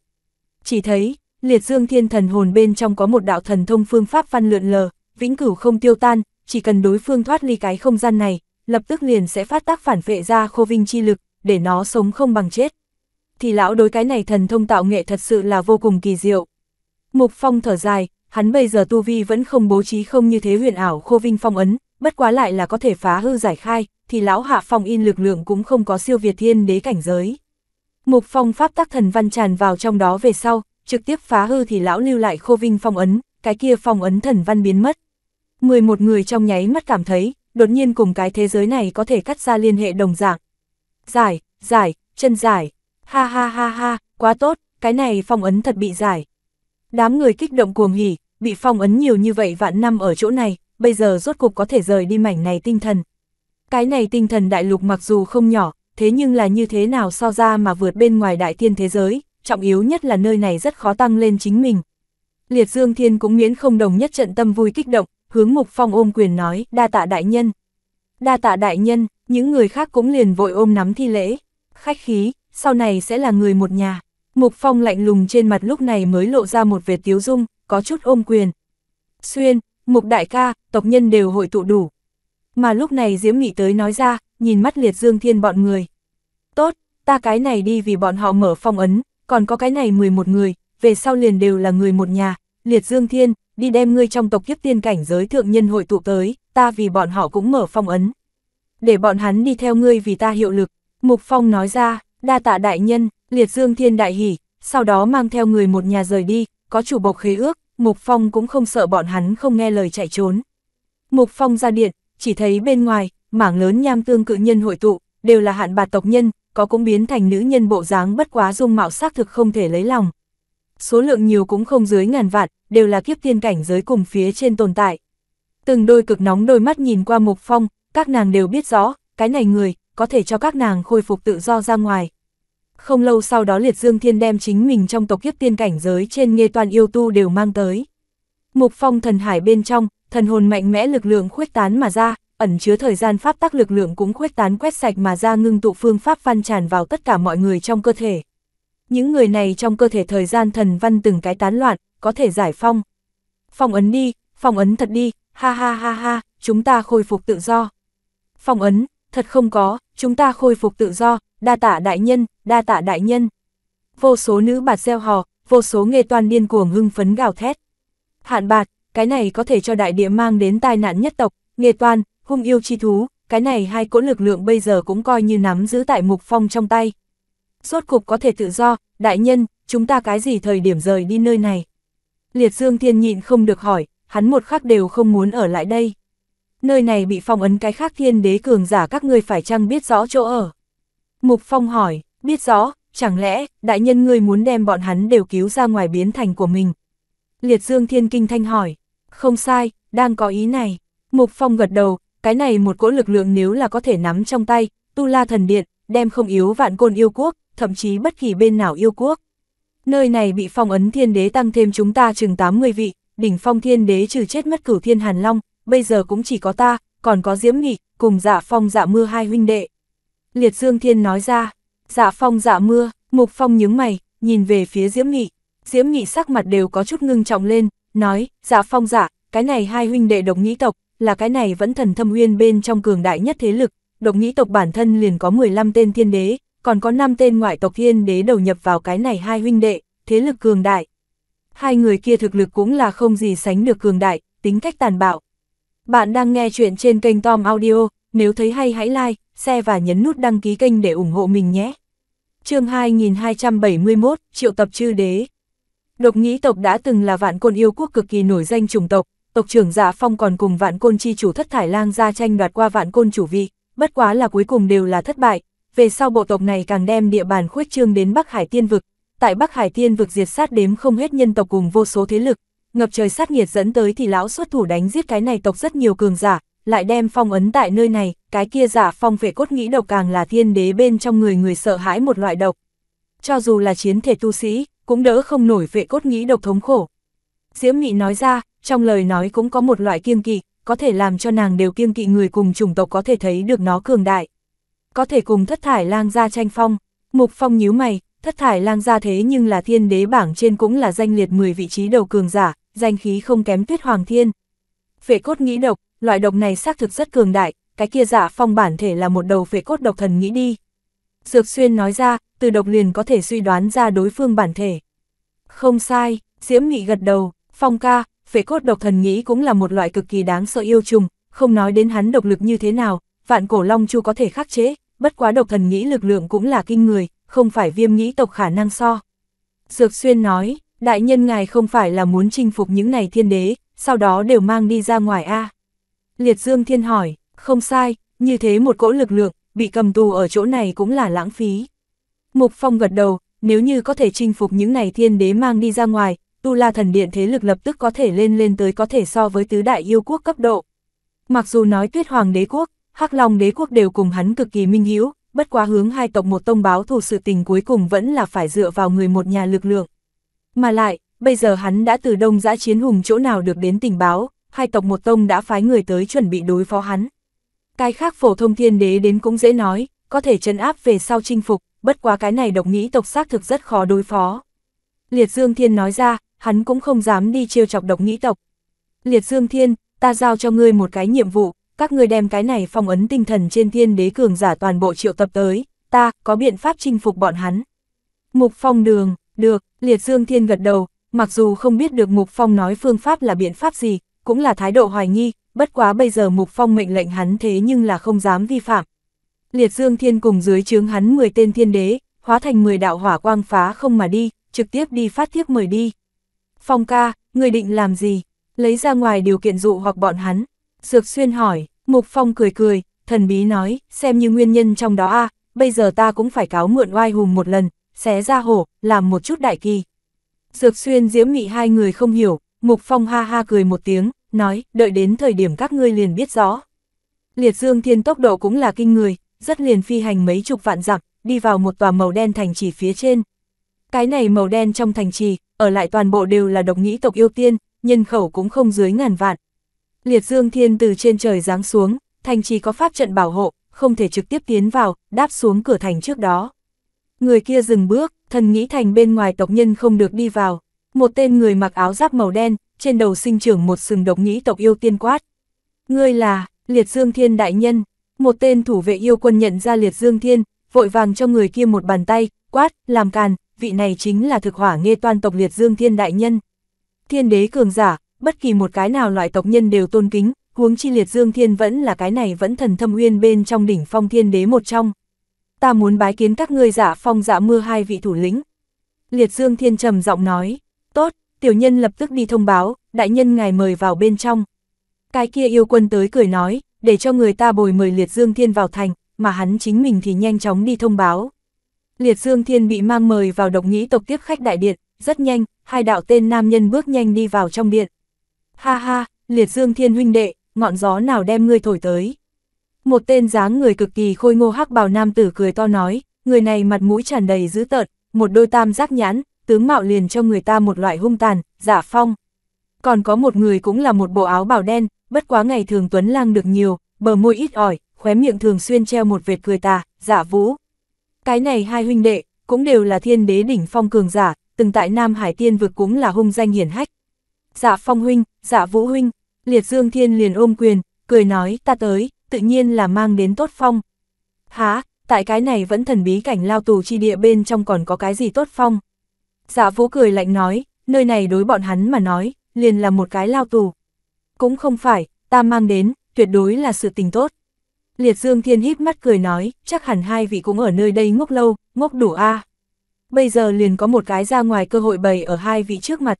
Chỉ thấy, Liệt Dương Thiên thần hồn bên trong có một đạo thần thông phương pháp văn lượn lờ, vĩnh cửu không tiêu tan, chỉ cần đối phương thoát ly cái không gian này, lập tức liền sẽ phát tác phản vệ ra khô vinh chi lực, để nó sống không bằng chết. Thì lão đối cái này thần thông tạo nghệ thật sự là vô cùng kỳ diệu. Mục Phong thở dài, hắn bây giờ tu vi vẫn không bố trí không như thế huyền ảo khô vinh phong ấn, bất quá lại là có thể phá hư giải khai, thì lão hạ phong in lực lượng cũng không có siêu việt thiên đế cảnh giới. Mục Phong pháp tác thần văn tràn vào trong đó về sau, trực tiếp phá hư thì lão lưu lại khô vinh phong ấn, cái kia phong ấn thần văn biến mất. 11 người trong nháy mắt cảm thấy, đột nhiên cùng cái thế giới này có thể cắt ra liên hệ đồng dạng. Giải, giải, chân giải, ha ha ha ha, quá tốt, cái này phong ấn thật bị giải. Đám người kích động cuồng hỉ, bị phong ấn nhiều như vậy vạn năm ở chỗ này, bây giờ rốt cục có thể rời đi mảnh này tinh thần. Cái này tinh thần đại lục mặc dù không nhỏ, thế nhưng là như thế nào so ra mà vượt bên ngoài đại thiên thế giới, trọng yếu nhất là nơi này rất khó tăng lên chính mình. Liệt Dương Thiên cũng miễn không đồng nhất trận tâm vui kích động, hướng Mục Phong ôm quyền nói, đa tạ đại nhân. Đa tạ đại nhân, những người khác cũng liền vội ôm nắm thi lễ. Khách khí, sau này sẽ là người một nhà. Mục Phong lạnh lùng trên mặt lúc này mới lộ ra một vệt tiếu dung, có chút ôm quyền. Xuyên, Mục đại ca, tộc nhân đều hội tụ đủ. Mà lúc này Diễm Nghị tới nói ra, nhìn mắt liệt dương thiên bọn người. Tốt, ta cái này đi vì bọn họ mở phong ấn, còn có cái này 11 người, về sau liền đều là người một nhà, liệt dương thiên, đi đem ngươi trong tộc kiếp tiên cảnh giới thượng nhân hội tụ tới, ta vì bọn họ cũng mở phong ấn. Để bọn hắn đi theo ngươi vì ta hiệu lực, Mục Phong nói ra, đa tạ đại nhân, liệt dương thiên đại hỉ, sau đó mang theo người một nhà rời đi, có chủ bộc khế ước, Mục Phong cũng không sợ bọn hắn không nghe lời chạy trốn. Mục Phong ra điện, chỉ thấy bên ngoài, mảng lớn nham tương cự nhân hội tụ, đều là hạn bạt tộc nhân, có cũng biến thành nữ nhân bộ dáng bất quá dung mạo sắc thực không thể lấy lòng, số lượng nhiều cũng không dưới ngàn vạn, đều là kiếp tiên cảnh giới cùng phía trên tồn tại. Từng đôi cực nóng đôi mắt nhìn qua Mục Phong, các nàng đều biết rõ, cái này người, có thể cho các nàng khôi phục tự do ra ngoài. Không lâu sau đó Liệt Dương Thiên đem chính mình trong tộc kiếp tiên cảnh giới trên nghe toàn yêu tu đều mang tới. Mục Phong thần hải bên trong, thần hồn mạnh mẽ lực lượng khuếch tán mà ra, ẩn chứa thời gian pháp tắc lực lượng cũng khuếch tán quét sạch mà ra ngưng tụ phương pháp văn tràn vào tất cả mọi người trong cơ thể những người này trong cơ thể thời gian thần văn từng cái tán loạn, có thể giải phong. Phong ấn đi, phong ấn thật đi, ha ha ha ha, chúng ta khôi phục tự do. Phong ấn, thật không có, chúng ta khôi phục tự do, đa tạ đại nhân, đa tạ đại nhân. Vô số nữ bạt gieo hò, vô số nghề toàn điên cuồng hưng phấn gào thét. Hạn bạt, cái này có thể cho đại địa mang đến tai nạn nhất tộc, nghề toàn, hung yêu chi thú, cái này hai cỗ lực lượng bây giờ cũng coi như nắm giữ tại mục phong trong tay rốt cục có thể tự do, đại nhân, chúng ta cái gì thời điểm rời đi nơi này? Liệt Dương Thiên nhịn không được hỏi, hắn một khắc đều không muốn ở lại đây. Nơi này bị phong ấn cái khác thiên đế cường giả các ngươi phải chăng biết rõ chỗ ở? Mục Phong hỏi, biết rõ, chẳng lẽ, đại nhân ngươi muốn đem bọn hắn đều cứu ra ngoài biến thành của mình? Liệt Dương Thiên Kinh Thanh hỏi, không sai, đang có ý này. Mục Phong gật đầu, cái này một cỗ lực lượng nếu là có thể nắm trong tay, tu la thần điện, đem không yếu vạn côn yêu quốc, thậm chí bất kỳ bên nào yêu quốc. Nơi này bị phong ấn thiên đế tăng thêm chúng ta chừng 80 vị, đỉnh phong thiên đế trừ chết mất cửu thiên hàn long, bây giờ cũng chỉ có ta, còn có diễm nghị, cùng dạ phong dạ mưa hai huynh đệ. Liệt Dương Thiên nói ra, dạ phong dạ mưa, mục phong nhướng mày, nhìn về phía diễm nghị, diễm nghị sắc mặt đều có chút ngưng trọng lên, nói, dạ phong dạ, cái này hai huynh đệ độc nghĩ tộc, là cái này vẫn thần thâm uyên bên trong cường đại nhất thế lực, độc nghĩ tộc bản thân liền có 15 tên thiên đế, còn có 5 tên ngoại tộc thiên đế đầu nhập vào cái này hai huynh đệ, thế lực cường đại. Hai người kia thực lực cũng là không gì sánh được cường đại, tính cách tàn bạo. Bạn đang nghe chuyện trên kênh Tom Audio, nếu thấy hay hãy like, share và nhấn nút đăng ký kênh để ủng hộ mình nhé. chương 2271, Triệu tập chư đế. Độc nghĩ tộc đã từng là vạn côn yêu quốc cực kỳ nổi danh chủng tộc, tộc trưởng giả dạ Phong còn cùng vạn côn chi chủ thất thải lang ra tranh đoạt qua vạn côn chủ vị, bất quá là cuối cùng đều là thất bại, về sau bộ tộc này càng đem địa bàn khuếch trương đến Bắc Hải Tiên Vực, tại Bắc Hải Tiên Vực diệt sát đếm không hết nhân tộc cùng vô số thế lực, ngập trời sát nghiệt dẫn tới thì lão xuất thủ đánh giết cái này tộc rất nhiều cường giả, lại đem phong ấn tại nơi này, cái kia giả phong vệ cốt nghĩ độc càng là thiên đế bên trong người người sợ hãi một loại độc. Cho dù là chiến thể tu sĩ, cũng đỡ không nổi vệ cốt nghĩ độc thống khổ. Diễm Mị nói ra, trong lời nói cũng có một loại kiêng kỵ, có thể làm cho nàng đều kiêng kỵ người cùng chủng tộc có thể thấy được nó cường đại có thể cùng thất thải lang gia tranh phong. Mục Phong nhíu mày, thất thải lang gia thế nhưng là thiên đế bảng trên cũng là danh liệt 10 vị trí đầu cường giả, danh khí không kém tuyết hoàng thiên. Phệ cốt nghĩ độc, loại độc này xác thực rất cường đại, cái kia giả dạ phong bản thể là một đầu phệ cốt độc thần nghĩ đi. Dược xuyên nói ra, từ độc liền có thể suy đoán ra đối phương bản thể. Không sai, Diễm Nghị gật đầu, phong ca, phệ cốt độc thần nghĩ cũng là một loại cực kỳ đáng sợ yêu trùng, không nói đến hắn độc lực như thế nào, vạn cổ long chu có thể khắc chế, bất quá độc thần nghĩ lực lượng cũng là kinh người, không phải viêm nghĩ tộc khả năng so. Dược xuyên nói, đại nhân ngài không phải là muốn chinh phục những này thiên đế, sau đó đều mang đi ra ngoài a Liệt Dương Thiên hỏi, không sai, như thế một cỗ lực lượng, bị cầm tù ở chỗ này cũng là lãng phí. Mục Phong gật đầu, nếu như có thể chinh phục những này thiên đế mang đi ra ngoài, Tu La Thần Điện thế lực lập tức có thể lên lên tới có thể so với tứ đại yêu quốc cấp độ. Mặc dù nói tuyết hoàng đế quốc, Hắc Long đế quốc đều cùng hắn cực kỳ minh hiếu, bất quá hướng hai tộc một tông báo thù sự tình cuối cùng vẫn là phải dựa vào người một nhà lực lượng. Mà lại, bây giờ hắn đã từ đông giã chiến hùng chỗ nào được đến tình báo, hai tộc một tông đã phái người tới chuẩn bị đối phó hắn. Cái khác phổ thông thiên đế đến cũng dễ nói, có thể chân áp về sau chinh phục, bất quá cái này độc nghĩ tộc xác thực rất khó đối phó. Liệt Dương Thiên nói ra, hắn cũng không dám đi trêu chọc độc nghĩ tộc. Liệt Dương Thiên, ta giao cho ngươi một cái nhiệm vụ, các người đem cái này phong ấn tinh thần trên thiên đế cường giả toàn bộ triệu tập tới, ta có biện pháp chinh phục bọn hắn. Mục phong đường, được, liệt dương thiên gật đầu, mặc dù không biết được mục phong nói phương pháp là biện pháp gì, cũng là thái độ hoài nghi, bất quá bây giờ mục phong mệnh lệnh hắn thế nhưng là không dám vi phạm. Liệt dương thiên cùng dưới chướng hắn 10 tên thiên đế, hóa thành 10 đạo hỏa quang phá không mà đi, trực tiếp đi phát thiếp mời đi. Phong ca, người định làm gì? Lấy ra ngoài điều kiện dụ hoặc bọn hắn. Dược Xuyên hỏi, Mục Phong cười cười, thần bí nói, xem như nguyên nhân trong đó a à, bây giờ ta cũng phải cáo mượn oai hùng một lần, xé ra hổ, làm một chút đại kỳ. Dược Xuyên diễm mị hai người không hiểu, Mục Phong ha ha cười một tiếng, nói, đợi đến thời điểm các ngươi liền biết rõ. Liệt Dương Thiên tốc độ cũng là kinh người, rất liền phi hành mấy chục vạn dặm, đi vào một tòa màu đen thành trì phía trên. Cái này màu đen trong thành trì, ở lại toàn bộ đều là độc nghĩ tộc yêu tiên, nhân khẩu cũng không dưới ngàn vạn, liệt dương thiên từ trên trời giáng xuống, thành trì có pháp trận bảo hộ, không thể trực tiếp tiến vào, đáp xuống cửa thành trước đó. Người kia dừng bước, thần nghĩ thành bên ngoài tộc nhân không được đi vào. Một tên người mặc áo giáp màu đen, trên đầu sinh trưởng một sừng độc nghĩ tộc yêu tiên quát. Ngươi là, liệt dương thiên đại nhân, một tên thủ vệ yêu quân nhận ra liệt dương thiên, vội vàng cho người kia một bàn tay, quát, làm càn, vị này chính là thực hỏa nghe toàn tộc liệt dương thiên đại nhân. Thiên đế cường giả, bất kỳ một cái nào loại tộc nhân đều tôn kính, huống chi liệt dương thiên vẫn là cái này vẫn thần thâm uyên bên trong đỉnh phong thiên đế một trong. Ta muốn bái kiến các ngươi giả dạ phong giả dạ mưa hai vị thủ lĩnh. Liệt dương thiên trầm giọng nói, tốt, tiểu nhân lập tức đi thông báo, đại nhân ngài mời vào bên trong. Cái kia yêu quân tới cười nói, để cho người ta bồi mời liệt dương thiên vào thành, mà hắn chính mình thì nhanh chóng đi thông báo. Liệt Dương Thiên bị mang mời vào độc nghĩ tộc tiếp khách đại điện, rất nhanh, hai đạo tên nam nhân bước nhanh đi vào trong điện. Ha ha, liệt dương thiên huynh đệ, ngọn gió nào đem ngươi thổi tới. Một tên dáng người cực kỳ khôi ngô hắc bào nam tử cười to nói, người này mặt mũi tràn đầy dữ tợn, một đôi tam giác nhãn, tướng mạo liền cho người ta một loại hung tàn, giả phong. Còn có một người cũng là một bộ áo bào đen, bất quá ngày thường tuấn lang được nhiều, bờ môi ít ỏi, khóe miệng thường xuyên treo một vệt cười tà, giả vũ. Cái này hai huynh đệ, cũng đều là thiên đế đỉnh phong cường giả, từng tại Nam Hải Tiên vực cũng là hung danh hiển hách, dạ phong huynh, dạ vũ huynh, liệt dương thiên liền ôm quyền, cười nói ta tới, tự nhiên là mang đến tốt phong. Há, tại cái này vẫn thần bí cảnh lao tù chi địa bên trong còn có cái gì tốt phong. Dạ vũ cười lạnh nói, nơi này đối bọn hắn mà nói, liền là một cái lao tù. Cũng không phải, ta mang đến, tuyệt đối là sự tình tốt. Liệt Dương Thiên híp mắt cười nói, chắc hẳn hai vị cũng ở nơi đây ngốc lâu, ngốc đủ a. Bây giờ liền có một cái ra ngoài cơ hội bày ở hai vị trước mặt,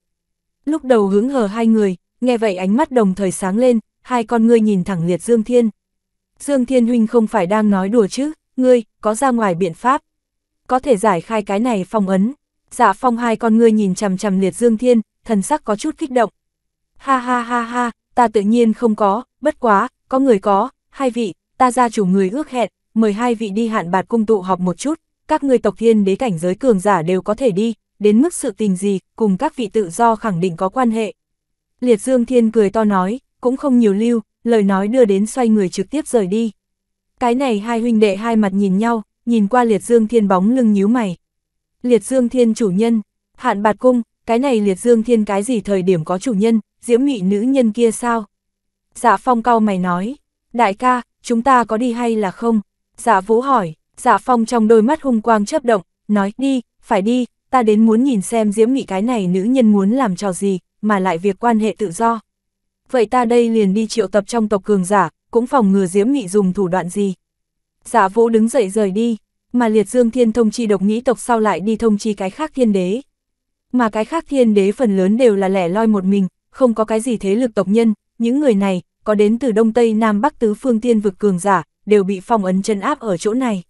Lúc đầu hướng hờ hai người, nghe vậy ánh mắt đồng thời sáng lên, hai con ngươi nhìn thẳng liệt Dương Thiên. Dương Thiên Huynh không phải đang nói đùa chứ, ngươi, có ra ngoài biện pháp. Có thể giải khai cái này phong ấn. Dạ phong hai con ngươi nhìn chằm chằm liệt Dương Thiên, thần sắc có chút kích động. Ha ha ha ha, ta tự nhiên không có, bất quá, có người có, hai vị, ta gia chủ người ước hẹn, mời hai vị đi hạn bạt cung tụ họp một chút, các người tộc thiên đế cảnh giới cường giả đều có thể đi, đến mức sự tình gì, cùng các vị tự do khẳng định có quan hệ. Liệt Dương Thiên cười to nói, cũng không nhiều lưu, lời nói đưa đến xoay người trực tiếp rời đi. Cái này hai huynh đệ hai mặt nhìn nhau, nhìn qua Liệt Dương Thiên bóng lưng nhíu mày. Liệt Dương Thiên chủ nhân, hạn bạt cung, cái này Liệt Dương Thiên cái gì thời điểm có chủ nhân, diễm mị nữ nhân kia sao? Dạ Phong cao mày nói, đại ca, chúng ta có đi hay là không? Dạ Vũ hỏi, Dạ Phong trong đôi mắt hung quang chớp động, nói đi, phải đi, ta đến muốn nhìn xem diễm nghị cái này nữ nhân muốn làm trò gì, mà lại việc quan hệ tự do. Vậy ta đây liền đi triệu tập trong tộc cường giả, cũng phòng ngừa diễm nghị dùng thủ đoạn gì. Giả dạ vũ đứng dậy rời đi, mà liệt dương thiên thông chi độc nghĩ tộc sau lại đi thông chi cái khác thiên đế. Mà cái khác thiên đế phần lớn đều là lẻ loi một mình, không có cái gì thế lực tộc nhân, những người này, có đến từ Đông Tây Nam Bắc tứ phương tiên vực cường giả, đều bị phong ấn chân áp ở chỗ này.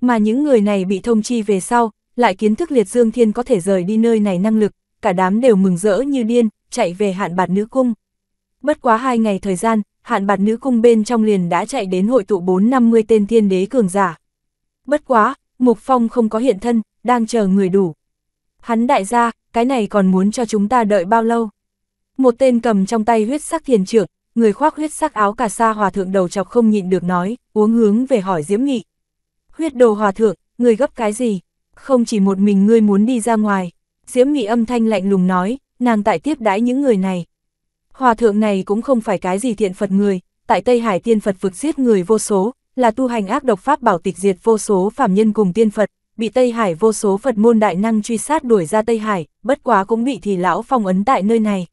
Mà những người này bị thông chi về sau, lại kiến thức liệt dương thiên có thể rời đi nơi này năng lực, cả đám đều mừng rỡ như điên, chạy về hạn bạt nữ cung. Bất quá hai ngày thời gian, hạn bạt nữ cung bên trong liền đã chạy đến hội tụ 450 tên thiên đế cường giả. Bất quá, Mục Phong không có hiện thân, đang chờ người đủ. Hắn đại gia, cái này còn muốn cho chúng ta đợi bao lâu? Một tên cầm trong tay huyết sắc thiền trưởng, người khoác huyết sắc áo cà sa hòa thượng đầu chọc không nhịn được nói, uống hướng về hỏi Diễm Nghị. Huyết đồ hòa thượng, người gấp cái gì? không chỉ một mình ngươi muốn đi ra ngoài, Diễm Mị âm thanh lạnh lùng nói, nàng tại tiếp đãi những người này. Hòa thượng này cũng không phải cái gì thiện Phật người, tại Tây Hải tiên Phật vực giết người vô số, là tu hành ác độc pháp bảo tịch diệt vô số phạm nhân cùng tiên Phật, bị Tây Hải vô số Phật môn đại năng truy sát đuổi ra Tây Hải, bất quá cũng bị thì lão phong ấn tại nơi này.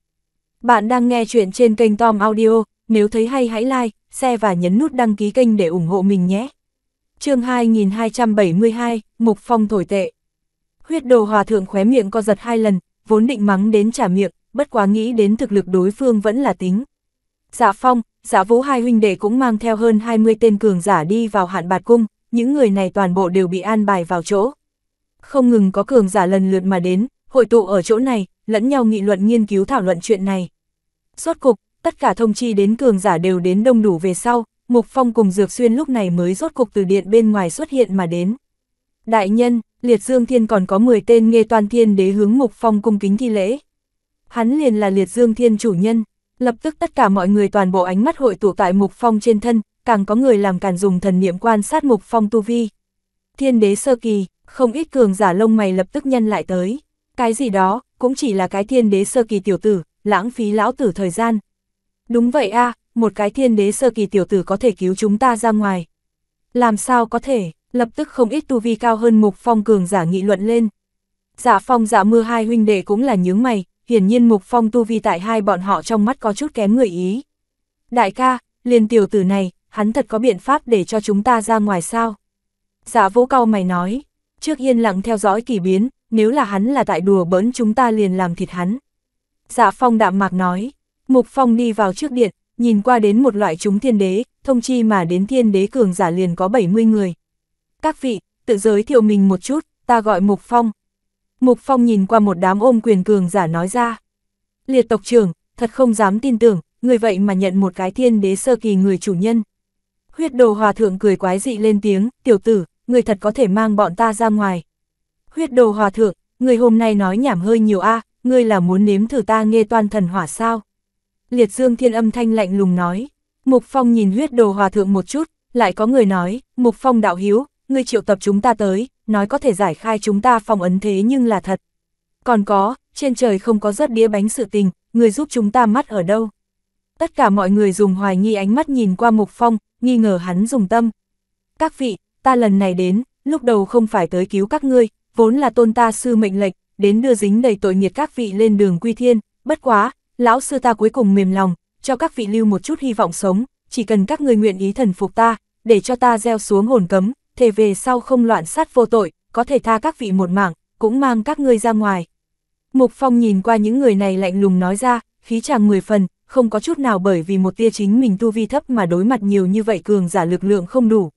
Bạn đang nghe chuyện trên kênh Tom Audio, nếu thấy hay hãy like, share và nhấn nút đăng ký kênh để ủng hộ mình nhé chương 2272, Mục Phong thổi tệ. Huyết đồ hòa thượng khóe miệng co giật hai lần, vốn định mắng đến trả miệng, bất quá nghĩ đến thực lực đối phương vẫn là tính. Dạ Phong, dạ vũ hai huynh đệ cũng mang theo hơn 20 tên cường giả đi vào hạn bạt cung, những người này toàn bộ đều bị an bài vào chỗ. Không ngừng có cường giả lần lượt mà đến, hội tụ ở chỗ này, lẫn nhau nghị luận nghiên cứu thảo luận chuyện này. Rốt cục, tất cả thông chi đến cường giả đều đến đông đủ về sau, Mục Phong cùng Dược Xuyên lúc này mới rốt cục từ điện bên ngoài xuất hiện mà đến. Đại nhân, Liệt Dương Thiên còn có 10 tên nghe toàn thiên đế hướng Mục Phong cung kính thi lễ. Hắn liền là Liệt Dương Thiên chủ nhân, lập tức tất cả mọi người toàn bộ ánh mắt hội tụ tại Mục Phong trên thân, càng có người làm càn dùng thần niệm quan sát Mục Phong tu vi. Thiên đế sơ kỳ, không ít cường giả lông mày lập tức nhân lại tới. Cái gì đó, cũng chỉ là cái thiên đế sơ kỳ tiểu tử, lãng phí lão tử thời gian. Đúng vậy a à, một cái thiên đế sơ kỳ tiểu tử có thể cứu chúng ta ra ngoài. Làm sao có thể, lập tức không ít tu vi cao hơn Mục Phong cường giả nghị luận lên. giả dạ Phong giả dạ mưa hai huynh đệ cũng là nhướng mày, hiển nhiên Mục Phong tu vi tại hai bọn họ trong mắt có chút kém người ý. Đại ca, liền tiểu tử này, hắn thật có biện pháp để cho chúng ta ra ngoài sao? giả dạ vỗ cao mày nói, trước yên lặng theo dõi kỳ biến, nếu là hắn là tại đùa bỡn chúng ta liền làm thịt hắn. giả Phong đạm mạc nói, Mục Phong đi vào trước điện, nhìn qua đến một loại chúng thiên đế, thông chi mà đến thiên đế cường giả liền có 70 người. Các vị, tự giới thiệu mình một chút, ta gọi Mục Phong. Mục Phong nhìn qua một đám ôm quyền cường giả nói ra. Liệt tộc trưởng, thật không dám tin tưởng, người vậy mà nhận một cái thiên đế sơ kỳ người chủ nhân. Huyết đồ hòa thượng cười quái dị lên tiếng, tiểu tử, người thật có thể mang bọn ta ra ngoài. Huyết đồ hòa thượng, người hôm nay nói nhảm hơi nhiều a à, ngươi là muốn nếm thử ta nghe toàn thần hỏa sao? liệt dương thiên âm thanh lạnh lùng nói. Mục Phong nhìn huyết đồ hòa thượng một chút, lại có người nói, Mục Phong đạo hiếu, ngươi triệu tập chúng ta tới, nói có thể giải khai chúng ta phong ấn thế nhưng là thật. Còn có, trên trời không có rớt đĩa bánh sự tình, người giúp chúng ta mắt ở đâu. Tất cả mọi người dùng hoài nghi ánh mắt nhìn qua Mục Phong, nghi ngờ hắn dùng tâm. Các vị, ta lần này đến, lúc đầu không phải tới cứu các ngươi, vốn là tôn ta sư mệnh lệch đến đưa dính đầy tội nghiệt các vị lên đường quy thiên, bất quá, lão sư ta cuối cùng mềm lòng, cho các vị lưu một chút hy vọng sống, chỉ cần các người nguyện ý thần phục ta, để cho ta gieo xuống hồn cấm, thề về sau không loạn sát vô tội, có thể tha các vị một mạng, cũng mang các ngươi ra ngoài. Mục Phong nhìn qua những người này lạnh lùng nói ra, khí chàng mười phần, không có chút nào bởi vì một tia chính mình tu vi thấp mà đối mặt nhiều như vậy cường giả lực lượng không đủ.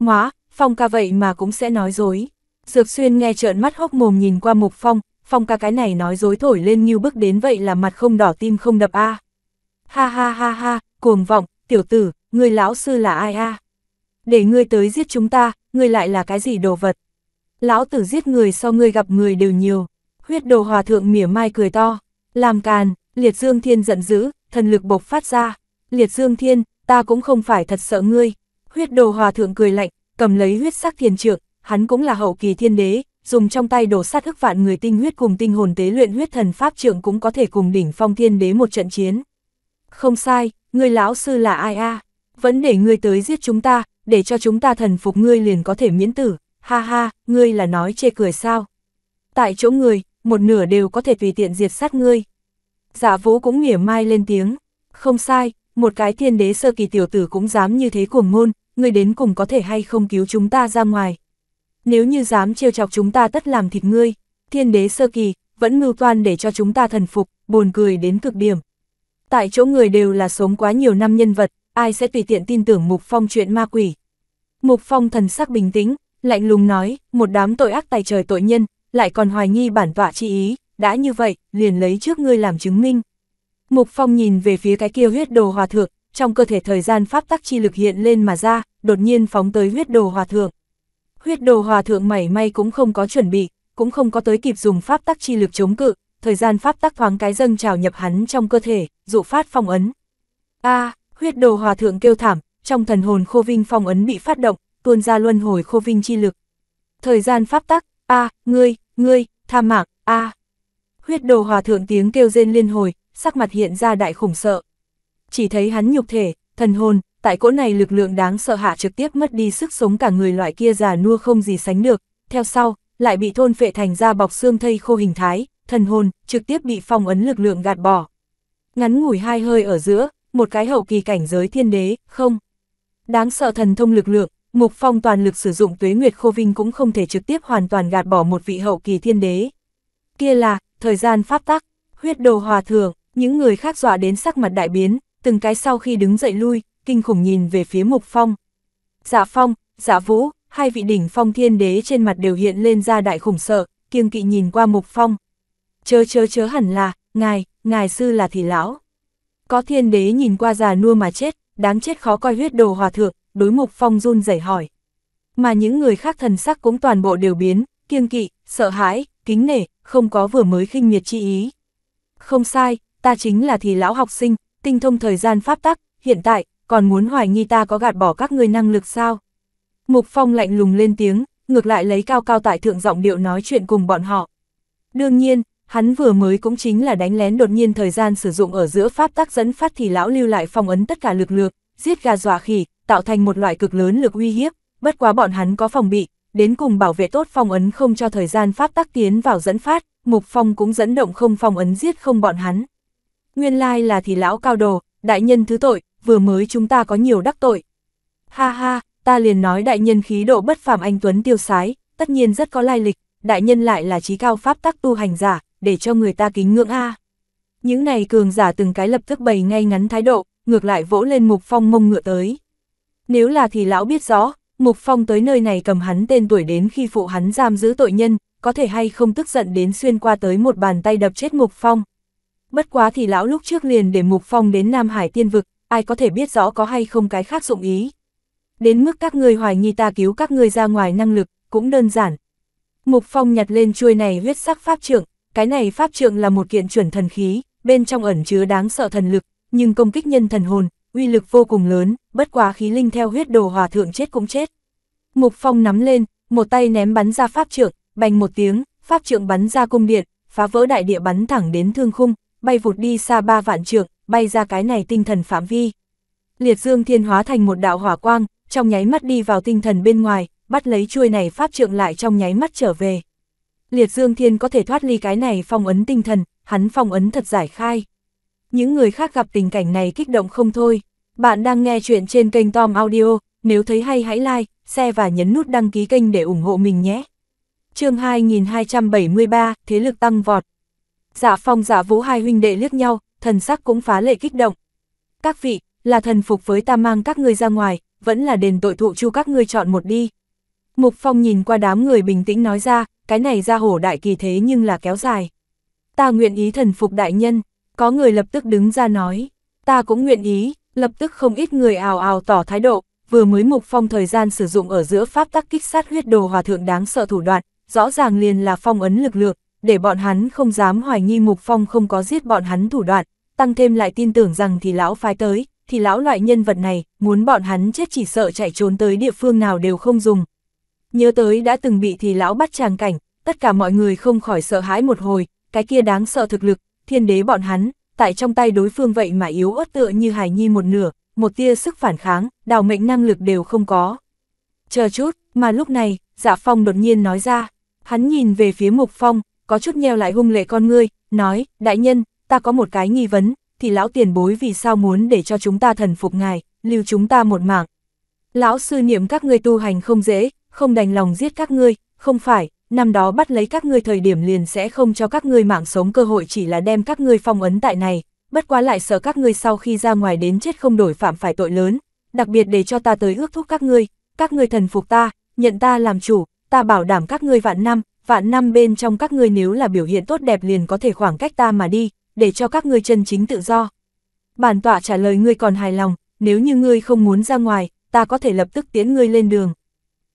Ngoá, Phong ca vậy mà cũng sẽ nói dối. Dược xuyên nghe trợn mắt hốc mồm nhìn qua Mục Phong, phong ca cái này nói dối thổi lên như bước đến vậy là mặt không đỏ tim không đập a à. Ha ha ha ha, cuồng vọng, tiểu tử, người lão sư là ai a à? Để ngươi tới giết chúng ta, ngươi lại là cái gì đồ vật? Lão tử giết người sau ngươi gặp người đều nhiều. Huyết đồ hòa thượng mỉa mai cười to, làm càn, liệt dương thiên giận dữ, thần lực bộc phát ra. Liệt dương thiên, ta cũng không phải thật sợ ngươi. Huyết đồ hòa thượng cười lạnh, cầm lấy huyết sắc thiền trượng, hắn cũng là hậu kỳ thiên đế, dùng trong tay đổ sát ức vạn người tinh huyết cùng tinh hồn tế luyện huyết thần pháp trượng cũng có thể cùng đỉnh phong thiên đế một trận chiến. Không sai, người lão sư là ai a? Vẫn để ngươi tới giết chúng ta, để cho chúng ta thần phục ngươi liền có thể miễn tử, ha ha, ngươi là nói chê cười sao? Tại chỗ ngươi, một nửa đều có thể tùy tiện diệt sát ngươi. giả dạ vũ cũng mỉa mai lên tiếng, không sai, một cái thiên đế sơ kỳ tiểu tử cũng dám như thế cuồng ngôn, ngươi đến cùng có thể hay không cứu chúng ta ra ngoài nếu như dám trêu chọc chúng ta tất làm thịt ngươi, thiên đế sơ kỳ, vẫn mưu toan để cho chúng ta thần phục, buồn cười đến cực điểm. Tại chỗ người đều là sống quá nhiều năm nhân vật, ai sẽ tùy tiện tin tưởng Mục Phong chuyện ma quỷ. Mục Phong thần sắc bình tĩnh, lạnh lùng nói, một đám tội ác tài trời tội nhân, lại còn hoài nghi bản tọa chi ý, đã như vậy, liền lấy trước ngươi làm chứng minh. Mục Phong nhìn về phía cái kia huyết đồ hòa thượng, trong cơ thể thời gian pháp tắc chi lực hiện lên mà ra, đột nhiên phóng tới huyết đồ hòa thượng huyết đồ hòa thượng mảy may cũng không có chuẩn bị, cũng không có tới kịp dùng pháp tắc chi lực chống cự, thời gian pháp tắc thoáng cái dâng trào nhập hắn trong cơ thể, dụ phát phong ấn. A, huyết đồ hòa thượng kêu thảm, trong thần hồn khô vinh phong ấn bị phát động, tuôn ra luân hồi khô vinh chi lực. Thời gian pháp tắc, a, ngươi, ngươi, tha mạng, a. Huyết đồ hòa thượng tiếng kêu rên liên hồi, sắc mặt hiện ra đại khủng sợ. Chỉ thấy hắn nhục thể, thần hồn, tại cỗ này lực lượng đáng sợ hạ trực tiếp mất đi sức sống cả người loại kia già nua không gì sánh được, theo sau, lại bị thôn phệ thành ra bọc xương thây khô hình thái, thần hồn, trực tiếp bị phong ấn lực lượng gạt bỏ. Ngắn ngủi hai hơi ở giữa, một cái hậu kỳ cảnh giới thiên đế, không. Đáng sợ thần thông lực lượng, Mục Phong toàn lực sử dụng tuế nguyệt khô vinh cũng không thể trực tiếp hoàn toàn gạt bỏ một vị hậu kỳ thiên đế. Kia là, thời gian pháp tắc, huyết đồ hòa thường, những người khác dọa đến sắc mặt đại biến, từng cái sau khi đứng dậy lui, kinh khủng nhìn về phía Mục Phong. Dạ Phong, dạ Vũ, hai vị đỉnh phong thiên đế trên mặt đều hiện lên ra đại khủng sợ, kiêng kỵ nhìn qua Mục Phong. Chớ chớ chớ hẳn là, ngài, ngài sư là thị lão. Có thiên đế nhìn qua già nua mà chết, đáng chết khó coi huyết đồ hòa thượng, đối Mục Phong run rẩy hỏi. Mà những người khác thần sắc cũng toàn bộ đều biến, kiêng kỵ, sợ hãi, kính nể, không có vừa mới khinh miệt chi ý. Không sai, ta chính là thì lão học sinh, tinh thông thời gian pháp tắc, hiện tại, còn muốn hoài nghi ta có gạt bỏ các ngươi năng lực sao? Mục Phong lạnh lùng lên tiếng, ngược lại lấy cao cao tại thượng giọng điệu nói chuyện cùng bọn họ. Đương nhiên, hắn vừa mới cũng chính là đánh lén đột nhiên thời gian sử dụng ở giữa pháp tác dẫn phát thì lão lưu lại phong ấn tất cả lực lượng, giết gà dọa khỉ, tạo thành một loại cực lớn lực uy hiếp, bất quá bọn hắn có phòng bị, đến cùng bảo vệ tốt phong ấn không cho thời gian pháp tác tiến vào dẫn phát, Mục Phong cũng dẫn động không phong ấn giết không bọn hắn. Nguyên lai là thì lão cao đồ, đại nhân thứ tội, vừa mới chúng ta có nhiều đắc tội. Ha ha, ta liền nói đại nhân khí độ bất phàm anh Tuấn tiêu sái, tất nhiên rất có lai lịch, đại nhân lại là trí cao pháp tắc tu hành giả, để cho người ta kính ngưỡng a. Những này cường giả từng cái lập tức bày ngay ngắn thái độ, ngược lại vỗ lên Mục Phong mông ngựa tới. Nếu là thì lão biết rõ, Mục Phong tới nơi này cầm hắn tên tuổi đến khi phụ hắn giam giữ tội nhân, có thể hay không tức giận đến xuyên qua tới một bàn tay đập chết Mục Phong. Bất quá thì lão lúc trước liền để Mục Phong đến Nam Hải Tiên Vực, ai có thể biết rõ có hay không cái khác dụng ý. Đến mức các người hoài nghi ta cứu các người ra ngoài năng lực, cũng đơn giản. Mục Phong nhặt lên chuôi này huyết sắc pháp trượng, cái này pháp trượng là một kiện chuẩn thần khí, bên trong ẩn chứa đáng sợ thần lực, nhưng công kích nhân thần hồn, uy lực vô cùng lớn, bất quá khí linh theo huyết đồ hòa thượng chết cũng chết. Mục Phong nắm lên, một tay ném bắn ra pháp trượng, bành một tiếng, pháp trượng bắn ra cung điện, phá vỡ đại địa bắn thẳng đến thương khung, bay vụt đi xa ba vạn trượng, bay ra cái này tinh thần phạm vi. Liệt dương thiên hóa thành một đạo hỏa quang, trong nháy mắt đi vào tinh thần bên ngoài, bắt lấy chuôi này pháp trượng lại trong nháy mắt trở về. Liệt dương thiên có thể thoát ly cái này phong ấn tinh thần, hắn phong ấn thật giải khai. Những người khác gặp tình cảnh này kích động không thôi. Bạn đang nghe chuyện trên kênh Tom Audio, nếu thấy hay hãy like, share và nhấn nút đăng ký kênh để ủng hộ mình nhé. chương 2273, Thế lực tăng vọt. Dạ phong dạ vũ hai huynh đệ liếc nhau, thần sắc cũng phá lệ kích động. Các vị, là thần phục với ta mang các ngươi ra ngoài, vẫn là đền tội thụ chu các ngươi chọn một đi. Mục Phong nhìn qua đám người bình tĩnh nói ra, cái này ra hổ đại kỳ thế nhưng là kéo dài. Ta nguyện ý thần phục đại nhân, có người lập tức đứng ra nói, ta cũng nguyện ý, lập tức không ít người ào ào tỏ thái độ, vừa mới Mục Phong thời gian sử dụng ở giữa pháp tắc kích sát huyết đồ hòa thượng đáng sợ thủ đoạn, rõ ràng liền là phong ấn lực lượng, để bọn hắn không dám hoài nghi Mục Phong không có giết bọn hắn thủ đoạn, tăng thêm lại tin tưởng rằng thì lão phái tới, thì lão loại nhân vật này, muốn bọn hắn chết chỉ sợ chạy trốn tới địa phương nào đều không dùng. Nhớ tới đã từng bị thì lão bắt tràng cảnh, tất cả mọi người không khỏi sợ hãi một hồi, cái kia đáng sợ thực lực, thiên đế bọn hắn, tại trong tay đối phương vậy mà yếu ớt tựa như hài nhi một nửa, một tia sức phản kháng, đào mệnh năng lực đều không có. Chờ chút, mà lúc này, dạ phong đột nhiên nói ra, hắn nhìn về phía mục phong, có chút nheo lại hung lệ con ngươi, nói, đại nhân, ta có một cái nghi vấn, thì lão tiền bối vì sao muốn để cho chúng ta thần phục ngài, lưu chúng ta một mạng. Lão sư niệm các ngươi tu hành không dễ, không đành lòng giết các ngươi, không phải, năm đó bắt lấy các ngươi thời điểm liền sẽ không cho các ngươi mạng sống cơ hội chỉ là đem các ngươi phong ấn tại này, bất quá lại sợ các ngươi sau khi ra ngoài đến chết không đổi phạm phải tội lớn, đặc biệt để cho ta tới ước thúc các ngươi, các ngươi thần phục ta, nhận ta làm chủ, ta bảo đảm các ngươi vạn năm, vạn năm bên trong các ngươi nếu là biểu hiện tốt đẹp liền có thể khoảng cách ta mà đi, để cho các ngươi chân chính tự do. Bản tọa trả lời ngươi còn hài lòng, nếu như ngươi không muốn ra ngoài, ta có thể lập tức tiến ngươi lên đường.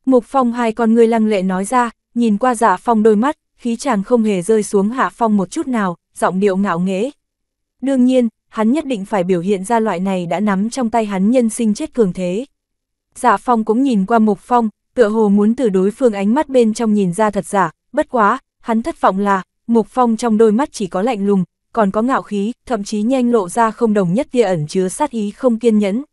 Mục Phong hai con ngươi lăng lệ nói ra, nhìn qua dạ phong đôi mắt, khí chàng không hề rơi xuống hạ phong một chút nào, giọng điệu ngạo nghễ. Đương nhiên, hắn nhất định phải biểu hiện ra loại này đã nắm trong tay hắn nhân sinh chết cường thế. Dạ phong cũng nhìn qua mục phong, tựa hồ muốn từ đối phương ánh mắt bên trong nhìn ra thật giả, bất quá, hắn thất vọng là, mục phong trong đôi mắt chỉ có lạnh lùng, còn có ngạo khí, thậm chí nhanh lộ ra không đồng nhất tia ẩn chứa sát ý không kiên nhẫn.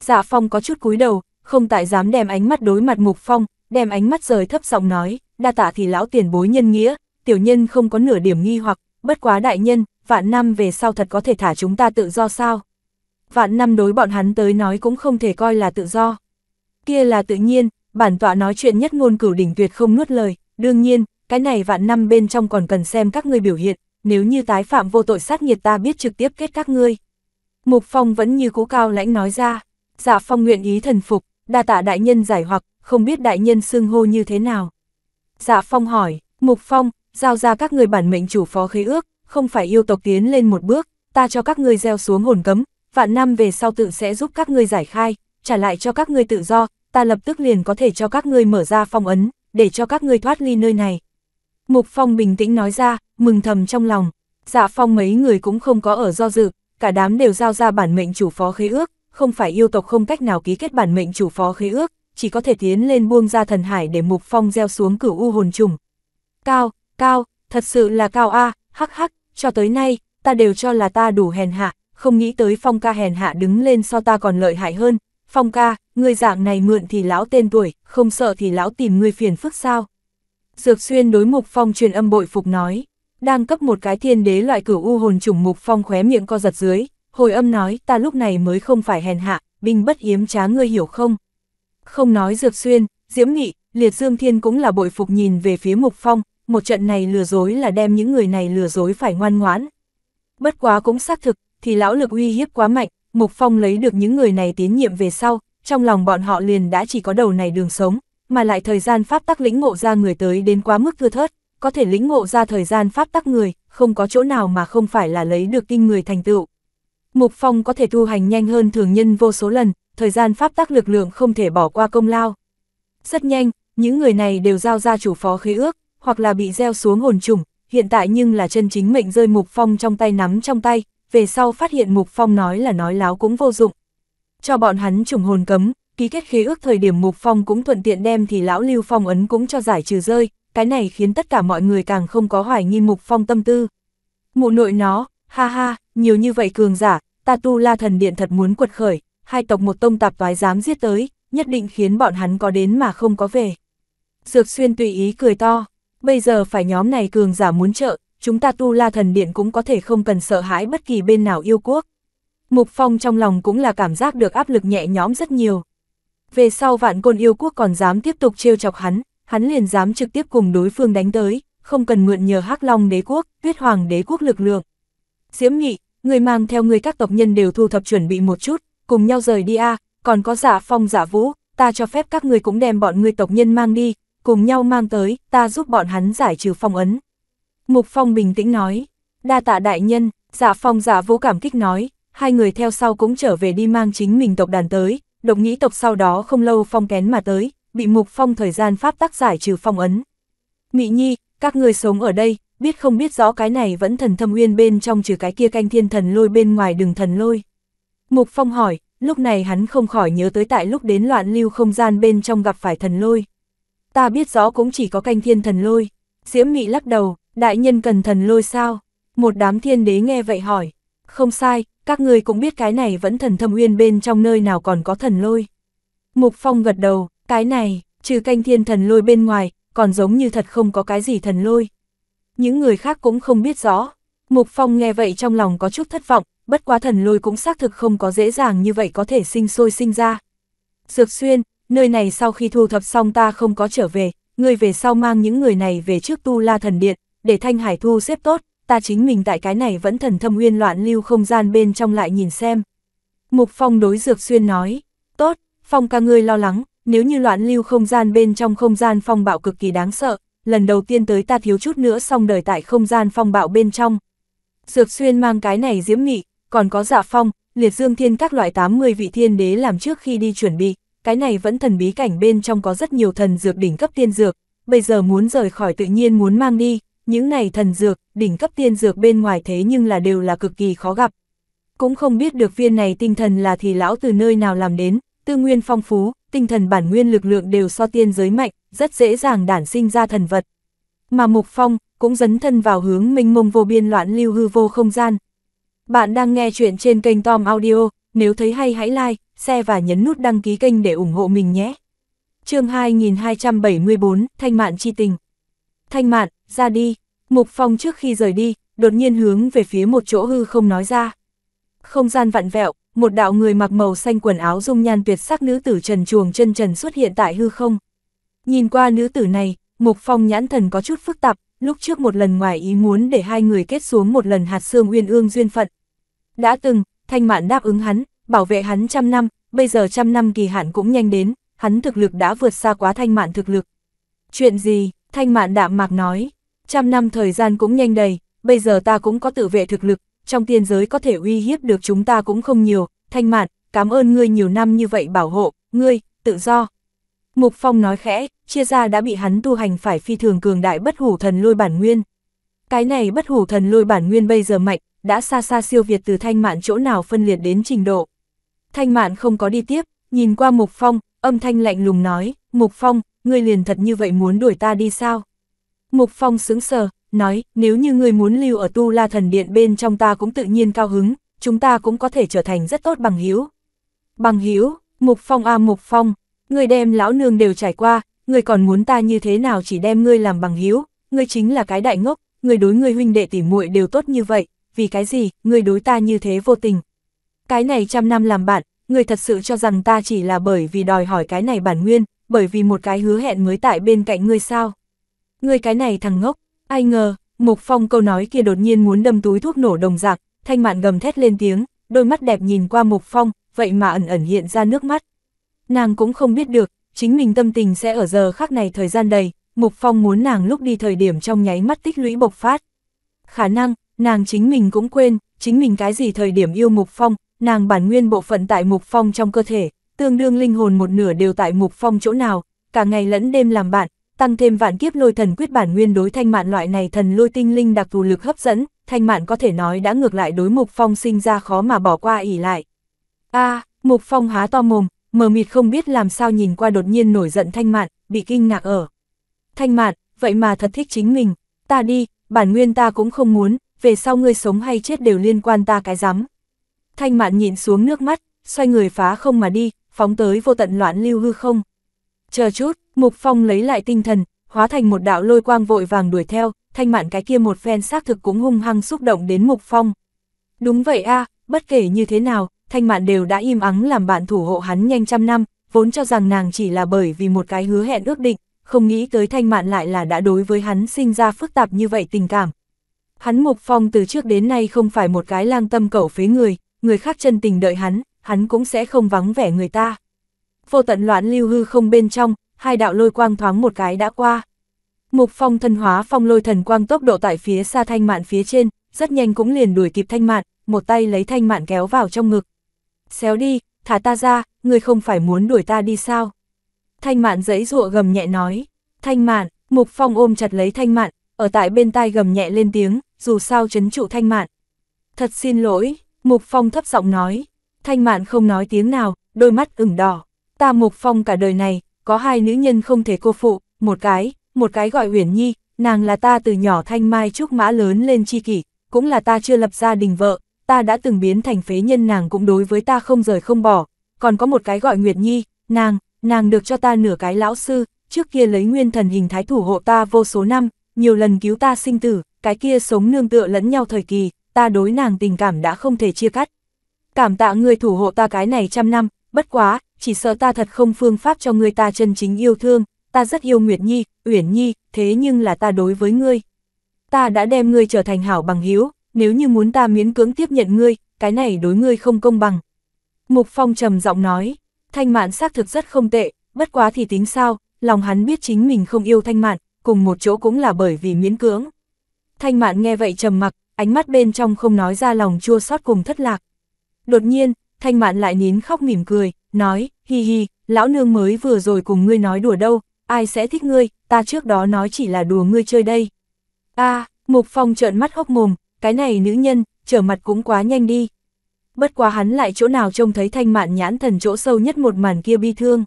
Dạ Phong có chút cúi đầu, không tại dám đem ánh mắt đối mặt Mục Phong, đem ánh mắt rời thấp giọng nói, đa tạ thì lão tiền bối nhân nghĩa, tiểu nhân không có nửa điểm nghi hoặc, bất quá đại nhân, vạn năm về sau thật có thể thả chúng ta tự do sao? Vạn năm đối bọn hắn tới nói cũng không thể coi là tự do. Kia là tự nhiên, bản tọa nói chuyện nhất ngôn cửu đỉnh tuyệt không nuốt lời, đương nhiên, cái này vạn năm bên trong còn cần xem các ngươi biểu hiện, nếu như tái phạm vô tội sát nhiệt ta biết trực tiếp kết các ngươi. Mục Phong vẫn như cú cao lãnh nói ra, dạ Phong nguyện ý thần phục, đa tạ đại nhân giải hoặc, không biết đại nhân xưng hô như thế nào. Dạ Phong hỏi, Mục Phong, giao ra các người bản mệnh chủ phó khế ước, không phải yêu tộc tiến lên một bước, ta cho các ngươi gieo xuống hồn cấm, vạn năm về sau tự sẽ giúp các ngươi giải khai, trả lại cho các ngươi tự do, ta lập tức liền có thể cho các ngươi mở ra phong ấn, để cho các ngươi thoát ly nơi này. Mục Phong bình tĩnh nói ra, mừng thầm trong lòng. Dạ phong mấy người cũng không có ở do dự, cả đám đều giao ra bản mệnh chủ phó khế ước, không phải yêu tộc không cách nào ký kết bản mệnh chủ phó khế ước, chỉ có thể tiến lên buông ra thần hải để mục phong gieo xuống cửu u hồn trùng. Cao, cao, thật sự là cao a, hắc hắc, cho tới nay, ta đều cho là ta đủ hèn hạ, không nghĩ tới phong ca hèn hạ đứng lên so ta còn lợi hại hơn. Phong ca, người dạng này mượn thì lão tên tuổi, không sợ thì lão tìm người phiền phức sao. Dược xuyên đối mục phong truyền âm bội phục nói đang cấp một cái thiên đế loại cửu u hồn trùng mục phong khóe miệng co giật dưới, hồi âm nói ta lúc này mới không phải hèn hạ, binh bất yếm trá ngươi hiểu không? Không nói dược xuyên, diễm nghị, liệt dương thiên cũng là bội phục nhìn về phía mục phong, một trận này lừa dối là đem những người này lừa dối phải ngoan ngoãn. Bất quá cũng xác thực, thì lão lực uy hiếp quá mạnh, mục phong lấy được những người này tín nhiệm về sau, trong lòng bọn họ liền đã chỉ có đầu này đường sống, mà lại thời gian pháp tắc lĩnh ngộ ra người tới đến quá mức thưa thớt, có thể lĩnh ngộ ra thời gian pháp tắc người, không có chỗ nào mà không phải là lấy được kinh người thành tựu. Mục Phong có thể tu hành nhanh hơn thường nhân vô số lần, thời gian pháp tắc lực lượng không thể bỏ qua công lao. Rất nhanh, những người này đều giao ra chủ phó khế ước, hoặc là bị gieo xuống hồn trùng, hiện tại nhưng là chân chính mệnh rơi Mục Phong trong tay nắm trong tay, về sau phát hiện Mục Phong nói là nói láo cũng vô dụng. Cho bọn hắn trùng hồn cấm, ký kết khế ước thời điểm Mục Phong cũng thuận tiện đem thì lão Lưu Phong ấn cũng cho giải trừ rơi, cái này khiến tất cả mọi người càng không có hoài nghi mục phong tâm tư. Mụ nội nó, ha ha, nhiều như vậy cường giả, ta tu la thần điện thật muốn quật khởi, hai tộc một tông tạp toái dám giết tới, nhất định khiến bọn hắn có đến mà không có về. Dược xuyên tùy ý cười to, bây giờ phải nhóm này cường giả muốn trợ, chúng ta tu la thần điện cũng có thể không cần sợ hãi bất kỳ bên nào yêu quốc. Mục Phong trong lòng cũng là cảm giác được áp lực nhẹ nhóm rất nhiều. Về sau vạn côn yêu quốc còn dám tiếp tục trêu chọc hắn, hắn liền dám trực tiếp cùng đối phương đánh tới, không cần mượn nhờ hắc Long đế quốc, Tuyết Hoàng đế quốc lực lượng. Diễm Nghị, người mang theo người các tộc nhân đều thu thập chuẩn bị một chút, cùng nhau rời đi a, còn có Giả dạ Phong Giả dạ Vũ, ta cho phép các người cũng đem bọn người tộc nhân mang đi, cùng nhau mang tới, ta giúp bọn hắn giải trừ phong ấn. Mục Phong bình tĩnh nói, đa tạ đại nhân, Giả dạ Phong Giả Vũ cảm kích nói, hai người theo sau cũng trở về đi mang chính mình tộc đàn tới, độc nghĩ tộc sau đó không lâu phong kén mà tới, bị mục phong thời gian pháp tác giải trừ phong ấn. Mị nhi, các người sống ở đây, biết không biết rõ cái này vẫn thần thâm uyên bên trong trừ cái kia canh thiên thần lôi bên ngoài đường thần lôi. Mục phong hỏi, lúc này hắn không khỏi nhớ tới tại lúc đến loạn lưu không gian bên trong gặp phải thần lôi. Ta biết rõ cũng chỉ có canh thiên thần lôi. Diễm mị lắc đầu, đại nhân cần thần lôi sao? Một đám thiên đế nghe vậy hỏi. Không sai, các người cũng biết cái này vẫn thần thâm uyên bên trong nơi nào còn có thần lôi. Mục Phong gật đầu, cái này, trừ canh thiên thần lôi bên ngoài, còn giống như thật không có cái gì thần lôi. Những người khác cũng không biết rõ. Mục Phong nghe vậy trong lòng có chút thất vọng, bất quá thần lôi cũng xác thực không có dễ dàng như vậy có thể sinh sôi sinh ra. Dược xuyên, nơi này sau khi thu thập xong ta không có trở về, người về sau mang những người này về trước tu la thần điện, để thanh hải thu xếp tốt, ta chính mình tại cái này vẫn thần thâm nguyên loạn lưu không gian bên trong lại nhìn xem. Mục Phong đối Dược Xuyên nói, tốt, Phong ca ngươi lo lắng, nếu như loạn lưu không gian bên trong không gian phong bạo cực kỳ đáng sợ, lần đầu tiên tới ta thiếu chút nữa xong đời tại không gian phong bạo bên trong. Dược xuyên mang cái này diễm nghị, còn có dạ phong, liệt dương thiên các loại 80 vị thiên đế làm trước khi đi chuẩn bị, cái này vẫn thần bí cảnh bên trong có rất nhiều thần dược đỉnh cấp tiên dược, bây giờ muốn rời khỏi tự nhiên muốn mang đi, những này thần dược, đỉnh cấp tiên dược bên ngoài thế nhưng là đều là cực kỳ khó gặp. Cũng không biết được viên này tinh thần là thì lão từ nơi nào làm đến, tư nguyên phong phú, tinh thần bản nguyên lực lượng đều so tiên giới mạnh, rất dễ dàng đản sinh ra thần vật. Mà Mục Phong cũng dấn thân vào hướng minh mông vô biên loạn lưu hư vô không gian. Bạn đang nghe chuyện trên kênh Tom Audio, nếu thấy hay hãy like, share và nhấn nút đăng ký kênh để ủng hộ mình nhé. chương 2274, Thanh Mạn Chi Tình Thanh Mạn, ra đi, Mục Phong trước khi rời đi, đột nhiên hướng về phía một chỗ hư không nói ra. Không gian vặn vẹo, một đạo người mặc màu xanh quần áo dung nhan tuyệt sắc nữ tử trần chuồng chân trần xuất hiện tại hư không. Nhìn qua nữ tử này, Mục Phong nhãn thần có chút phức tạp, lúc trước một lần ngoài ý muốn để hai người kết xuống một lần hạt xương uyên ương duyên phận. Đã từng, Thanh Mạn đáp ứng hắn, bảo vệ hắn trăm năm, bây giờ trăm năm kỳ hạn cũng nhanh đến, hắn thực lực đã vượt xa quá Thanh Mạn thực lực. Chuyện gì? Thanh Mạn đạm mạc nói, trăm năm thời gian cũng nhanh đầy, bây giờ ta cũng có tự vệ thực lực, trong tiên giới có thể uy hiếp được chúng ta cũng không nhiều, thanh mạn, cảm ơn ngươi nhiều năm như vậy bảo hộ, ngươi, tự do. Mục Phong nói khẽ, chia ra đã bị hắn tu hành phải phi thường cường đại bất hủ thần lôi bản nguyên. Cái này bất hủ thần lôi bản nguyên bây giờ mạnh, đã xa xa siêu việt từ thanh mạn chỗ nào phân liệt đến trình độ. Thanh mạn không có đi tiếp, nhìn qua Mục Phong, âm thanh lạnh lùng nói, Mục Phong, ngươi liền thật như vậy muốn đuổi ta đi sao? Mục Phong sướng sờ, nói, nếu như người muốn lưu ở tu la thần điện bên trong ta cũng tự nhiên cao hứng, chúng ta cũng có thể trở thành rất tốt bằng hiếu. Bằng hiếu, mục phong a à, mục phong, người đem lão nương đều trải qua, người còn muốn ta như thế nào chỉ đem ngươi làm bằng hiếu, ngươi chính là cái đại ngốc, người đối người huynh đệ tỉ muội đều tốt như vậy, vì cái gì, người đối ta như thế vô tình. Cái này trăm năm làm bạn, người thật sự cho rằng ta chỉ là bởi vì đòi hỏi cái này bản nguyên, bởi vì một cái hứa hẹn mới tại bên cạnh ngươi sao. Ngươi cái này thằng ngốc, Ai ngờ, Mục Phong câu nói kia đột nhiên muốn đâm túi thuốc nổ đồng dạng, thanh mạn gầm thét lên tiếng, đôi mắt đẹp nhìn qua Mục Phong, vậy mà ẩn ẩn hiện ra nước mắt. Nàng cũng không biết được, chính mình tâm tình sẽ ở giờ khắc này thời gian đầy, Mục Phong muốn nàng lúc đi thời điểm trong nháy mắt tích lũy bộc phát. Khả năng, nàng chính mình cũng quên, chính mình cái gì thời điểm yêu Mục Phong, nàng bản nguyên bộ phận tại Mục Phong trong cơ thể, tương đương linh hồn một nửa đều tại Mục Phong chỗ nào, cả ngày lẫn đêm làm bạn, tăng thêm vạn kiếp lôi thần quyết bản nguyên đối thanh mạn loại này thần lôi tinh linh đặc thù lực hấp dẫn, thanh mạn có thể nói đã ngược lại đối mục phong sinh ra khó mà bỏ qua ỉ lại. a mục phong há to mồm, mờ mịt không biết làm sao nhìn qua đột nhiên nổi giận thanh mạn, bị kinh ngạc ở. Thanh mạn, vậy mà thật thích chính mình, ta đi, bản nguyên ta cũng không muốn, về sau ngươi sống hay chết đều liên quan ta cái rắm Thanh mạn nhịn xuống nước mắt, xoay người phá không mà đi, phóng tới vô tận loạn lưu hư không. Chờ chút, Mục Phong lấy lại tinh thần, hóa thành một đạo lôi quang vội vàng đuổi theo, thanh mạn cái kia một phen xác thực cũng hung hăng xúc động đến Mục Phong. Đúng vậy a, bất kể như thế nào, thanh mạn đều đã im ắng làm bạn thủ hộ hắn nhanh trăm năm, vốn cho rằng nàng chỉ là bởi vì một cái hứa hẹn ước định, không nghĩ tới thanh mạn lại là đã đối với hắn sinh ra phức tạp như vậy tình cảm. Hắn Mục Phong từ trước đến nay không phải một cái lang tâm cẩu phế người, người khác chân tình đợi hắn, hắn cũng sẽ không vắng vẻ người ta. Vô tận loạn lưu hư không bên trong, hai đạo lôi quang thoáng một cái đã qua. Mục phong thần hóa phong lôi thần quang tốc độ tại phía xa thanh mạn phía trên, rất nhanh cũng liền đuổi kịp thanh mạn, một tay lấy thanh mạn kéo vào trong ngực. Xéo đi, thả ta ra, người không phải muốn đuổi ta đi sao? Thanh mạn giấy rụa gầm nhẹ nói. Thanh mạn, mục phong ôm chặt lấy thanh mạn, ở tại bên tai gầm nhẹ lên tiếng, dù sao chấn trụ thanh mạn. Thật xin lỗi, mục phong thấp giọng nói. Thanh mạn không nói tiếng nào, đôi mắt ửng đỏ. Ta mục phong cả đời này, có hai nữ nhân không thể cô phụ, một cái, một cái gọi Uyển Nhi, nàng là ta từ nhỏ thanh mai trúc mã lớn lên chi kỷ, cũng là ta chưa lập gia đình vợ, ta đã từng biến thành phế nhân nàng cũng đối với ta không rời không bỏ, còn có một cái gọi Nguyệt Nhi, nàng, nàng được cho ta nửa cái lão sư, trước kia lấy nguyên thần hình thái thủ hộ ta vô số năm, nhiều lần cứu ta sinh tử, cái kia sống nương tựa lẫn nhau thời kỳ, ta đối nàng tình cảm đã không thể chia cắt. Cảm tạ người thủ hộ ta cái này trăm năm, bất quá, chỉ sợ ta thật không phương pháp cho ngươi ta chân chính yêu thương, ta rất yêu Nguyệt Nhi, Uyển Nhi, thế nhưng là ta đối với ngươi. Ta đã đem ngươi trở thành hảo bằng hiếu, nếu như muốn ta miễn cưỡng tiếp nhận ngươi, cái này đối ngươi không công bằng. Mục Phong trầm giọng nói, thanh mạn xác thực rất không tệ, bất quá thì tính sao, lòng hắn biết chính mình không yêu thanh mạn, cùng một chỗ cũng là bởi vì miễn cưỡng. Thanh mạn nghe vậy trầm mặc, ánh mắt bên trong không nói ra lòng chua xót cùng thất lạc. Đột nhiên, thanh mạn lại nín khóc mỉm cười, nói, hi hi, lão nương mới vừa rồi cùng ngươi nói đùa đâu, ai sẽ thích ngươi, ta trước đó nói chỉ là đùa ngươi chơi đây. a Mục Phong trợn mắt hốc mồm, cái này nữ nhân, trở mặt cũng quá nhanh đi. Bất quá hắn lại chỗ nào trông thấy thanh mạn nhãn thần chỗ sâu nhất một màn kia bi thương.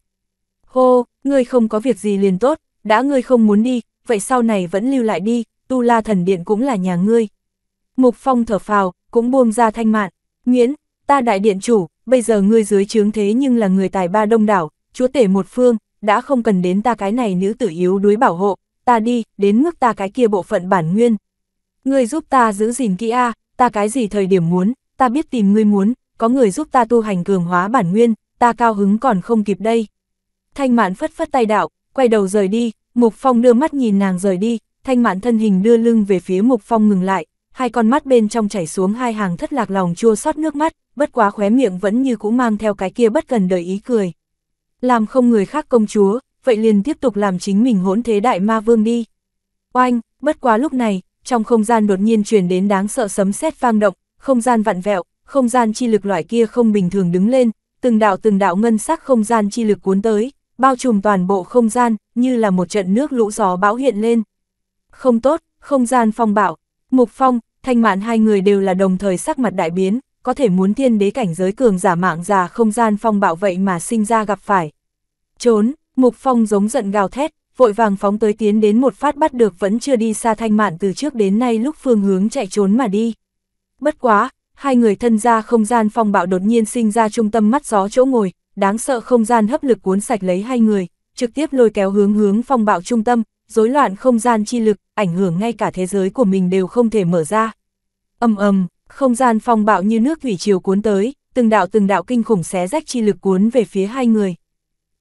Hô, ngươi không có việc gì liền tốt, đã ngươi không muốn đi, vậy sau này vẫn lưu lại đi, tu la thần điện cũng là nhà ngươi. Mục Phong thở phào, cũng buông ra thanh mạn, Nguyễn, ta đại điện chủ, bây giờ ngươi dưới trướng thế nhưng là người tài ba đông đảo, chúa tể một phương, đã không cần đến ta cái này nữ tử yếu đuối bảo hộ, ta đi, đến mức ta cái kia bộ phận bản nguyên. Ngươi giúp ta giữ gìn kỹ A, ta cái gì thời điểm muốn, ta biết tìm ngươi muốn, có người giúp ta tu hành cường hóa bản nguyên, ta cao hứng còn không kịp đây. Thanh mạn phất phất tay đạo, quay đầu rời đi, Mục Phong đưa mắt nhìn nàng rời đi, thanh mạn thân hình đưa lưng về phía Mục Phong ngừng lại, hai con mắt bên trong chảy xuống hai hàng thất lạc lòng chua xót nước mắt, bất quá khóe miệng vẫn như cũ mang theo cái kia bất cần đời ý cười. Làm không người khác công chúa, vậy liền tiếp tục làm chính mình hỗn thế đại ma vương đi. Oanh, bất quá lúc này, trong không gian đột nhiên truyền đến đáng sợ sấm sét vang động, không gian vặn vẹo, không gian chi lực loại kia không bình thường đứng lên, từng đạo từng đạo ngân sắc không gian chi lực cuốn tới, bao trùm toàn bộ không gian, như là một trận nước lũ gió bão hiện lên. Không tốt, không gian phong bạo, Mục Phong, Thanh Mạn hai người đều là đồng thời sắc mặt đại biến có thể muốn thiên đế cảnh giới cường giả mạng già không gian phong bạo vậy mà sinh ra gặp phải. Trốn, mục phong giống giận gào thét, vội vàng phóng tới tiến đến một phát bắt được vẫn chưa đi xa thanh mạn từ trước đến nay lúc phương hướng chạy trốn mà đi. Bất quá, hai người thân ra không gian phong bạo đột nhiên sinh ra trung tâm mắt gió chỗ ngồi, đáng sợ không gian hấp lực cuốn sạch lấy hai người, trực tiếp lôi kéo hướng hướng phong bạo trung tâm, rối loạn không gian chi lực, ảnh hưởng ngay cả thế giới của mình đều không thể mở ra. Âm ầm, không gian phong bạo như nước thủy chiều cuốn tới, từng đạo từng đạo kinh khủng xé rách chi lực cuốn về phía hai người.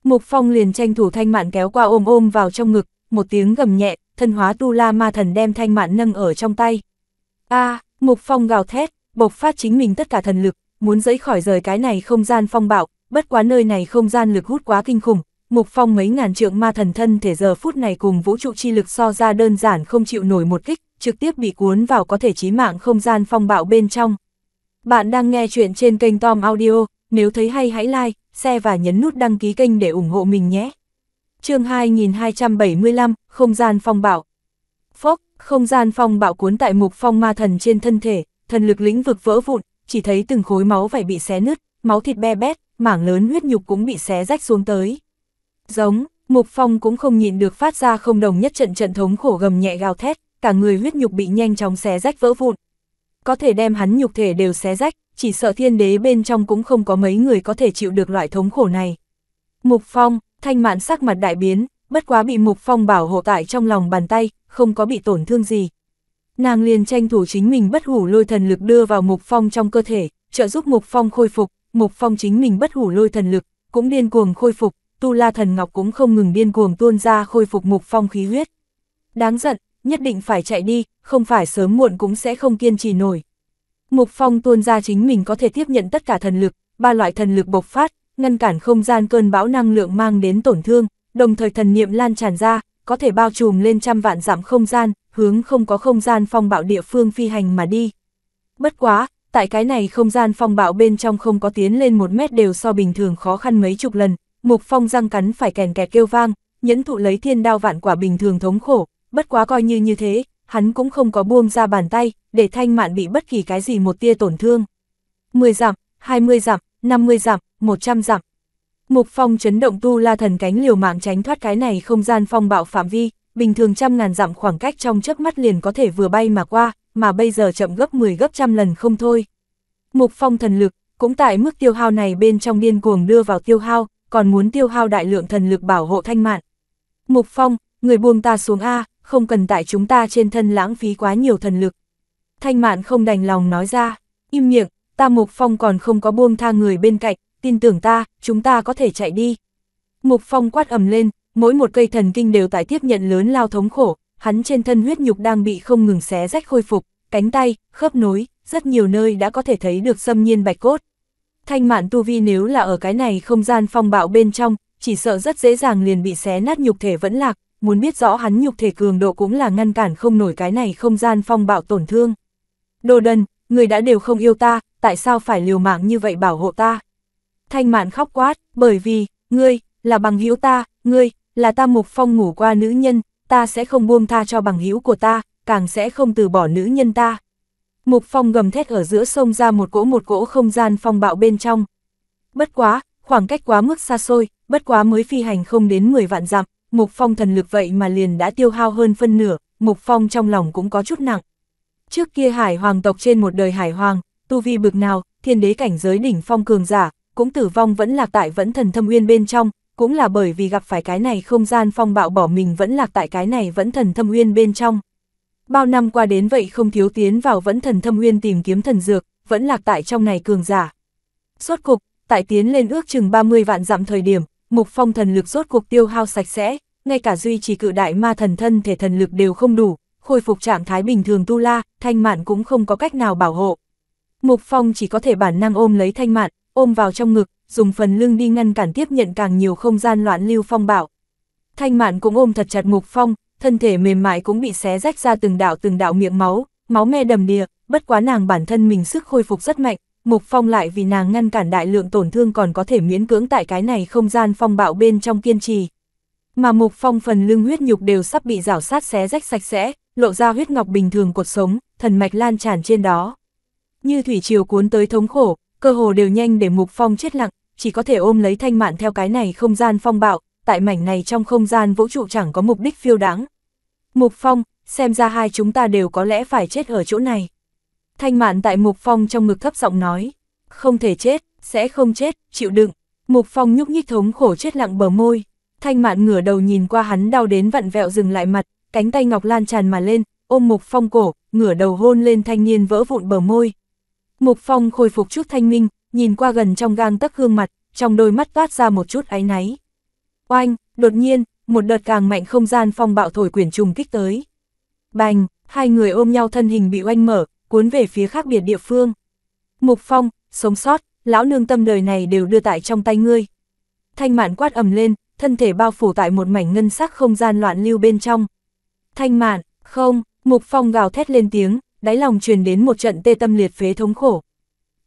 Mục Phong liền tranh thủ thanh mạn kéo qua ôm ôm vào trong ngực, một tiếng gầm nhẹ, thân hóa tu la ma thần đem thanh mạn nâng ở trong tay. A, Mục Phong gào thét, bộc phát chính mình tất cả thần lực, muốn dẫy khỏi rời cái này không gian phong bạo, bất quá nơi này không gian lực hút quá kinh khủng, Mục Phong mấy ngàn trượng ma thần thân thể giờ phút này cùng vũ trụ chi lực so ra đơn giản không chịu nổi một kích, trực tiếp bị cuốn vào có thể chí mạng không gian phong bạo bên trong. Bạn đang nghe chuyện trên kênh Tom Audio, nếu thấy hay hãy like, share và nhấn nút đăng ký kênh để ủng hộ mình nhé. chương 2275, Không gian phong bạo Phốc, không gian phong bạo cuốn tại mục phong ma thần trên thân thể, thần lực lĩnh vực vỡ vụn, chỉ thấy từng khối máu phải bị xé nứt, máu thịt be bét, mảng lớn huyết nhục cũng bị xé rách xuống tới. Giống, mục phong cũng không nhịn được phát ra không đồng nhất trận trận thống khổ gầm nhẹ gào thét, cả người huyết nhục bị nhanh chóng xé rách vỡ vụn. Có thể đem hắn nhục thể đều xé rách, chỉ sợ thiên đế bên trong cũng không có mấy người có thể chịu được loại thống khổ này. Mục Phong, thanh mạn sắc mặt đại biến, bất quá bị Mục Phong bảo hộ tại trong lòng bàn tay, không có bị tổn thương gì. Nàng liền tranh thủ chính mình bất hủ lôi thần lực đưa vào Mục Phong trong cơ thể, trợ giúp Mục Phong khôi phục, Mục Phong chính mình bất hủ lôi thần lực, cũng điên cuồng khôi phục, Tu La Thần Ngọc cũng không ngừng điên cuồng tuôn ra khôi phục Mục Phong khí huyết. Đáng giận, nhất định phải chạy đi, không phải sớm muộn cũng sẽ không kiên trì nổi. Mục Phong tuôn ra chính mình có thể tiếp nhận tất cả thần lực, ba loại thần lực bộc phát, ngăn cản không gian cơn bão năng lượng mang đến tổn thương, đồng thời thần niệm lan tràn ra, có thể bao trùm lên trăm vạn giảm không gian, hướng không có không gian phong bạo địa phương phi hành mà đi. Bất quá, tại cái này không gian phong bạo bên trong không có tiến lên một mét đều so bình thường khó khăn mấy chục lần, Mục Phong răng cắn phải kèn kẹt kêu vang, nhẫn thụ lấy thiên đao vạn quả bình thường thống khổ, bất quá coi như như thế, hắn cũng không có buông ra bàn tay, để thanh mạn bị bất kỳ cái gì một tia tổn thương. 10 giảm, 20 giảm, 50 giảm, 100 giảm. Mục phong chấn động tu la thần cánh liều mạng tránh thoát cái này không gian phong bạo phạm vi, bình thường trăm ngàn dặm khoảng cách trong chớp mắt liền có thể vừa bay mà qua, mà bây giờ chậm gấp 10 gấp trăm lần không thôi. Mục phong thần lực, cũng tại mức tiêu hao này bên trong điên cuồng đưa vào tiêu hao, còn muốn tiêu hao đại lượng thần lực bảo hộ thanh mạn. Mục phong, người buông ta xuống A, không cần tại chúng ta trên thân lãng phí quá nhiều thần lực. Thanh mạn không đành lòng nói ra, im miệng, ta Mục Phong còn không có buông tha người bên cạnh, tin tưởng ta, chúng ta có thể chạy đi. Mục Phong quát ầm lên, mỗi một cây thần kinh đều tại tiếp nhận lớn lao thống khổ, hắn trên thân huyết nhục đang bị không ngừng xé rách khôi phục, cánh tay, khớp nối, rất nhiều nơi đã có thể thấy được xâm nhiên bạch cốt. Thanh mạn tu vi nếu là ở cái này không gian phong bạo bên trong, chỉ sợ rất dễ dàng liền bị xé nát nhục thể vẫn lạc, muốn biết rõ hắn nhục thể cường độ cũng là ngăn cản không nổi cái này không gian phong bạo tổn thương. Đồ đần, người đã đều không yêu ta, tại sao phải liều mạng như vậy bảo hộ ta? Thanh mạn khóc quát, bởi vì, ngươi, là bằng hữu ta, ngươi, là ta mục phong ngủ qua nữ nhân, ta sẽ không buông tha cho bằng hữu của ta, càng sẽ không từ bỏ nữ nhân ta. Mục phong gầm thét ở giữa sông ra một cỗ một cỗ không gian phong bạo bên trong. Bất quá, khoảng cách quá mức xa xôi, bất quá mới phi hành không đến 10 vạn dặm, Mục Phong thần lực vậy mà liền đã tiêu hao hơn phân nửa, Mục Phong trong lòng cũng có chút nặng. Trước kia hải hoàng tộc trên một đời hải hoàng, tu vi bực nào, thiên đế cảnh giới đỉnh phong cường giả, cũng tử vong vẫn lạc tại vẫn thần thâm uyên bên trong, cũng là bởi vì gặp phải cái này không gian phong bạo bỏ mình vẫn lạc tại cái này vẫn thần thâm uyên bên trong. Bao năm qua đến vậy không thiếu tiến vào vẫn thần thâm uyên tìm kiếm thần dược, vẫn lạc tại trong này cường giả. Suốt cục, tại tiến lên ước chừng 30 vạn dặm thời điểm, mục phong thần lực rốt cuộc tiêu hao sạch sẽ, ngay cả duy trì cự đại ma thần thân thể thần lực đều không đủ, khôi phục trạng thái bình thường tu la, thanh mạn cũng không có cách nào bảo hộ. Mục phong chỉ có thể bản năng ôm lấy thanh mạn, ôm vào trong ngực, dùng phần lưng đi ngăn cản tiếp nhận càng nhiều không gian loạn lưu phong bảo. Thanh mạn cũng ôm thật chặt mục phong, thân thể mềm mại cũng bị xé rách ra từng đạo từng đạo miệng máu, máu me đầm đìa, bất quá nàng bản thân mình sức khôi phục rất mạnh, Mục Phong lại vì nàng ngăn cản đại lượng tổn thương còn có thể miễn cưỡng tại cái này không gian phong bạo bên trong kiên trì. Mà Mục Phong phần lưng huyết nhục đều sắp bị rảo sát xé rách sạch sẽ, lộ ra huyết ngọc bình thường cột sống, thần mạch lan tràn trên đó. Như thủy triều cuốn tới thống khổ, cơ hồ đều nhanh để Mục Phong chết lặng, chỉ có thể ôm lấy thanh mạn theo cái này không gian phong bạo, tại mảnh này trong không gian vũ trụ chẳng có mục đích phiêu đáng. Mục Phong, xem ra hai chúng ta đều có lẽ phải chết ở chỗ này. Thanh mạn tại Mục Phong trong ngực thấp giọng nói, không thể chết, sẽ không chết, chịu đựng. Mục Phong nhúc nhích thống khổ chết lặng bờ môi. Thanh mạn ngửa đầu nhìn qua hắn đau đến vặn vẹo dừng lại mặt, cánh tay ngọc lan tràn mà lên, ôm Mục Phong cổ, ngửa đầu hôn lên thanh niên vỡ vụn bờ môi. Mục Phong khôi phục chút thanh minh, nhìn qua gần trong gang tấc gương mặt, trong đôi mắt toát ra một chút áy náy. Oanh, đột nhiên, một đợt càng mạnh không gian phong bạo thổi quyển trùng kích tới. Bành, hai người ôm nhau thân hình bị oanh mở, cuốn về phía khác biệt địa phương. Mục Phong, sống sót, lão nương tâm đời này đều đưa tại trong tay ngươi. Thanh mạn quát ầm lên, thân thể bao phủ tại một mảnh ngân sắc không gian loạn lưu bên trong. Thanh mạn, không, Mục Phong gào thét lên tiếng, đáy lòng truyền đến một trận tê tâm liệt phế thống khổ.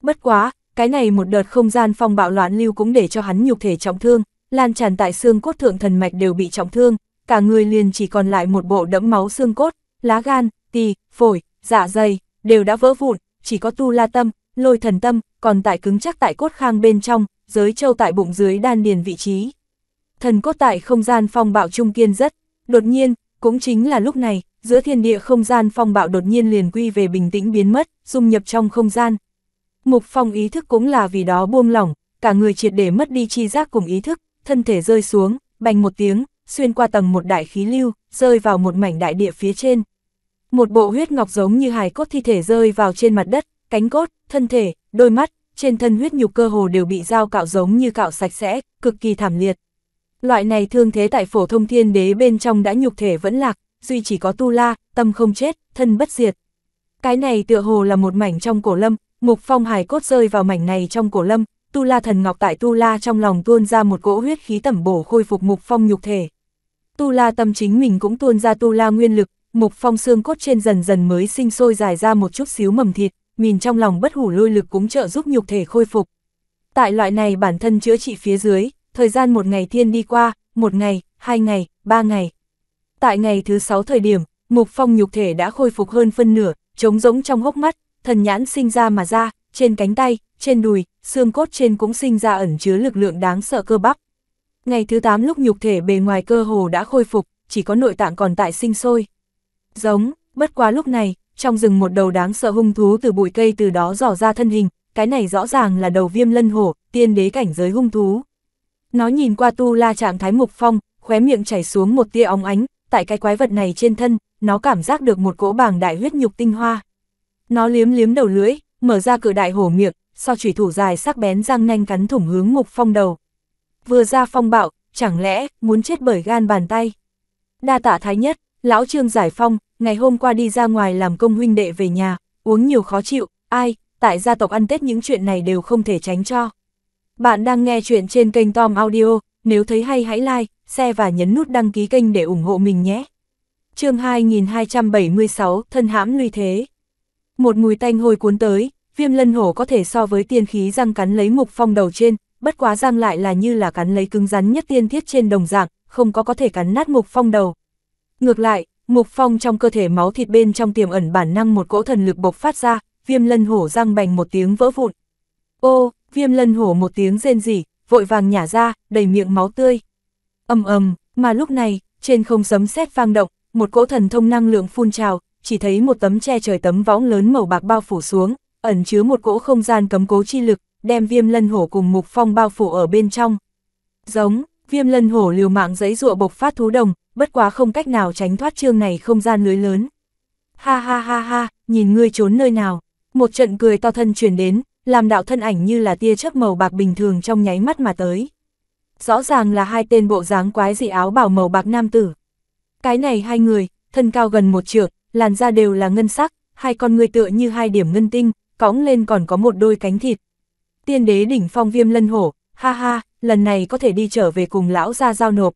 Bất quá, cái này một đợt không gian phong bạo loạn lưu cũng để cho hắn nhục thể trọng thương, lan tràn tại xương cốt thượng thần mạch đều bị trọng thương, cả người liền chỉ còn lại một bộ đẫm máu xương cốt, lá gan, tỳ, phổi, dạ dày, đều đã vỡ vụn, chỉ có tu la tâm, lôi thần tâm, còn tại cứng chắc tại cốt khang bên trong, giới châu tại bụng dưới đan điền vị trí. Thần cốt tại không gian phong bạo trung kiên rất, đột nhiên, cũng chính là lúc này, giữa thiên địa không gian phong bạo đột nhiên liền quy về bình tĩnh biến mất, dung nhập trong không gian. Mục phong ý thức cũng là vì đó buông lỏng, cả người triệt để mất đi chi giác cùng ý thức, thân thể rơi xuống, bành một tiếng, xuyên qua tầng một đại khí lưu, rơi vào một mảnh đại địa phía trên một bộ huyết ngọc giống như hài cốt thi thể rơi vào trên mặt đất, cánh cốt, thân thể, đôi mắt, trên thân huyết nhục cơ hồ đều bị dao cạo giống như cạo sạch sẽ, cực kỳ thảm liệt. Loại này thương thế tại phổ thông thiên đế bên trong đã nhục thể vẫn lạc, duy chỉ có tu la, tâm không chết, thân bất diệt. Cái này tựa hồ là một mảnh trong cổ lâm, mục phong hài cốt rơi vào mảnh này trong cổ lâm, tu la thần ngọc tại tu la trong lòng tuôn ra một cỗ huyết khí tẩm bổ khôi phục mục phong nhục thể. Tu la tâm chính mình cũng tuôn ra tu la nguyên lực, mục phong xương cốt trên dần dần mới sinh sôi dài ra một chút xíu mầm thịt, nhìn trong lòng bất hủ lôi lực cũng trợ giúp nhục thể khôi phục. Tại loại này bản thân chữa trị phía dưới, thời gian một ngày thiên đi qua, một ngày, hai ngày, ba ngày. Tại ngày thứ sáu thời điểm, mục phong nhục thể đã khôi phục hơn phân nửa, trống rỗng trong hốc mắt, thần nhãn sinh ra mà ra, trên cánh tay, trên đùi, xương cốt trên cũng sinh ra ẩn chứa lực lượng đáng sợ cơ bắp. Ngày thứ 8 lúc nhục thể bề ngoài cơ hồ đã khôi phục, chỉ có nội tạng còn tại sinh sôi giống, bất quá lúc này, trong rừng một đầu đáng sợ hung thú từ bụi cây từ đó dò ra thân hình, cái này rõ ràng là đầu viêm lân hổ, tiên đế cảnh giới hung thú. Nó nhìn qua tu la trạng thái mục phong, khóe miệng chảy xuống một tia óng ánh, tại cái quái vật này trên thân, nó cảm giác được một cỗ bảng đại huyết nhục tinh hoa. Nó liếm liếm đầu lưỡi, mở ra cự đại hổ miệng, so chủy thủ dài sắc bén răng nanh cắn thủng hướng mục phong đầu. Vừa ra phong bạo, chẳng lẽ muốn chết bởi gan bàn tay. Đa tạ thái nhất, lão trương giải phong, ngày hôm qua đi ra ngoài làm công huynh đệ về nhà, uống nhiều khó chịu, ai, tại gia tộc ăn Tết những chuyện này đều không thể tránh cho. Bạn đang nghe chuyện trên kênh Tom Audio, nếu thấy hay hãy like, share và nhấn nút đăng ký kênh để ủng hộ mình nhé. chương 2276, thân hãm luy thế. Một mùi tanh hôi cuốn tới, viêm lân hổ có thể so với tiên khí răng cắn lấy mục phong đầu trên, bất quá răng lại là như là cắn lấy cứng rắn nhất tiên thiết trên đồng dạng, không có có thể cắn nát mục phong đầu. Ngược lại, Mục Phong trong cơ thể máu thịt bên trong tiềm ẩn bản năng một cỗ thần lực bộc phát ra, viêm lân hổ răng bành một tiếng vỡ vụn. Ô, viêm lân hổ một tiếng rên rỉ, vội vàng nhả ra, đầy miệng máu tươi. ầm ầm, mà lúc này, trên không sấm sét vang động, một cỗ thần thông năng lượng phun trào, chỉ thấy một tấm che trời tấm võng lớn màu bạc bao phủ xuống, ẩn chứa một cỗ không gian cấm cố chi lực, đem viêm lân hổ cùng mục phong bao phủ ở bên trong. Giống, viêm lân hổ liều mạng giấy rụa bộc phát thú đồng, bất quá không cách nào tránh thoát chương này không gian lưới lớn. Ha ha ha ha, nhìn ngươi trốn nơi nào, một trận cười to thân chuyển đến, làm đạo thân ảnh như là tia chớp màu bạc bình thường trong nháy mắt mà tới. Rõ ràng là hai tên bộ dáng quái dị áo bảo màu bạc nam tử. Cái này hai người, thân cao gần một trượng, làn da đều là ngân sắc, hai con người tựa như hai điểm ngân tinh, cõng lên còn có một đôi cánh thịt. Tiên đế đỉnh phong viêm lân hổ, ha ha, lần này có thể đi trở về cùng lão ra giao nộp,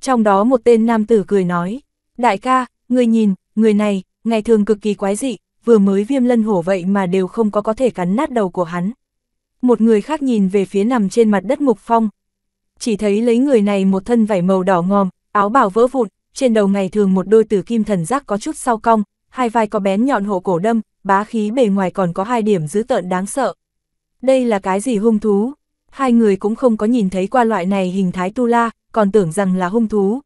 trong đó một tên nam tử cười nói, đại ca, người nhìn, người này, ngày thường cực kỳ quái dị, vừa mới viêm lân hổ vậy mà đều không có có thể cắn nát đầu của hắn. Một người khác nhìn về phía nằm trên mặt đất mục phong. Chỉ thấy lấy người này một thân vải màu đỏ ngòm, áo bào vỡ vụn, trên đầu ngày thường một đôi tử kim thần giác có chút sau cong, hai vai có bén nhọn hổ cổ đâm, bá khí bề ngoài còn có hai điểm dữ tợn đáng sợ. Đây là cái gì hung thú? hai người cũng không có nhìn thấy qua loại này hình thái tu la, còn tưởng rằng là hung thú.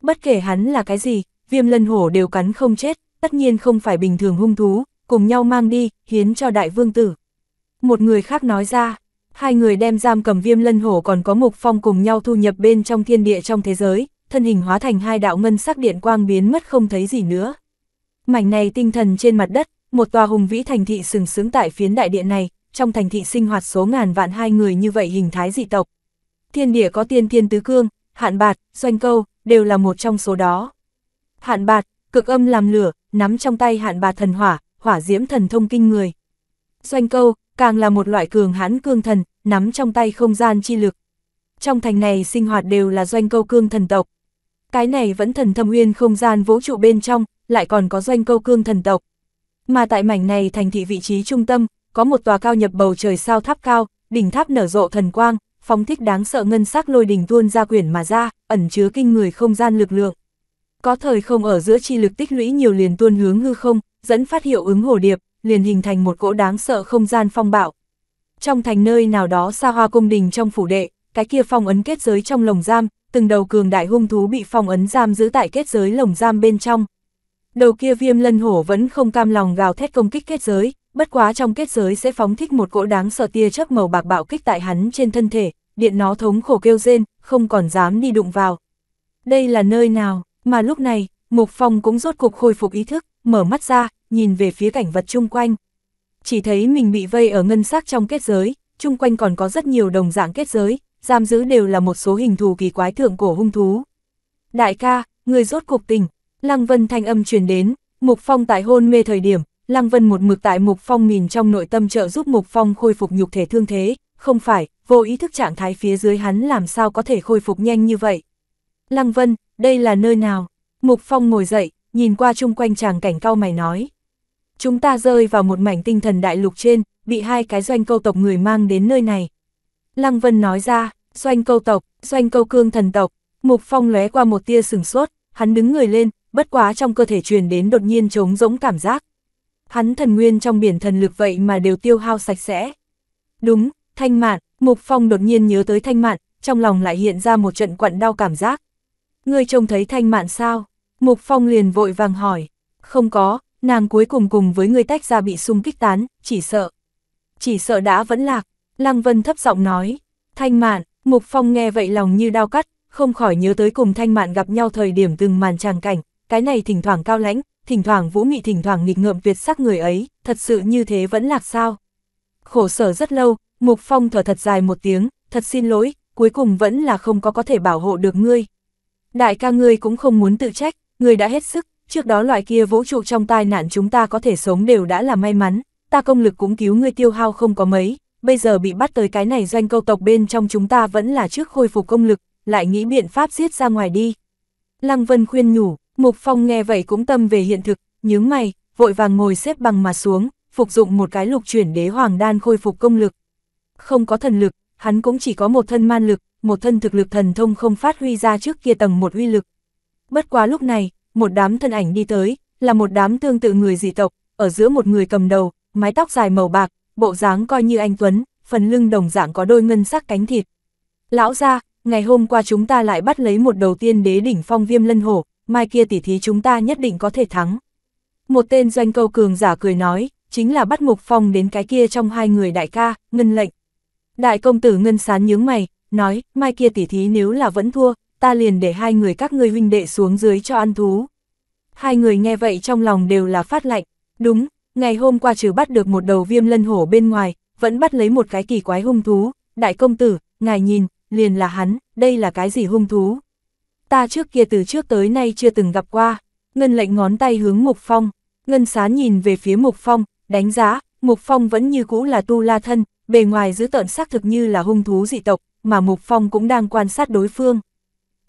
Bất kể hắn là cái gì, viêm lân hổ đều cắn không chết, tất nhiên không phải bình thường hung thú, cùng nhau mang đi, hiến cho đại vương tử. Một người khác nói ra, hai người đem giam cầm viêm lân hổ còn có mục phong cùng nhau thu nhập bên trong thiên địa trong thế giới, thân hình hóa thành hai đạo ngân sắc điện quang biến mất không thấy gì nữa. Mảnh này tinh thần trên mặt đất, một tòa hùng vĩ thành thị sừng sững tại phiến đại điện này, trong thành thị sinh hoạt số ngàn vạn hai người như vậy hình thái dị tộc. Thiên địa có tiên thiên tứ cương, hạn bạt, doanh câu, đều là một trong số đó. Hạn bạt, cực âm làm lửa, nắm trong tay hạn bạt thần hỏa, hỏa diễm thần thông kinh người. Doanh câu, càng là một loại cường hãn cương thần, nắm trong tay không gian chi lực. Trong thành này sinh hoạt đều là doanh câu cương thần tộc. Cái này vẫn thần thâm uyên không gian vũ trụ bên trong, lại còn có doanh câu cương thần tộc. Mà tại mảnh này thành thị vị trí trung tâm, có một tòa cao nhập bầu trời sao tháp cao, đỉnh tháp nở rộ thần quang, phóng thích đáng sợ ngân sắc lôi đỉnh tuôn ra quyển mà ra, ẩn chứa kinh người không gian lực lượng. Có thời không ở giữa chi lực tích lũy nhiều liền tuôn hướng hư không, dẫn phát hiệu ứng hồ điệp, liền hình thành một cỗ đáng sợ không gian phong bạo. Trong thành nơi nào đó xa hoa cung đình trong phủ đệ, cái kia phong ấn kết giới trong lồng giam, từng đầu cường đại hung thú bị phong ấn giam giữ tại kết giới lồng giam bên trong. Đầu kia viêm lân hổ vẫn không cam lòng gào thét công kích kết giới, bất quá trong kết giới sẽ phóng thích một cỗ đáng sợ tia chớp màu bạc bạo kích tại hắn trên thân thể, điện nó thống khổ kêu rên, không còn dám đi đụng vào. Đây là nơi nào, mà lúc này, Mục Phong cũng rốt cục khôi phục ý thức, mở mắt ra, nhìn về phía cảnh vật chung quanh. Chỉ thấy mình bị vây ở ngân sắc trong kết giới, chung quanh còn có rất nhiều đồng dạng kết giới, giam giữ đều là một số hình thù kỳ quái thượng cổ hung thú. Đại ca, người rốt cục tỉnh, Lăng Vân thanh âm truyền đến, Mục Phong tại hôn mê thời điểm, Lăng Vân một mực tại Mục Phong mìn trong nội tâm trợ giúp Mục Phong khôi phục nhục thể thương thế, không phải, vô ý thức trạng thái phía dưới hắn làm sao có thể khôi phục nhanh như vậy. Lăng Vân, đây là nơi nào? Mục Phong ngồi dậy, nhìn qua chung quanh chàng cảnh cao mày nói. Chúng ta rơi vào một mảnh tinh thần đại lục trên, bị hai cái doanh câu tộc người mang đến nơi này. Lăng Vân nói ra, doanh câu tộc, doanh câu cương thần tộc, Mục Phong lóe qua một tia sừng sốt, hắn đứng người lên, bất quá trong cơ thể truyền đến đột nhiên trống rỗng cảm giác hắn thần nguyên trong biển thần lực vậy mà đều tiêu hao sạch sẽ. Đúng, thanh mạn, Mục Phong đột nhiên nhớ tới thanh mạn, trong lòng lại hiện ra một trận quặn đau cảm giác. Ngươi trông thấy thanh mạn sao? Mục Phong liền vội vàng hỏi. Không có, nàng cuối cùng cùng với người tách ra bị xung kích tán, chỉ sợ. Chỉ sợ đã vẫn lạc, Lăng Vân thấp giọng nói. Thanh mạn, Mục Phong nghe vậy lòng như đau cắt, không khỏi nhớ tới cùng thanh mạn gặp nhau thời điểm từng màn tràng cảnh, cái này thỉnh thoảng cao lãnh, thỉnh thoảng Vũ Nghị thỉnh thoảng nghịch ngợm tuyệt sắc người ấy, thật sự như thế vẫn lạc sao. Khổ sở rất lâu, Mục Phong thở thật dài một tiếng, thật xin lỗi, cuối cùng vẫn là không có có thể bảo hộ được ngươi. Đại ca ngươi cũng không muốn tự trách, ngươi đã hết sức, trước đó loại kia vũ trụ trong tai nạn chúng ta có thể sống đều đã là may mắn, ta công lực cũng cứu ngươi tiêu hao không có mấy, bây giờ bị bắt tới cái này doanh câu tộc bên trong chúng ta vẫn là trước khôi phục công lực, lại nghĩ biện pháp giết ra ngoài đi. Lăng Vân khuyên nhủ, Mục Phong nghe vậy cũng tâm về hiện thực, nhướng mày, vội vàng ngồi xếp bằng mà xuống, phục dụng một cái lục chuyển đế hoàng đan khôi phục công lực. Không có thần lực, hắn cũng chỉ có một thân man lực, một thân thực lực thần thông không phát huy ra trước kia tầng một uy lực. Bất quá lúc này, một đám thân ảnh đi tới, là một đám tương tự người dị tộc, ở giữa một người cầm đầu, mái tóc dài màu bạc, bộ dáng coi như anh Tuấn, phần lưng đồng dạng có đôi ngân sắc cánh thịt. Lão ra, ngày hôm qua chúng ta lại bắt lấy một đầu tiên đế đỉnh phong viêm lân hổ, mai kia tỉ thí chúng ta nhất định có thể thắng. Một tên doanh câu cường giả cười nói, chính là bắt Mục Phong đến cái kia trong hai người đại ca, ngân lệnh. Đại công tử ngân sán nhướng mày, nói, mai kia tỉ thí nếu là vẫn thua, ta liền để hai người các ngươi huynh đệ xuống dưới cho ăn thú. Hai người nghe vậy trong lòng đều là phát lạnh, đúng, ngày hôm qua trừ bắt được một đầu viêm lân hổ bên ngoài, vẫn bắt lấy một cái kỳ quái hung thú, đại công tử, ngài nhìn, liền là hắn, đây là cái gì hung thú ta trước kia từ trước tới nay chưa từng gặp qua, ngân lệnh ngón tay hướng Mục Phong, ngân sán nhìn về phía Mục Phong, đánh giá, Mục Phong vẫn như cũ là tu la thân, bề ngoài giữ tợn xác thực như là hung thú dị tộc, mà Mục Phong cũng đang quan sát đối phương.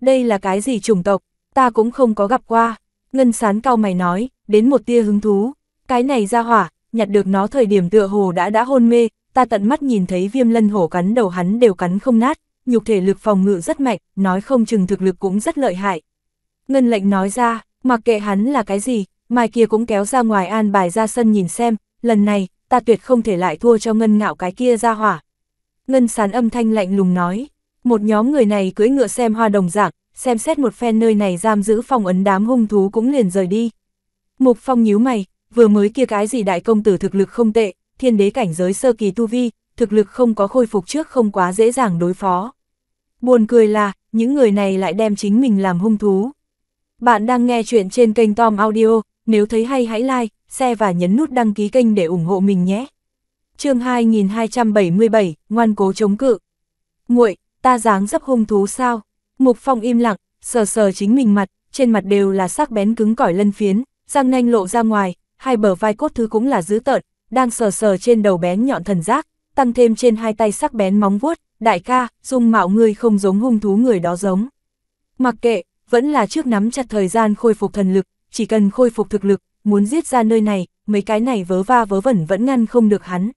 Đây là cái gì chủng tộc, ta cũng không có gặp qua, ngân sán cao mày nói, đến một tia hứng thú, cái này ra hỏa, nhặt được nó thời điểm tựa hồ đã đã hôn mê, ta tận mắt nhìn thấy viêm lân hổ cắn đầu hắn đều cắn không nát, nhục thể lực phòng ngự rất mạnh, nói không chừng thực lực cũng rất lợi hại. Ngân lệnh nói ra, mặc kệ hắn là cái gì, mai kia cũng kéo ra ngoài an bài ra sân nhìn xem, lần này, ta tuyệt không thể lại thua cho ngân ngạo cái kia ra hỏa. Ngân sán âm thanh lạnh lùng nói, một nhóm người này cưỡi ngựa xem hoa đồng dạng, xem xét một phen nơi này giam giữ phòng ấn đám hung thú cũng liền rời đi. Mục Phong nhíu mày, vừa mới kia cái gì đại công tử thực lực không tệ, thiên đế cảnh giới sơ kỳ tu vi, thực lực không có khôi phục trước không quá dễ dàng đối phó. Buồn cười là, những người này lại đem chính mình làm hung thú. Bạn đang nghe chuyện trên kênh Tom Audio, nếu thấy hay hãy like, share và nhấn nút đăng ký kênh để ủng hộ mình nhé. chương 2277, ngoan cố chống cự. muội ta dáng dấp hung thú sao? Mục Phong im lặng, sờ sờ chính mình mặt, trên mặt đều là sắc bén cứng cỏi lân phiến, răng nanh lộ ra ngoài, hai bờ vai cốt thứ cũng là dữ tợn, đang sờ sờ trên đầu bén nhọn thần giác, tăng thêm trên hai tay sắc bén móng vuốt, đại ca, dung mạo ngươi không giống hung thú người đó giống. Mặc kệ, vẫn là trước nắm chặt thời gian khôi phục thần lực, chỉ cần khôi phục thực lực, muốn giết ra nơi này, mấy cái này vớ va vớ vẩn vẫn ngăn không được hắn.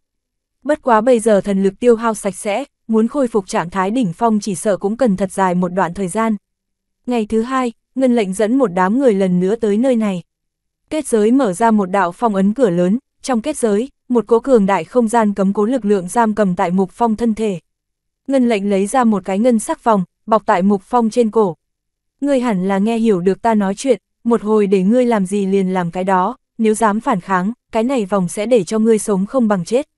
Bất quá bây giờ thần lực tiêu hao sạch sẽ, muốn khôi phục trạng thái đỉnh phong chỉ sợ cũng cần thật dài một đoạn thời gian. Ngày thứ hai, Ngân lệnh dẫn một đám người lần nữa tới nơi này. Kết giới mở ra một đạo phong ấn cửa lớn, trong kết giới, một cố cường đại không gian cấm cố lực lượng giam cầm tại mục phong thân thể. Ngân lệnh lấy ra một cái ngân sắc vòng, bọc tại mục phong trên cổ. Ngươi hẳn là nghe hiểu được ta nói chuyện, một hồi để ngươi làm gì liền làm cái đó, nếu dám phản kháng, cái này vòng sẽ để cho ngươi sống không bằng chết.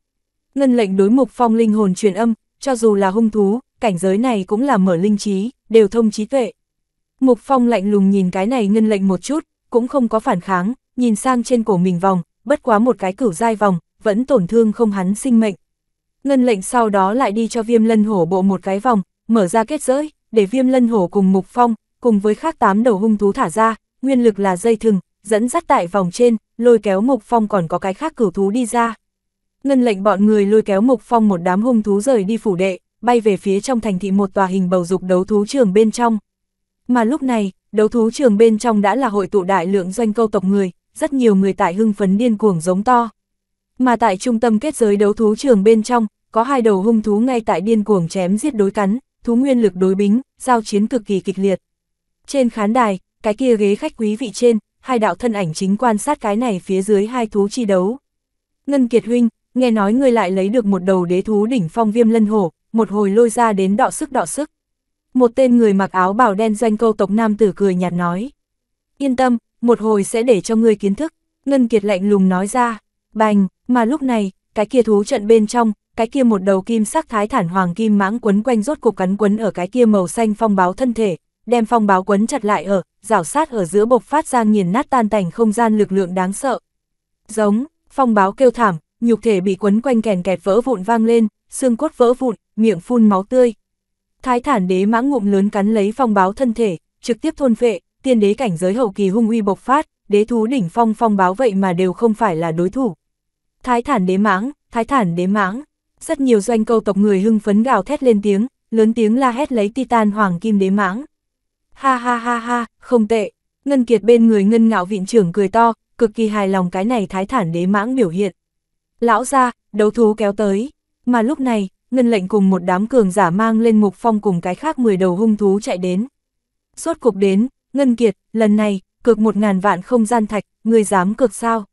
Ngân lệnh đối mục phong linh hồn truyền âm, cho dù là hung thú, cảnh giới này cũng là mở linh trí, đều thông trí tuệ. Mục phong lạnh lùng nhìn cái này ngân lệnh một chút, cũng không có phản kháng, nhìn sang trên cổ mình vòng, bất quá một cái cửu dai vòng, vẫn tổn thương không hắn sinh mệnh. Ngân lệnh sau đó lại đi cho viêm lân hổ bộ một cái vòng, mở ra kết giới, để viêm lân hổ cùng mục phong, cùng với khác tám đầu hung thú thả ra, nguyên lực là dây thừng, dẫn dắt tại vòng trên, lôi kéo mục phong còn có cái khác cửu thú đi ra. Ngân lệnh bọn người lôi kéo mục phong một đám hung thú rời đi phủ đệ, bay về phía trong thành thị một tòa hình bầu dục đấu thú trường bên trong. Mà lúc này, đấu thú trường bên trong đã là hội tụ đại lượng doanh câu tộc người, rất nhiều người tại hưng phấn điên cuồng giống to. Mà tại trung tâm kết giới đấu thú trường bên trong, có hai đầu hung thú ngay tại điên cuồng chém giết đối cắn, thú nguyên lực đối bính, giao chiến cực kỳ kịch liệt. Trên khán đài, cái kia ghế khách quý vị trên, hai đạo thân ảnh chính quan sát cái này phía dưới hai thú chi đấu. Ngân Kiệt Huynh, nghe nói ngươi lại lấy được một đầu đế thú đỉnh phong viêm lân hổ, một hồi lôi ra đến đọ sức đọ sức. Một tên người mặc áo bào đen doanh câu tộc nam tử cười nhạt nói. Yên tâm, một hồi sẽ để cho ngươi kiến thức, Ngân Kiệt lạnh lùng nói ra. Bành, mà lúc này, cái kia thú trận bên trong, cái kia một đầu kim sắc thái thản hoàng kim mãng quấn quanh rốt cục cắn quấn ở cái kia màu xanh phong báo thân thể, đem phong báo quấn chặt lại ở, rảo sát ở giữa bộc phát ra nghiền nát tan tành không gian lực lượng đáng sợ. Giống, phong báo kêu thảm, nhục thể bị quấn quanh kèn kẹt vỡ vụn vang lên, xương cốt vỡ vụn, miệng phun máu tươi. Thái thản đế mãng ngụm lớn cắn lấy phong báo thân thể, trực tiếp thôn phệ, tiên đế cảnh giới hậu kỳ hung uy bộc phát, đế thú đỉnh phong phong báo vậy mà đều không phải là đối thủ. Thái thản đế mãng, thái thản đế mãng. Rất nhiều doanh câu tộc người hưng phấn gào thét lên tiếng, lớn tiếng la hét lấy titan hoàng kim đế mãng. Ha ha ha ha, không tệ. Ngân Kiệt bên người ngân ngạo viện trưởng cười to, cực kỳ hài lòng cái này thái thản đế mãng biểu hiện. Lão ra, đấu thú kéo tới. Mà lúc này, ngân lệnh cùng một đám cường giả mang lên mục phong cùng cái khác 10 đầu hung thú chạy đến. suốt cuộc đến, ngân kiệt, lần này, cược một ngàn vạn không gian thạch, người dám cược sao?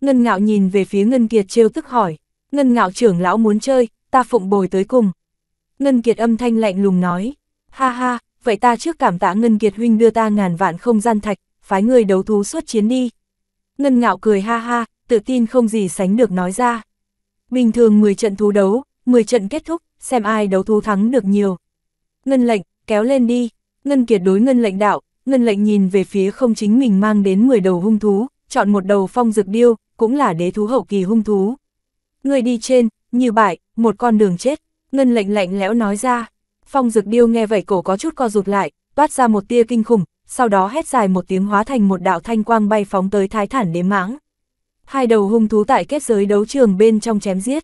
Ngân ngạo nhìn về phía Ngân Kiệt trêu tức hỏi, Ngân ngạo trưởng lão muốn chơi, ta phụng bồi tới cùng. Ngân Kiệt âm thanh lạnh lùng nói, ha ha, vậy ta trước cảm tạ Ngân Kiệt huynh đưa ta ngàn vạn không gian thạch, phái người đấu thú suốt chiến đi. Ngân ngạo cười ha ha, tự tin không gì sánh được nói ra. Bình thường 10 trận thú đấu, 10 trận kết thúc, xem ai đấu thú thắng được nhiều. Ngân lệnh, kéo lên đi. Ngân kiệt đối ngân lệnh đạo, ngân lệnh nhìn về phía không chính mình mang đến 10 đầu hung thú, chọn một đầu phong dược điêu, cũng là đế thú hậu kỳ hung thú. Người đi trên, như bại, một con đường chết, ngân lệnh lạnh lẽo nói ra. Phong dực điêu nghe vậy cổ có chút co rụt lại, toát ra một tia kinh khủng, sau đó hét dài một tiếng hóa thành một đạo thanh quang bay phóng tới thái thản đế mãng. Hai đầu hung thú tại kết giới đấu trường bên trong chém giết.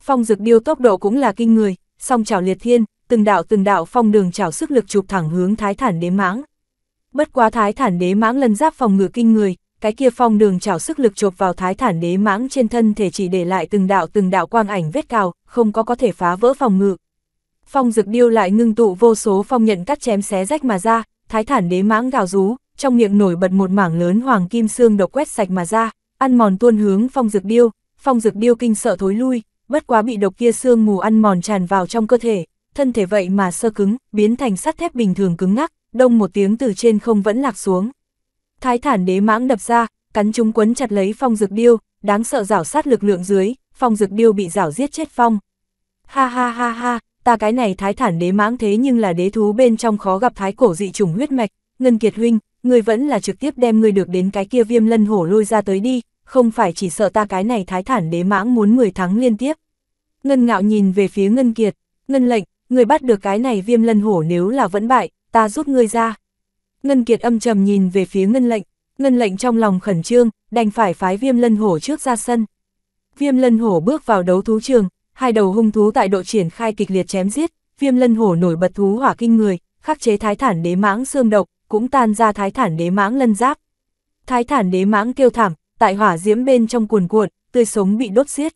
Phong dực điêu tốc độ cũng là kinh người, song chảo liệt thiên, từng đạo từng đạo phong đường chảo sức lực chụp thẳng hướng thái thản đế mãng. Bất quá thái thản đế mãng lần giáp phòng ngự kinh người, cái kia phong đường chảo sức lực chộp vào thái thản đế mãng trên thân thể chỉ để lại từng đạo từng đạo quang ảnh vết cào, không có có thể phá vỡ phòng ngự. Phong dực điêu lại ngưng tụ vô số phong nhận cắt chém xé rách mà ra, thái thản đế mãng gào rú, trong miệng nổi bật một mảng lớn hoàng kim xương độc quét sạch mà ra, ăn mòn tuôn hướng phong dực điêu, phong dực điêu kinh sợ thối lui, bất quá bị độc kia xương mù ăn mòn tràn vào trong cơ thể, thân thể vậy mà sơ cứng, biến thành sắt thép bình thường cứng ngắc, đông một tiếng từ trên không vẫn lạc xuống. Thái thản đế mãng đập ra, cắn chúng quấn chặt lấy phong dược điêu, đáng sợ rảo sát lực lượng dưới, phong dược điêu bị rảo giết chết phong. Ha ha ha ha, ta cái này thái thản đế mãng thế nhưng là đế thú bên trong khó gặp thái cổ dị trùng huyết mạch, ngân kiệt huynh, người vẫn là trực tiếp đem người được đến cái kia viêm lân hổ lôi ra tới đi, không phải chỉ sợ ta cái này thái thản đế mãng muốn 10 thắng liên tiếp. Ngân ngạo nhìn về phía ngân kiệt, ngân lệnh, người bắt được cái này viêm lân hổ nếu là vẫn bại, ta rút ngươi ra. Ngân Kiệt âm trầm nhìn về phía Ngân Lệnh, Ngân Lệnh trong lòng khẩn trương, đành phải phái Viêm Lân Hổ trước ra sân. Viêm Lân Hổ bước vào đấu thú trường, hai đầu hung thú tại độ triển khai kịch liệt chém giết, Viêm Lân Hổ nổi bật thú hỏa kinh người, khắc chế Thái Thản Đế Mãng xương độc, cũng tan ra Thái Thản Đế Mãng lân giáp. Thái Thản Đế Mãng kêu thảm, tại hỏa diễm bên trong cuồn cuộn, tươi sống bị đốt giết.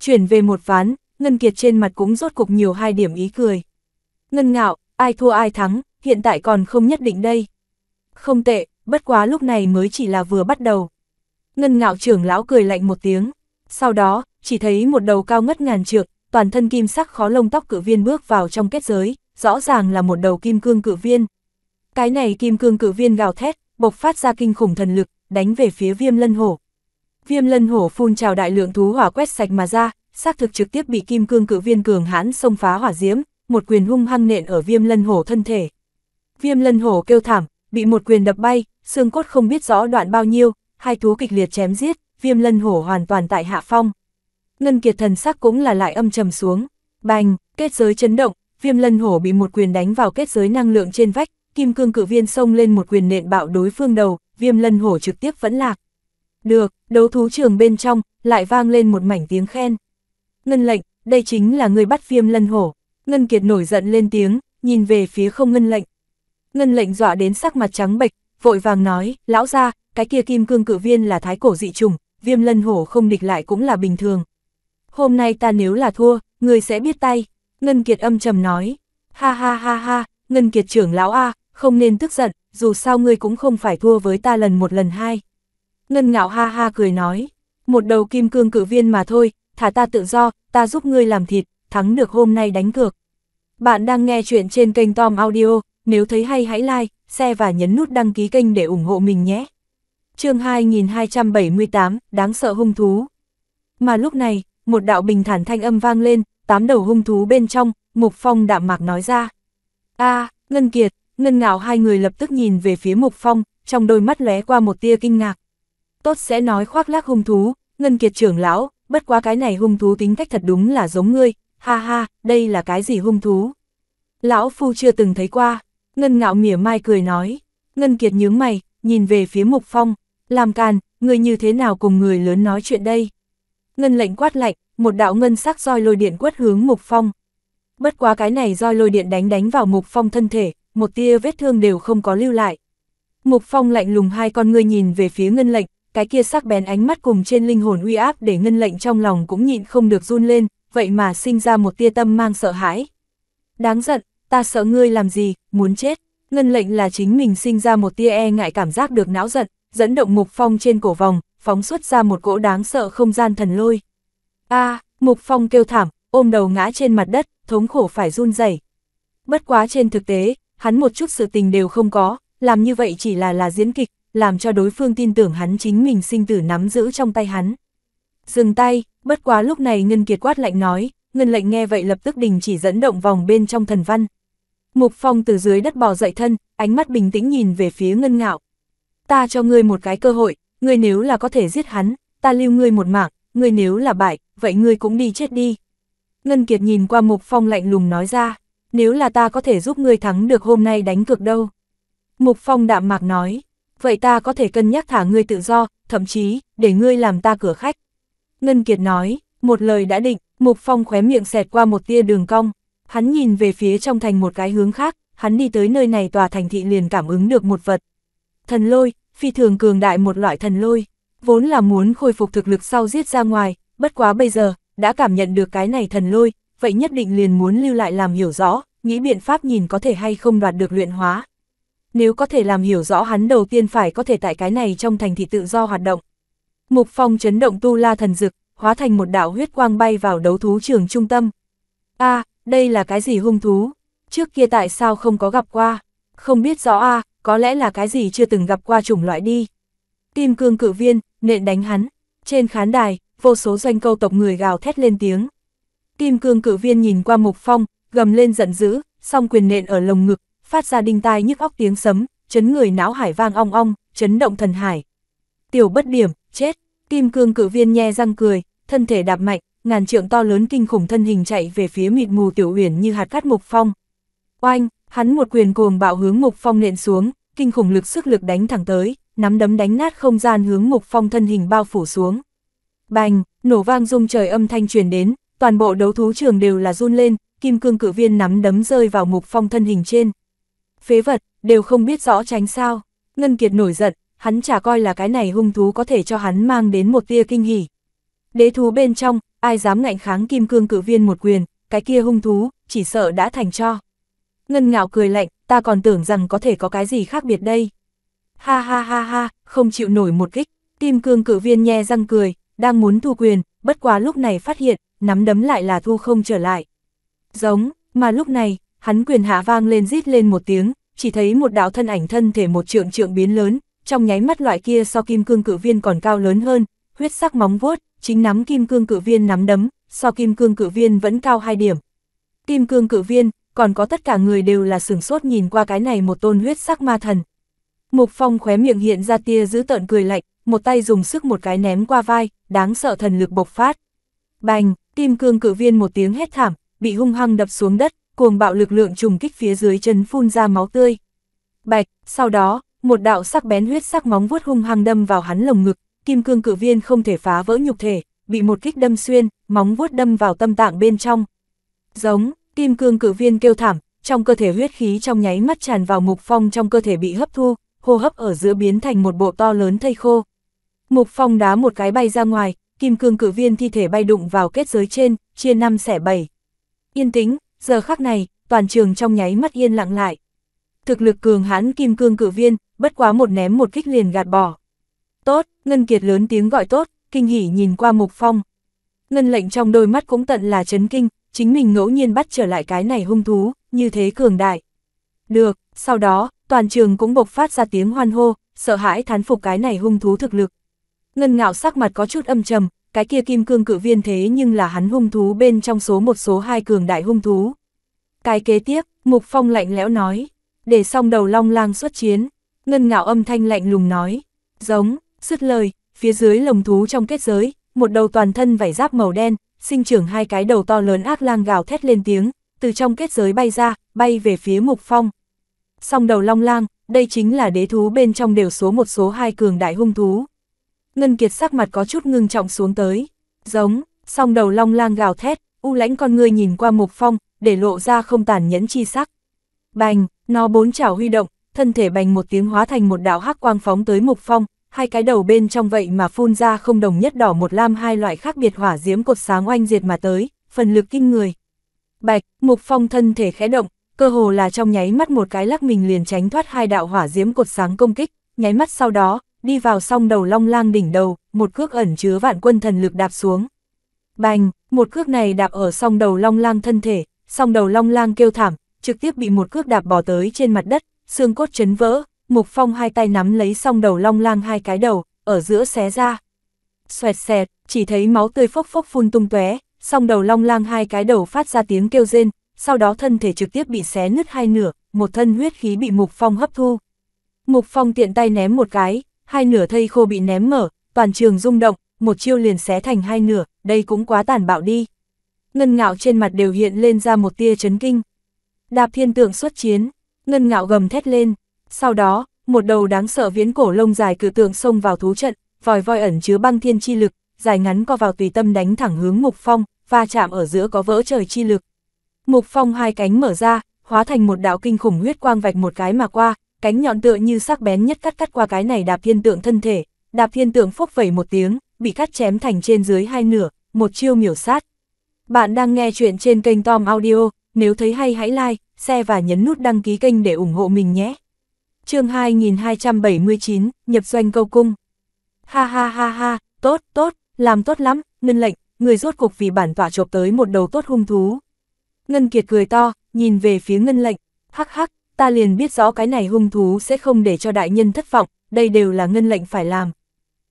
Chuyển về một ván, Ngân Kiệt trên mặt cũng rốt cục nhiều hai điểm ý cười. Ngân ngạo, ai thua ai thắng, hiện tại còn không nhất định đây không tệ, bất quá lúc này mới chỉ là vừa bắt đầu. Ngân ngạo trưởng lão cười lạnh một tiếng, sau đó, chỉ thấy một đầu cao ngất ngàn trượng, toàn thân kim sắc khó lông tóc cử viên bước vào trong kết giới, rõ ràng là một đầu kim cương cử viên. Cái này kim cương cử viên gào thét, bộc phát ra kinh khủng thần lực, đánh về phía viêm lân hổ. Viêm lân hổ phun trào đại lượng thú hỏa quét sạch mà ra, xác thực trực tiếp bị kim cương cử viên cường hãn xông phá hỏa diễm, một quyền hung hăng nện ở viêm lân hổ thân thể. Viêm lân hổ kêu thảm, bị một quyền đập bay, xương cốt không biết rõ đoạn bao nhiêu, hai thú kịch liệt chém giết, viêm lân hổ hoàn toàn tại hạ phong. Ngân kiệt thần sắc cũng là lại âm trầm xuống, bành, kết giới chấn động, viêm lân hổ bị một quyền đánh vào kết giới năng lượng trên vách, kim cương cự viên xông lên một quyền nện bạo đối phương đầu, viêm lân hổ trực tiếp vẫn lạc. Được, đấu thú trường bên trong, lại vang lên một mảnh tiếng khen. Ngân lệnh, đây chính là người bắt viêm lân hổ. Ngân kiệt nổi giận lên tiếng, nhìn về phía không ngân lệnh. Ngân lệnh dọa đến sắc mặt trắng bệch, vội vàng nói, lão ra, cái kia kim cương cự viên là thái cổ dị trùng, viêm lân hổ không địch lại cũng là bình thường. Hôm nay ta nếu là thua, người sẽ biết tay, Ngân Kiệt âm trầm nói, ha ha ha ha, Ngân Kiệt trưởng lão A, không nên tức giận, dù sao ngươi cũng không phải thua với ta lần một lần hai. Ngân ngạo ha ha cười nói, một đầu kim cương cự viên mà thôi, thả ta tự do, ta giúp ngươi làm thịt, thắng được hôm nay đánh cược. Bạn đang nghe chuyện trên kênh Tom Audio, nếu thấy hay hãy like, share và nhấn nút đăng ký kênh để ủng hộ mình nhé. chương 2278, đáng sợ hung thú. Mà lúc này, một đạo bình thản thanh âm vang lên, tám đầu hung thú bên trong, Mục Phong đạm mạc nói ra. a Ngân Kiệt, Ngân Ngạo hai người lập tức nhìn về phía Mục Phong, trong đôi mắt lóe qua một tia kinh ngạc. Tốt sẽ nói khoác lác hung thú, Ngân Kiệt trưởng lão, bất quá cái này hung thú tính cách thật đúng là giống ngươi, ha ha, đây là cái gì hung thú? Lão Phu chưa từng thấy qua, Ngân ngạo mỉa mai cười nói. Ngân kiệt nhướng mày, nhìn về phía Mục Phong. Làm càn, người như thế nào cùng người lớn nói chuyện đây? Ngân lệnh quát lạnh, một đạo ngân sắc roi lôi điện quất hướng Mục Phong. Bất quá cái này roi lôi điện đánh đánh vào Mục Phong thân thể, một tia vết thương đều không có lưu lại. Mục Phong lạnh lùng hai con ngươi nhìn về phía ngân lệnh, cái kia sắc bén ánh mắt cùng trên linh hồn uy áp để ngân lệnh trong lòng cũng nhịn không được run lên, vậy mà sinh ra một tia tâm mang sợ hãi. Đáng giận, ta sợ ngươi làm gì, muốn chết. Ngân lệnh là chính mình sinh ra một tia e ngại cảm giác được não giận, dẫn động mục phong trên cổ vòng, phóng xuất ra một cỗ đáng sợ không gian thần lôi. a mục phong kêu thảm, ôm đầu ngã trên mặt đất, thống khổ phải run rẩy. Bất quá trên thực tế, hắn một chút sự tình đều không có, làm như vậy chỉ là là diễn kịch, làm cho đối phương tin tưởng hắn chính mình sinh tử nắm giữ trong tay hắn. Dừng tay, bất quá lúc này Ngân Kiệt quát lạnh nói, Ngân lệnh nghe vậy lập tức đình chỉ dẫn động vòng bên trong thần văn, Mục Phong từ dưới đất bò dậy thân, ánh mắt bình tĩnh nhìn về phía ngân ngạo. Ta cho ngươi một cái cơ hội, ngươi nếu là có thể giết hắn, ta lưu ngươi một mạng, ngươi nếu là bại, vậy ngươi cũng đi chết đi. Ngân Kiệt nhìn qua Mục Phong lạnh lùng nói ra, nếu là ta có thể giúp ngươi thắng được hôm nay đánh cược đâu. Mục Phong đạm mạc nói, vậy ta có thể cân nhắc thả ngươi tự do, thậm chí, để ngươi làm ta cửa khách. Ngân Kiệt nói, một lời đã định, Mục Phong khóe miệng xẹt qua một tia đường cong. Hắn nhìn về phía trong thành một cái hướng khác, hắn đi tới nơi này tòa thành thị liền cảm ứng được một vật. Thần lôi, phi thường cường đại một loại thần lôi, vốn là muốn khôi phục thực lực sau giết ra ngoài, bất quá bây giờ, đã cảm nhận được cái này thần lôi, vậy nhất định liền muốn lưu lại làm hiểu rõ, nghĩ biện pháp nhìn có thể hay không đoạt được luyện hóa. Nếu có thể làm hiểu rõ hắn đầu tiên phải có thể tại cái này trong thành thị tự do hoạt động. Mục Phong chấn động tu la thần dực, hóa thành một đạo huyết quang bay vào đấu thú trường trung tâm. A, đây là cái gì hung thú? Trước kia tại sao không có gặp qua? Không biết rõ a à, có lẽ là cái gì chưa từng gặp qua chủng loại đi. Kim cương cự viên, nện đánh hắn. Trên khán đài, vô số doanh câu tộc người gào thét lên tiếng. Kim cương cự viên nhìn qua mục phong, gầm lên giận dữ, song quyền nện ở lồng ngực, phát ra đinh tai nhức óc tiếng sấm, chấn người não hải vang ong ong, chấn động thần hải. Tiểu bất điểm, chết, kim cương cự viên nhe răng cười, thân thể đạp mạnh, ngàn trượng to lớn kinh khủng thân hình chạy về phía mịt mù tiểu uyển như hạt cát mục phong. Oanh, hắn một quyền cuồng bạo hướng mục phong nện xuống, kinh khủng lực sức lực đánh thẳng tới, nắm đấm đánh nát không gian hướng mục phong thân hình bao phủ xuống. Bành, nổ vang rung trời âm thanh truyền đến, toàn bộ đấu thú trường đều là run lên, kim cương cử viên nắm đấm rơi vào mục phong thân hình trên. Phế vật, đều không biết rõ tránh sao. Ngân Kiệt nổi giận, hắn chả coi là cái này hung thú có thể cho hắn mang đến một tia kinh hỉ. Đế thú bên trong, ai dám ngạnh kháng kim cương cử viên một quyền, cái kia hung thú, chỉ sợ đã thành cho. Ngân ngạo cười lạnh, ta còn tưởng rằng có thể có cái gì khác biệt đây. Ha ha ha ha, không chịu nổi một kích, kim cương cử viên nhe răng cười, đang muốn thu quyền, bất quá lúc này phát hiện, nắm đấm lại là thu không trở lại. Giống, mà lúc này, hắn quyền hạ vang lên rít lên một tiếng, chỉ thấy một đạo thân ảnh thân thể một trượng trượng biến lớn, trong nháy mắt loại kia so kim cương cử viên còn cao lớn hơn, huyết sắc móng vuốt, chính nắm kim cương cử viên nắm đấm, so kim cương cử viên vẫn cao 2 điểm. Kim cương cử viên, còn có tất cả người đều là sửng sốt nhìn qua cái này một tôn huyết sắc ma thần. Mục Phong khóe miệng hiện ra tia giữ tợn cười lạnh, một tay dùng sức một cái ném qua vai, đáng sợ thần lực bộc phát. Bành, kim cương cử viên một tiếng hét thảm, bị hung hăng đập xuống đất, cuồng bạo lực lượng trùng kích phía dưới chân phun ra máu tươi. Bạch, sau đó, một đạo sắc bén huyết sắc móng vuốt hung hăng đâm vào hắn lồng ngực, kim cương cử viên không thể phá vỡ nhục thể, bị một kích đâm xuyên, móng vuốt đâm vào tâm tạng bên trong. Giống, kim cương cử viên kêu thảm, trong cơ thể huyết khí trong nháy mắt tràn vào mục phong trong cơ thể bị hấp thu, hô hấp ở giữa biến thành một bộ to lớn thây khô. Mục phong đá một cái bay ra ngoài, kim cương cử viên thi thể bay đụng vào kết giới trên, chia năm xẻ bảy. Yên tĩnh, giờ khắc này, toàn trường trong nháy mắt yên lặng lại. Thực lực cường hãn kim cương cử viên, bất quá một ném một kích liền gạt bỏ. Tốt, Ngân Kiệt lớn tiếng gọi tốt, kinh hỉ nhìn qua Mục Phong. Ngân lệnh trong đôi mắt cũng tận là chấn kinh, chính mình ngẫu nhiên bắt trở lại cái này hung thú, như thế cường đại. Được, sau đó, toàn trường cũng bộc phát ra tiếng hoan hô, sợ hãi thán phục cái này hung thú thực lực. Ngân ngạo sắc mặt có chút âm trầm, cái kia kim cương cự viên thế nhưng là hắn hung thú bên trong số một số hai cường đại hung thú. Cái kế tiếp, Mục Phong lạnh lẽo nói, để xong đầu long lang xuất chiến, ngân ngạo âm thanh lạnh lùng nói, giống, Dứt lời, phía dưới lồng thú trong kết giới, một đầu toàn thân vảy giáp màu đen, sinh trưởng hai cái đầu to lớn ác lang gào thét lên tiếng, từ trong kết giới bay ra, bay về phía mục phong. Song đầu long lang, đây chính là đế thú bên trong đều số một số hai cường đại hung thú. Ngân Kiệt sắc mặt có chút ngưng trọng xuống tới, giống, song đầu long lang gào thét, u lãnh con người nhìn qua mục phong, để lộ ra không tàn nhẫn chi sắc. Bành, nó bốn chảo huy động, thân thể bành một tiếng hóa thành một đạo hắc quang phóng tới mục phong, hai cái đầu bên trong vậy mà phun ra không đồng nhất đỏ một lam hai loại khác biệt hỏa diễm cột sáng oanh diệt mà tới, phần lực kinh người. Bạch, Mục Phong thân thể khẽ động, cơ hồ là trong nháy mắt một cái lắc mình liền tránh thoát hai đạo hỏa diễm cột sáng công kích, nháy mắt sau đó, đi vào song đầu long lang đỉnh đầu, một cước ẩn chứa vạn quân thần lực đạp xuống. Bành, một cước này đạp ở song đầu long lang thân thể, song đầu long lang kêu thảm, trực tiếp bị một cước đạp bỏ tới trên mặt đất, xương cốt chấn vỡ, Mục Phong hai tay nắm lấy song đầu long lang hai cái đầu, ở giữa xé ra. Xoẹt xẹt, chỉ thấy máu tươi phốc phốc phun tung tóe, song đầu long lang hai cái đầu phát ra tiếng kêu rên, sau đó thân thể trực tiếp bị xé nứt hai nửa, một thân huyết khí bị Mục Phong hấp thu. Mục Phong tiện tay ném một cái, hai nửa thây khô bị ném mở, toàn trường rung động, một chiêu liền xé thành hai nửa, đây cũng quá tàn bạo đi. Ngân ngạo trên mặt đều hiện lên ra một tia chấn kinh. Đạp thiên tượng xuất chiến, ngân ngạo gầm thét lên, sau đó, một đầu đáng sợ viễn cổ lông dài cự tượng xông vào thú trận, vòi voi ẩn chứa băng thiên chi lực, dài ngắn co vào tùy tâm đánh thẳng hướng Mục Phong, va chạm ở giữa có vỡ trời chi lực. Mục Phong hai cánh mở ra, hóa thành một đạo kinh khủng huyết quang vạch một cái mà qua, cánh nhọn tựa như sắc bén nhất cắt cắt qua cái này đạp thiên tượng thân thể, đạp thiên tượng phốc vẩy một tiếng, bị cắt chém thành trên dưới hai nửa, một chiêu miểu sát. Bạn đang nghe chuyện trên kênh Tom Audio, nếu thấy hay hãy like, share và nhấn nút đăng ký kênh để ủng hộ mình nhé chương 2279, nhập doanh câu cung. Ha ha ha ha, tốt, tốt, làm tốt lắm, ngân lệnh, người rốt cuộc vì bản tỏa chộp tới một đầu tốt hung thú. Ngân Kiệt cười to, nhìn về phía ngân lệnh, hắc hắc, ta liền biết rõ cái này hung thú sẽ không để cho đại nhân thất vọng, đây đều là ngân lệnh phải làm.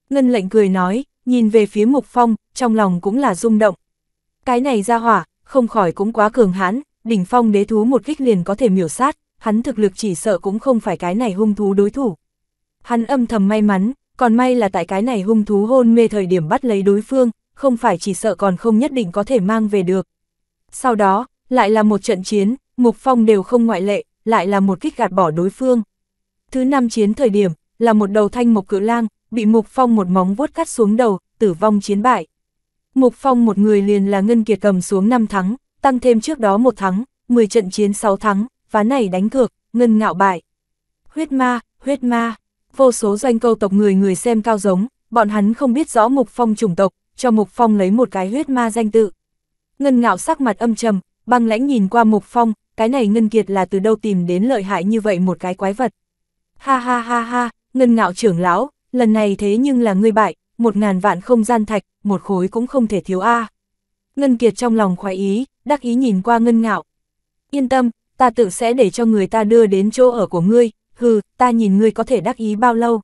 Ngân lệnh cười nói, nhìn về phía mục phong, trong lòng cũng là rung động. Cái này ra hỏa, không khỏi cũng quá cường hãn, đỉnh phong đế thú một kích liền có thể miểu sát, hắn thực lực chỉ sợ cũng không phải cái này hung thú đối thủ. Hắn âm thầm may mắn, còn may là tại cái này hung thú hôn mê thời điểm bắt lấy đối phương, không phải chỉ sợ còn không nhất định có thể mang về được. Sau đó, lại là một trận chiến, Mục Phong đều không ngoại lệ, lại là một kích gạt bỏ đối phương. Thứ năm chiến thời điểm, là một đầu thanh mộc cự lang, bị Mục Phong một móng vuốt cắt xuống đầu, tử vong chiến bại. Mục Phong một người liền là Ngân Kiệt cầm xuống 5 thắng, tăng thêm trước đó một thắng, 10 trận chiến 6 thắng, ván này đánh cược, ngân ngạo bại. Huyết ma, huyết ma, vô số doanh câu tộc người người xem cao giống, bọn hắn không biết rõ Mục Phong chủng tộc, cho Mục Phong lấy một cái huyết ma danh tự. Ngân ngạo sắc mặt âm trầm, băng lãnh nhìn qua Mục Phong, cái này Ngân Kiệt là từ đâu tìm đến lợi hại như vậy một cái quái vật. Ha ha ha ha, Ngân ngạo trưởng lão, lần này thế nhưng là ngươi bại, một ngàn vạn không gian thạch, một khối cũng không thể thiếu a. Ngân Kiệt trong lòng khoái ý, đắc ý nhìn qua Ngân ngạo. Yên tâm, ta tự sẽ để cho người ta đưa đến chỗ ở của ngươi, hừ, ta nhìn ngươi có thể đắc ý bao lâu.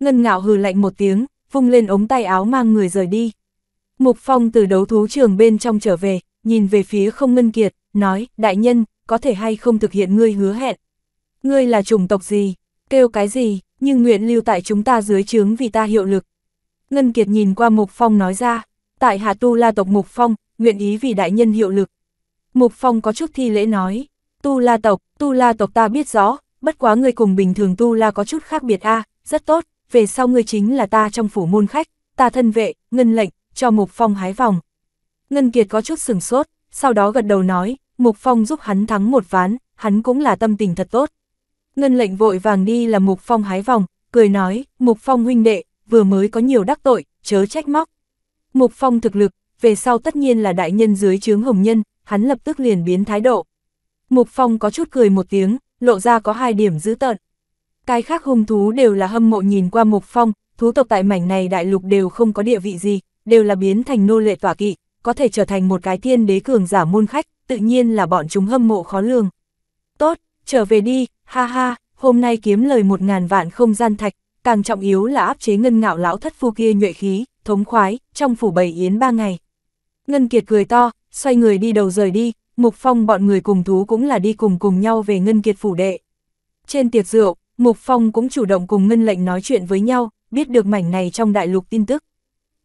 Ngân ngạo hừ lạnh một tiếng, vung lên ống tay áo mang người rời đi. Mục Phong từ đấu thú trường bên trong trở về, nhìn về phía không ngân kiệt, nói, đại nhân, có thể hay không thực hiện ngươi hứa hẹn. Ngươi là chủng tộc gì, kêu cái gì, nhưng nguyện lưu tại chúng ta dưới trướng vì ta hiệu lực. Ngân kiệt nhìn qua Mục Phong nói ra, tại Hà Tu La tộc Mục Phong, nguyện ý vì đại nhân hiệu lực. Mục Phong có chút thi lễ nói, Tu La tộc, Tu La tộc ta biết rõ, bất quá ngươi cùng bình thường Tu La có chút khác biệt a, rất tốt, về sau ngươi chính là ta trong phủ môn khách, ta thân vệ, ngân lệnh, cho Mục Phong hái vòng. Ngân Kiệt có chút sừng sốt, sau đó gật đầu nói, Mục Phong giúp hắn thắng một ván, hắn cũng là tâm tình thật tốt. Ngân lệnh vội vàng đi là Mục Phong hái vòng, cười nói, Mục Phong huynh đệ, vừa mới có nhiều đắc tội, chớ trách móc. Mục Phong thực lực, về sau tất nhiên là đại nhân dưới chướng hồng nhân, hắn lập tức liền biến thái độ. Mục Phong có chút cười một tiếng, lộ ra có hai điểm dữ tợn. Cái khác hung thú đều là hâm mộ nhìn qua Mục Phong, thú tộc tại mảnh này đại lục đều không có địa vị gì, đều là biến thành nô lệ tỏa kỵ, có thể trở thành một cái thiên đế cường giả môn khách, tự nhiên là bọn chúng hâm mộ khó lường. Tốt, trở về đi, ha ha, hôm nay kiếm lời một ngàn vạn không gian thạch, càng trọng yếu là áp chế ngân ngạo lão thất phu kia nhuệ khí, thống khoái, trong phủ bầy yến ba ngày. Ngân Kiệt cười to, xoay người đi đầu rời đi, Mục Phong bọn người cùng thú cũng là đi cùng cùng nhau về Ngân Kiệt phủ đệ. Trên tiệc rượu, Mục Phong cũng chủ động cùng Ngân lệnh nói chuyện với nhau, biết được mảnh này trong đại lục tin tức.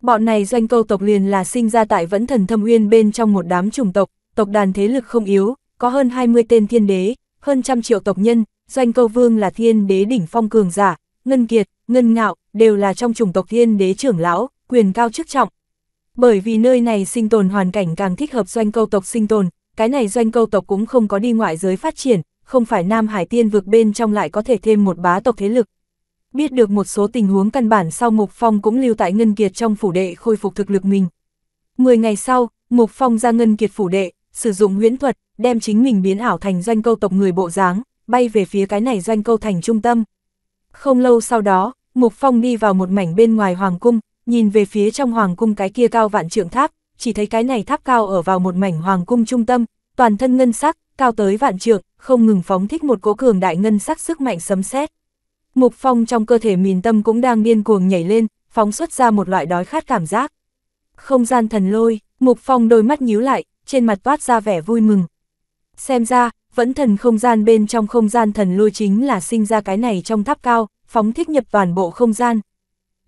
Bọn này doanh câu tộc liền là sinh ra tại vẫn thần thâm uyên bên trong một đám chủng tộc, tộc đàn thế lực không yếu, có hơn 20 tên thiên đế, hơn trăm triệu tộc nhân, doanh câu vương là thiên đế đỉnh phong cường giả, ngân kiệt, ngân ngạo, đều là trong chủng tộc thiên đế trưởng lão, quyền cao chức trọng. Bởi vì nơi này sinh tồn hoàn cảnh càng thích hợp doanh câu tộc sinh tồn, cái này doanh câu tộc cũng không có đi ngoại giới phát triển, không phải Nam Hải tiên vực bên trong lại có thể thêm một bá tộc thế lực. Biết được một số tình huống căn bản sau Mục Phong cũng lưu tại Ngân Kiệt trong phủ đệ khôi phục thực lực mình. Mười ngày sau, Mục Phong ra Ngân Kiệt phủ đệ, sử dụng huyễn thuật, đem chính mình biến ảo thành doanh câu tộc người bộ dáng, bay về phía cái này doanh câu thành trung tâm. Không lâu sau đó, Mục Phong đi vào một mảnh bên ngoài hoàng cung, nhìn về phía trong hoàng cung cái kia cao vạn trượng tháp, chỉ thấy cái này tháp cao ở vào một mảnh hoàng cung trung tâm, toàn thân ngân sắc, cao tới vạn trượng, không ngừng phóng thích một cố cường đại ngân sắc sức mạnh sấm sét. Mục Phong trong cơ thể mìn tâm cũng đang điên cuồng nhảy lên, phóng xuất ra một loại đói khát cảm giác. Không gian thần lôi, Mục Phong đôi mắt nhíu lại, trên mặt toát ra vẻ vui mừng. Xem ra, vẫn thần không gian bên trong không gian thần lôi chính là sinh ra cái này trong tháp cao, phóng thích nhập toàn bộ không gian.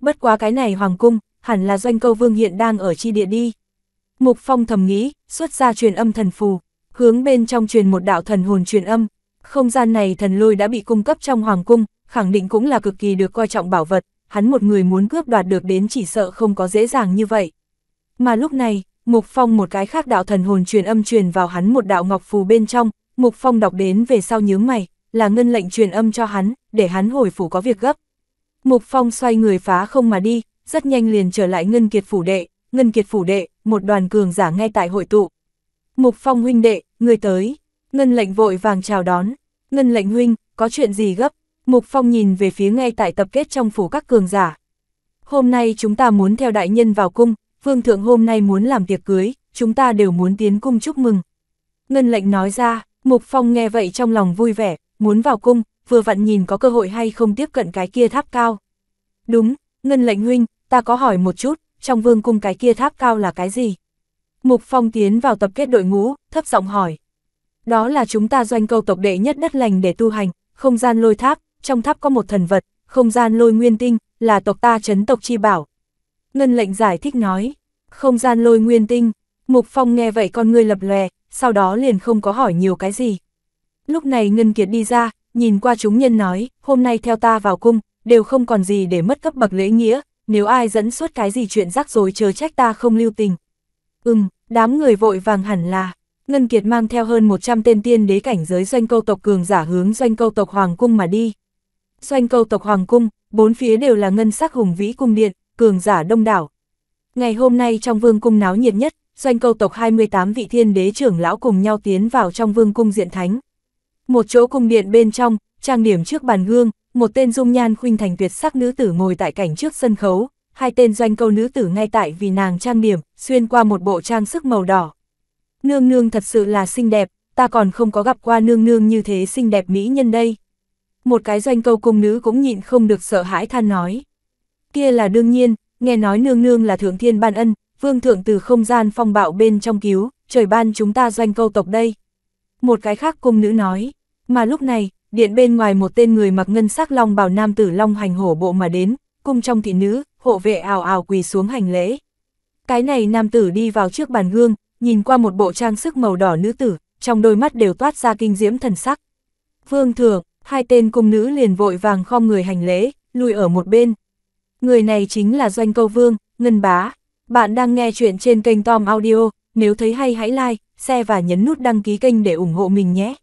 Bất quá cái này hoàng cung, hẳn là doanh câu vương hiện đang ở chi địa đi. Mục Phong thầm nghĩ, xuất ra truyền âm thần phù, hướng bên trong truyền một đạo thần hồn truyền âm. Không gian này thần lôi đã bị cung cấp trong hoàng cung, khẳng định cũng là cực kỳ được coi trọng bảo vật, hắn một người muốn cướp đoạt được đến chỉ sợ không có dễ dàng như vậy. Mà lúc này, Mục Phong một cái khác đạo thần hồn truyền âm truyền vào hắn một đạo ngọc phù bên trong, Mục Phong đọc đến về sau nhướng mày, là ngân lệnh truyền âm cho hắn, để hắn hồi phủ có việc gấp. Mục Phong xoay người phá không mà đi, rất nhanh liền trở lại ngân kiệt phủ đệ, Ngân Kiệt phủ đệ, một đoàn cường giả ngay tại hội tụ. Mục Phong huynh đệ, người tới. Ngân lệnh vội vàng chào đón. Ngân lệnh huynh, có chuyện gì gấp? Mục Phong nhìn về phía ngay tại tập kết trong phủ các cường giả. Hôm nay chúng ta muốn theo đại nhân vào cung, vương thượng hôm nay muốn làm tiệc cưới, chúng ta đều muốn tiến cung chúc mừng. Ngân lệnh nói ra, Mục Phong nghe vậy trong lòng vui vẻ, muốn vào cung, vừa vặn nhìn có cơ hội hay không tiếp cận cái kia tháp cao. Đúng, Ngân lệnh huynh, ta có hỏi một chút, trong vương cung cái kia tháp cao là cái gì? Mục Phong tiến vào tập kết đội ngũ, thấp giọng hỏi. Đó là chúng ta doanh câu tộc đệ nhất đất lành để tu hành, không gian lôi tháp, trong tháp có một thần vật, không gian lôi nguyên tinh, là tộc ta chấn tộc chi bảo. Ngân lệnh giải thích nói, không gian lôi nguyên tinh, Mục Phong nghe vậy con ngươi lập lòe, sau đó liền không có hỏi nhiều cái gì. Lúc này Ngân Kiệt đi ra, nhìn qua chúng nhân nói, hôm nay theo ta vào cung, đều không còn gì để mất cấp bậc lễ nghĩa, nếu ai dẫn suốt cái gì chuyện rắc rối, chờ trách ta không lưu tình. Ừm, đám người vội vàng hẳn là, Ngân Kiệt mang theo hơn 100 tên tiên đế cảnh giới doanh câu tộc cường giả hướng doanh câu tộc Hoàng Cung mà đi. Doanh câu tộc Hoàng Cung, bốn phía đều là ngân sắc hùng vĩ cung điện, cường giả đông đảo. Ngày hôm nay trong vương cung náo nhiệt nhất, doanh câu tộc 28 vị thiên đế trưởng lão cùng nhau tiến vào trong vương cung diện thánh. Một chỗ cung điện bên trong, trang điểm trước bàn gương, một tên dung nhan khuynh thành tuyệt sắc nữ tử ngồi tại cảnh trước sân khấu, hai tên doanh câu nữ tử ngay tại vì nàng trang điểm, xuyên qua một bộ trang sức màu đỏ. Nương nương thật sự là xinh đẹp, ta còn không có gặp qua nương nương như thế xinh đẹp mỹ nhân đây. Một cái doanh câu cung nữ cũng nhịn không được sợ hãi than nói. Kia là đương nhiên, nghe nói nương nương là thượng thiên ban ân, vương thượng từ không gian phong bạo bên trong cứu, trời ban chúng ta doanh câu tộc đây. Một cái khác cung nữ nói, mà lúc này, điện bên ngoài một tên người mặc ngân sắc long bào nam tử long hành hổ bộ mà đến, cung trong thị nữ, hộ vệ ào ào quỳ xuống hành lễ. Cái này nam tử đi vào trước bàn gương, nhìn qua một bộ trang sức màu đỏ nữ tử, trong đôi mắt đều toát ra kinh diễm thần sắc. Vương thượng hai tên cung nữ liền vội vàng khom người hành lễ, lùi ở một bên. Người này chính là Doanh Câu Vương, Ngân Bá. Bạn đang nghe chuyện trên kênh Tom Audio, nếu thấy hay hãy like, share và nhấn nút đăng ký kênh để ủng hộ mình nhé.